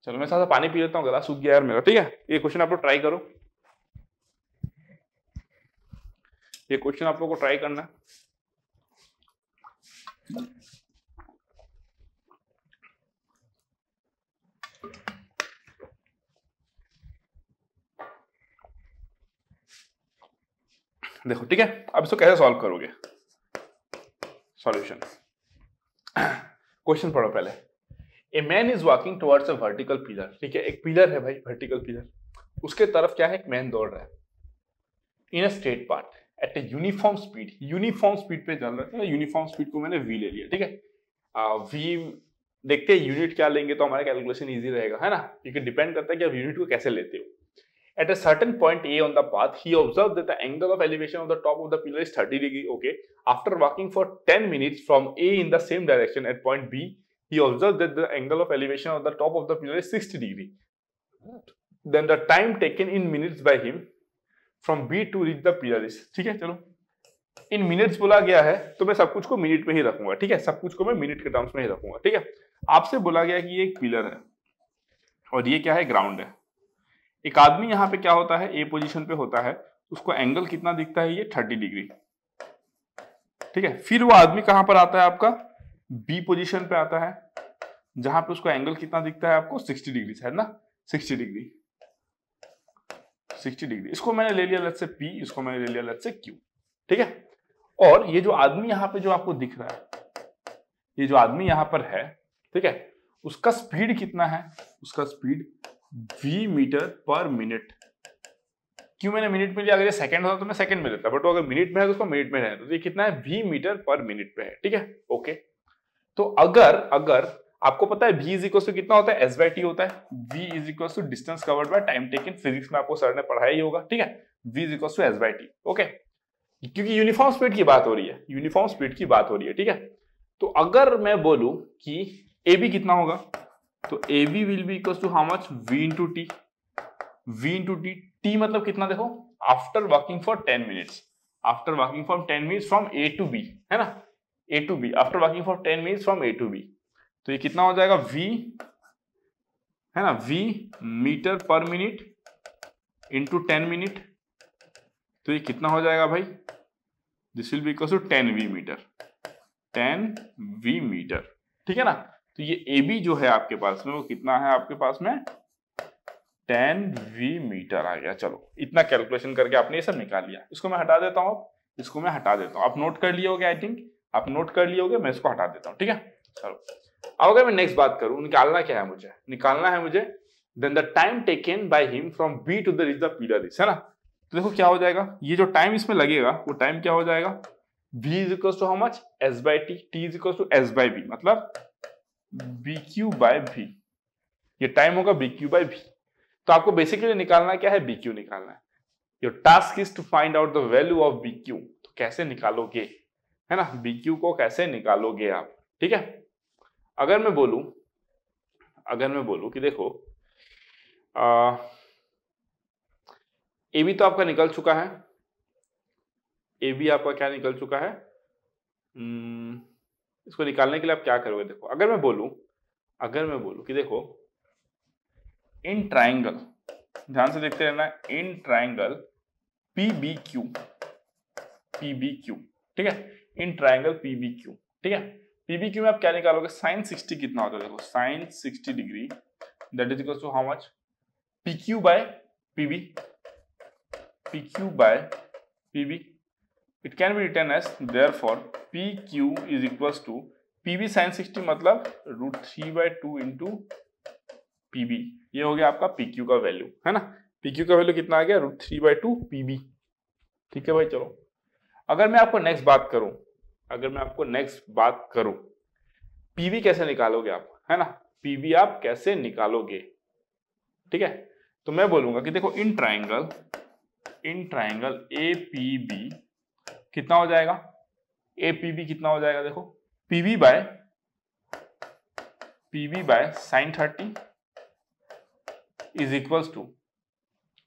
चलो मैं थोड़ा पानी पी लेता हूँ गला सूख गया यार मेरा ठीक है ये क्वेश्चन आप लोग ट्राई करो ये क्वेश्चन आप लोग को ट्राई करना देखो ठीक है अब इसको कैसे सॉल्व करोगे सॉल्यूशन क्वेश्चन पढ़ो पहले a man is walking towards a vertical pillar ठीक है एक पिलर है भाई वर्टिकल पिलर उसके तरफ क्या है एक मैन दौड़ रहा है in a straight part at a uniform speed uniform speed पे चल रहा है यूनिफॉर्म स्पीड को मैंने वी ले लिया ठीक है वी देखते हैं यूनिट क्या लेंगे तो हमारा कैलकुलेशन ईजी रहेगा है ना क्योंकि डिपेंड करता है कि आप यूनिट को कैसे लेते हो At a certain point A on the path, he observed that the angle of elevation of the top of the pillar is 30 degree. Okay. After walking for 10 minutes from A in the same direction at point B, he observed that the angle of elevation of the top of the pillar is 60 degree. Then the time taken in minutes by him from B to reach the pillar is ठीक है चलो इन minutes बोला गया है तो मैं सब कुछ को मिनट में ही रखूंगा ठीक है सब कुछ को मैं मिनट के टर्म्स में ही रखूंगा ठीक है आपसे बोला गया कि ये एक पिलर है और ये क्या है ग्राउंड है एक आदमी यहां पे क्या होता है ए पोजीशन पे होता है उसको एंगल कितना दिखता है ये 30 डिग्री ठीक है फिर वो आदमी कहां पर आता है आपका बी पोजीशन पे आता है जहां पे उसको एंगल कितना दिखता है आपको 60 डिग्री है ना 60 डिग्री 60 डिग्री इसको मैंने ले लिया लेट से P इसको मैंने ले लिया लेट से Q ठीक है और ये जो आदमी यहां पे जो आपको दिख रहा है ये जो आदमी यहां पर है ठीक है उसका स्पीड कितना है उसका speed V metre per minute क्यों मैंने मिनट में लिया अगर ये सेकंड होता तो मैं सेकंड में देता बट वो अगर मिनट में है तो उसको मिनट में है तो ये कितना है वी मीटर पर मिनट पे है ठीक है ओके तो अगर अगर आपको पता है v इज इक्वल टू कितना होता है s बाई टी होता है v is equal to distance covered by time taken physics में आपको सर ने पढ़ाया ही होगा ठीक है v is equal to S by T okay क्योंकि यूनिफॉर्म स्पीड की बात हो रही है यूनिफॉर्म स्पीड की बात हो रही है ठीक है तो अगर मैं बोलूं कि ए बी कितना होगा तो A B will be equal to how much V into T V into T T मतलब कितना देखो after walking for ten minutes after walking for ten minutes from A to B है ना A to B after walking for ten minutes from A to B तो ये कितना हो जाएगा v है ना v metre per minute into ten minute तो ये कितना हो जाएगा भाई this will be equal to ten V metre ten V metre ठीक है ना तो ये ए बी जो है आपके पास में वो कितना है आपके पास में टेन वी मीटर आ गया चलो इतना कैलकुलेशन करके आपने ये सब निकाल लिया इसको मैं हटा देता हूँ अब इसको मैं हटा देता हूँ आप नोट कर लिए आई थिंक आप नोट कर लिए मैं इसको हटा देता हूँ ठीक है चलो अब अगर मैं नेक्स्ट बात करूं निकालना क्या है मुझे निकालना है मुझे then the time taken by him from B to the reach the pillar is है ना तो देखो क्या हो जाएगा ये जो टाइम इसमें लगेगा वो टाइम क्या हो जाएगा B is equal to how much S by T T is equal to S by B मतलब बी क्यू बाय भी ये टाइम होगा बी क्यू बाय भी तो आपको बेसिकली निकालना क्या है बी क्यू निकालना है your task is to find out the value of B Q तो कैसे निकालोगे है ना बी क्यू को कैसे निकालोगे आप ठीक है अगर मैं बोलू अगर मैं बोलू कि देखो ए बी तो आपका निकल चुका है ए बी आपका क्या निकल चुका है hmm, इसको निकालने के लिए आप क्या करोगे देखो अगर मैं बोलू अगर मैं बोलू कि देखो इन ट्राइंगल ध्यान से देखते रहना in triangle P B Q P B Q ठीक है in triangle P B Q ठीक है पी बी क्यू में आप क्या निकालोगे साइन सिक्सटी कितना होता है देखो sine sixty degree that is equal to how much P Q by P B P Q by P B it can be written as therefore P Q is equals to P B sine sixty मतलब root three by two into P B ये हो गया आपका P Q का value है ना P Q का value कितना आ गया root three by two P B ठीक है भाई चलो अगर मैं आपको नेक्स्ट बात करूं अगर मैं आपको नेक्स्ट बात करूं पी वी कैसे निकालोगे आप है ना पीवी आप कैसे निकालोगे ठीक है तो मैं बोलूंगा कि देखो in triangle in triangle A P B कितना हो जाएगा ए बी कितना हो जाएगा देखो P B by P B by sine thirty is equals to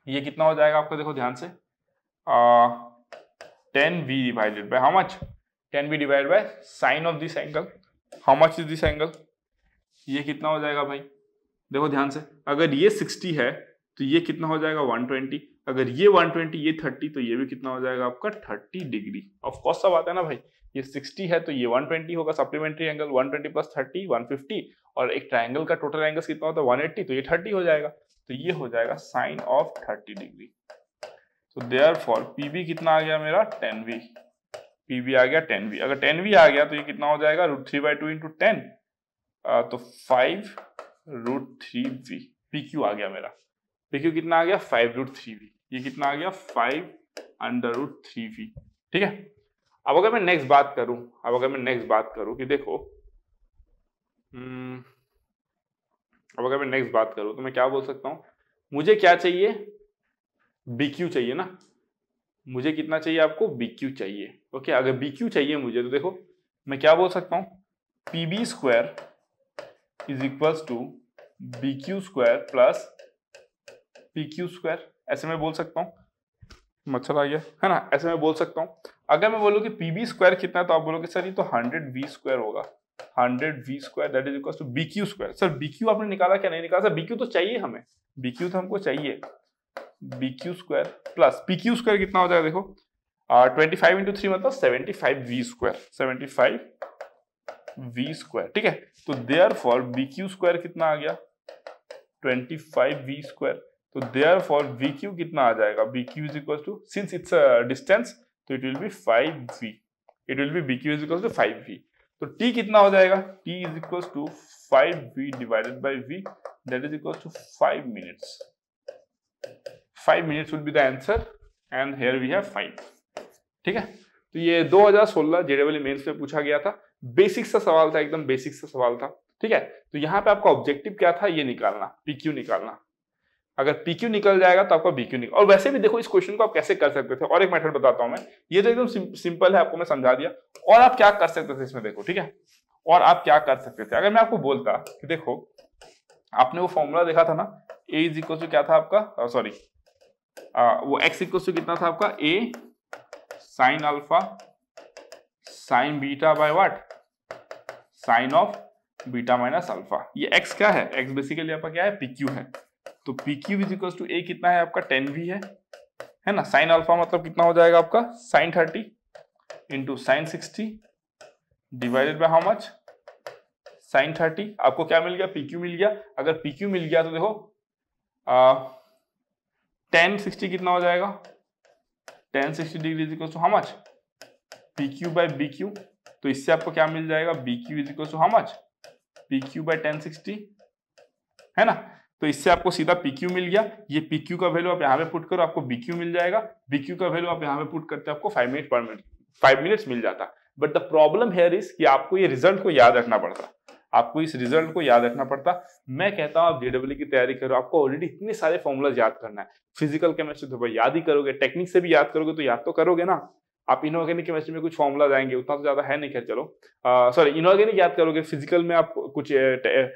ये कितना हो जाएगा आपको देखो ध्यान से ten V divided by how much ten V divided by sine of this angle how much is this angle ये कितना हो जाएगा भाई देखो ध्यान से अगर ये 60 है तो ये कितना हो जाएगा 120 अगर ये 120 ये 30 तो ये भी कितना हो जाएगा आपका 30 डिग्री ऑफ कोर्स सब आता है ना भाई ये 60 है तो ये 120 होगा सप्लीमेंट्री एंगल 120 प्लस 30 150 और एक ट्राइंगल का टोटल एंगल कितना होता है 180 तो ये 30 हो जाएगा तो ये हो जाएगा साइन ऑफ 30 डिग्री तो देयर फॉर पीबी कितना आ गया मेरा टेन वी पीबी आ गया टेन वी अगर टेन वी आ गया तो ये कितना हो जाएगा root three by two into तो five root three V P Q आ गया मेरा देखिए कितना आ गया फाइव रूट थ्री वी ये कितना आ गया five under root three V ठीक है अब अगर मैं नेक्स्ट बात करूं अब अगर मैं नेक्स्ट बात करूं कि देखो हम्म, अब अगर मैं नेक्स्ट बात करूं तो मैं क्या बोल सकता हूं मुझे क्या चाहिए BQ चाहिए ना मुझे कितना चाहिए आपको BQ चाहिए ओके अगर BQ चाहिए मुझे तो देखो मैं क्या बोल सकता हूं P B square is equals to B Q square plus P Q square ऐसे में बोल सकता हूँ मच्छर आ गया है ना ऐसे में बोल सकता हूँ अगर मैं बोलूँ कि पी बी स्क्वायर कितना है तो आप बोलोगे सर ये तो हंड्रेड वी स्क्वायर होगा hundred V square that is equal to B Q square sir B Q आपने निकाला क्या नहीं निकाला सर बी क्यू तो चाहिए हमें बी क्यू तो हमको चाहिए B Q square plus P Q square कितना हो जाएगा देखो ट्वेंटी फाइव इंटू थ्री मतलब seventy five V square seventy five V square ठीक है तो therefore B Q square कितना आ गया ट्वेंटी फाइव वी स्क्वायर तो देयर फॉर वी क्यू कितना आ जाएगा B Q is equal to since it's distance तो it will be five V it will be B Q is equal to five V तो t कितना हो जाएगा t is equal to five V divided by V that is equal to five minutes five minutes would be the answer and here we have five ठीक है तो ये 2016 हजार सोलह जेडेबल मेन्स में पूछा गया था बेसिक सा सवाल था एकदम बेसिक सा सवाल था ठीक है तो यहाँ पे आपका ऑब्जेक्टिव क्या था ये निकालना पी क्यू निकालना अगर पी क्यू निकल जाएगा तो आपका बी क्यू निकल और वैसे भी देखो इस क्वेश्चन को आप कैसे कर सकते थे और एक मेथड बताता हूं मैं ये तो एकदम सिंपल है आपको मैं समझा दिया और आप क्या कर सकते थे इसमें देखो ठीक है और आप क्या कर सकते थे अगर मैं आपको बोलता कि देखो आपने वो फॉर्मूला देखा था ना ए इज इक्वल टू क्या था आपका सॉरी वो एक्स इक्वल टू कितना था आपका A sine alpha sine beta by what sine of beta minus alpha ये एक्स क्या है एक्स बेसिकली आपका क्या है पी क्यू है तो P Q is equal to A कितना है आपका टेन भी है है ना साइन अल्फा मतलब कितना हो जाएगा आपका sine thirty into sine sixty divided by how much sine thirty आपको क्या मिल गया पीक्यू मिल गया अगर पीक्यू मिल गया तो देखो टेन सिक्सटी कितना हो जाएगा tan sixty degree is equal to how much P Q by B Q तो इससे आपको क्या मिल जाएगा B Q is equal to how much P Q by tan sixty है ना तो इससे आपको सीधा PQ मिल गया ये PQ का वैल्यू आप यहाँ पे पुट करो आपको BQ मिल जाएगा BQ का वैल्यू आप यहाँ पे पुट करते आपको फाइव मिनट पर मिनट फाइव मिनट्स मिल जाता but the problem here is कि आपको ये रिजल्ट को याद रखना पड़ता आपको इस रिजल्ट को याद रखना पड़ता मैं कहता हूँ आप जेडब्ल्यू की तैयारी करो आपको ऑलरेडी इतने सारे फॉर्मुलाज याद करना है फिजिकल केमिस्ट्री तो भाई याद ही करोगे टेक्निक से भी याद करोगे तो याद तो करोगे ना आप इनऑर्गेनिक केमिस्ट्री में कुछ फॉर्मूला आएंगे उतना तो ज्यादा है नहीं खैर चलो सॉरी इनऑर्गेनिक याद करोगे फिजिकल में आप कुछ ए, ए, ए,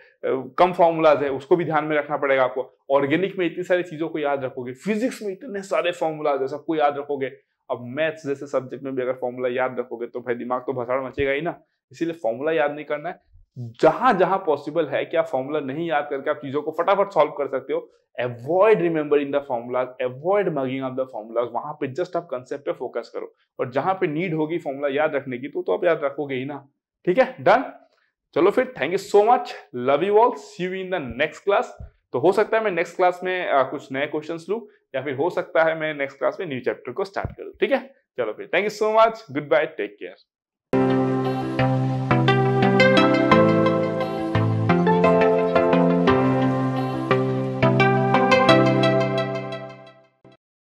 कम फॉर्मूलाज है उसको भी ध्यान में रखना पड़ेगा आपको ऑर्गेनिक में इतनी सारी चीजों को याद रखोगे फिजिक्स में इतने सारे फॉर्मूलाज है सबको याद रखोगे अब मैथ्स जैसे सब्जेक्ट में भी अगर फॉर्मूला याद रखोगे तो भाई दिमाग तो भसाड़ मचेगा ही ना इसीलिए फॉर्मूला याद नहीं करना है जहां जहां पॉसिबल है कि आप फॉर्मूला नहीं याद करके आप चीजों को फटाफट सॉल्व कर सकते हो avoid remembering the formulas avoid mugging of the formulas वहां पे जस्ट आप कंसेप्ट पे फोकस करो और जहां पे नीड होगी फॉर्मूला याद रखने की तो तो आप याद रखोगे ही ना ठीक है डन चलो फिर thank you so much love you all see you in the next class तो हो सकता है मैं नेक्स्ट क्लास में आ, कुछ नए क्वेश्चन लू या फिर हो सकता है मैं नेक्स्ट क्लास में न्यू चैप्टर को स्टार्ट करूँ ठीक है चलो फिर thank you so much goodbye take care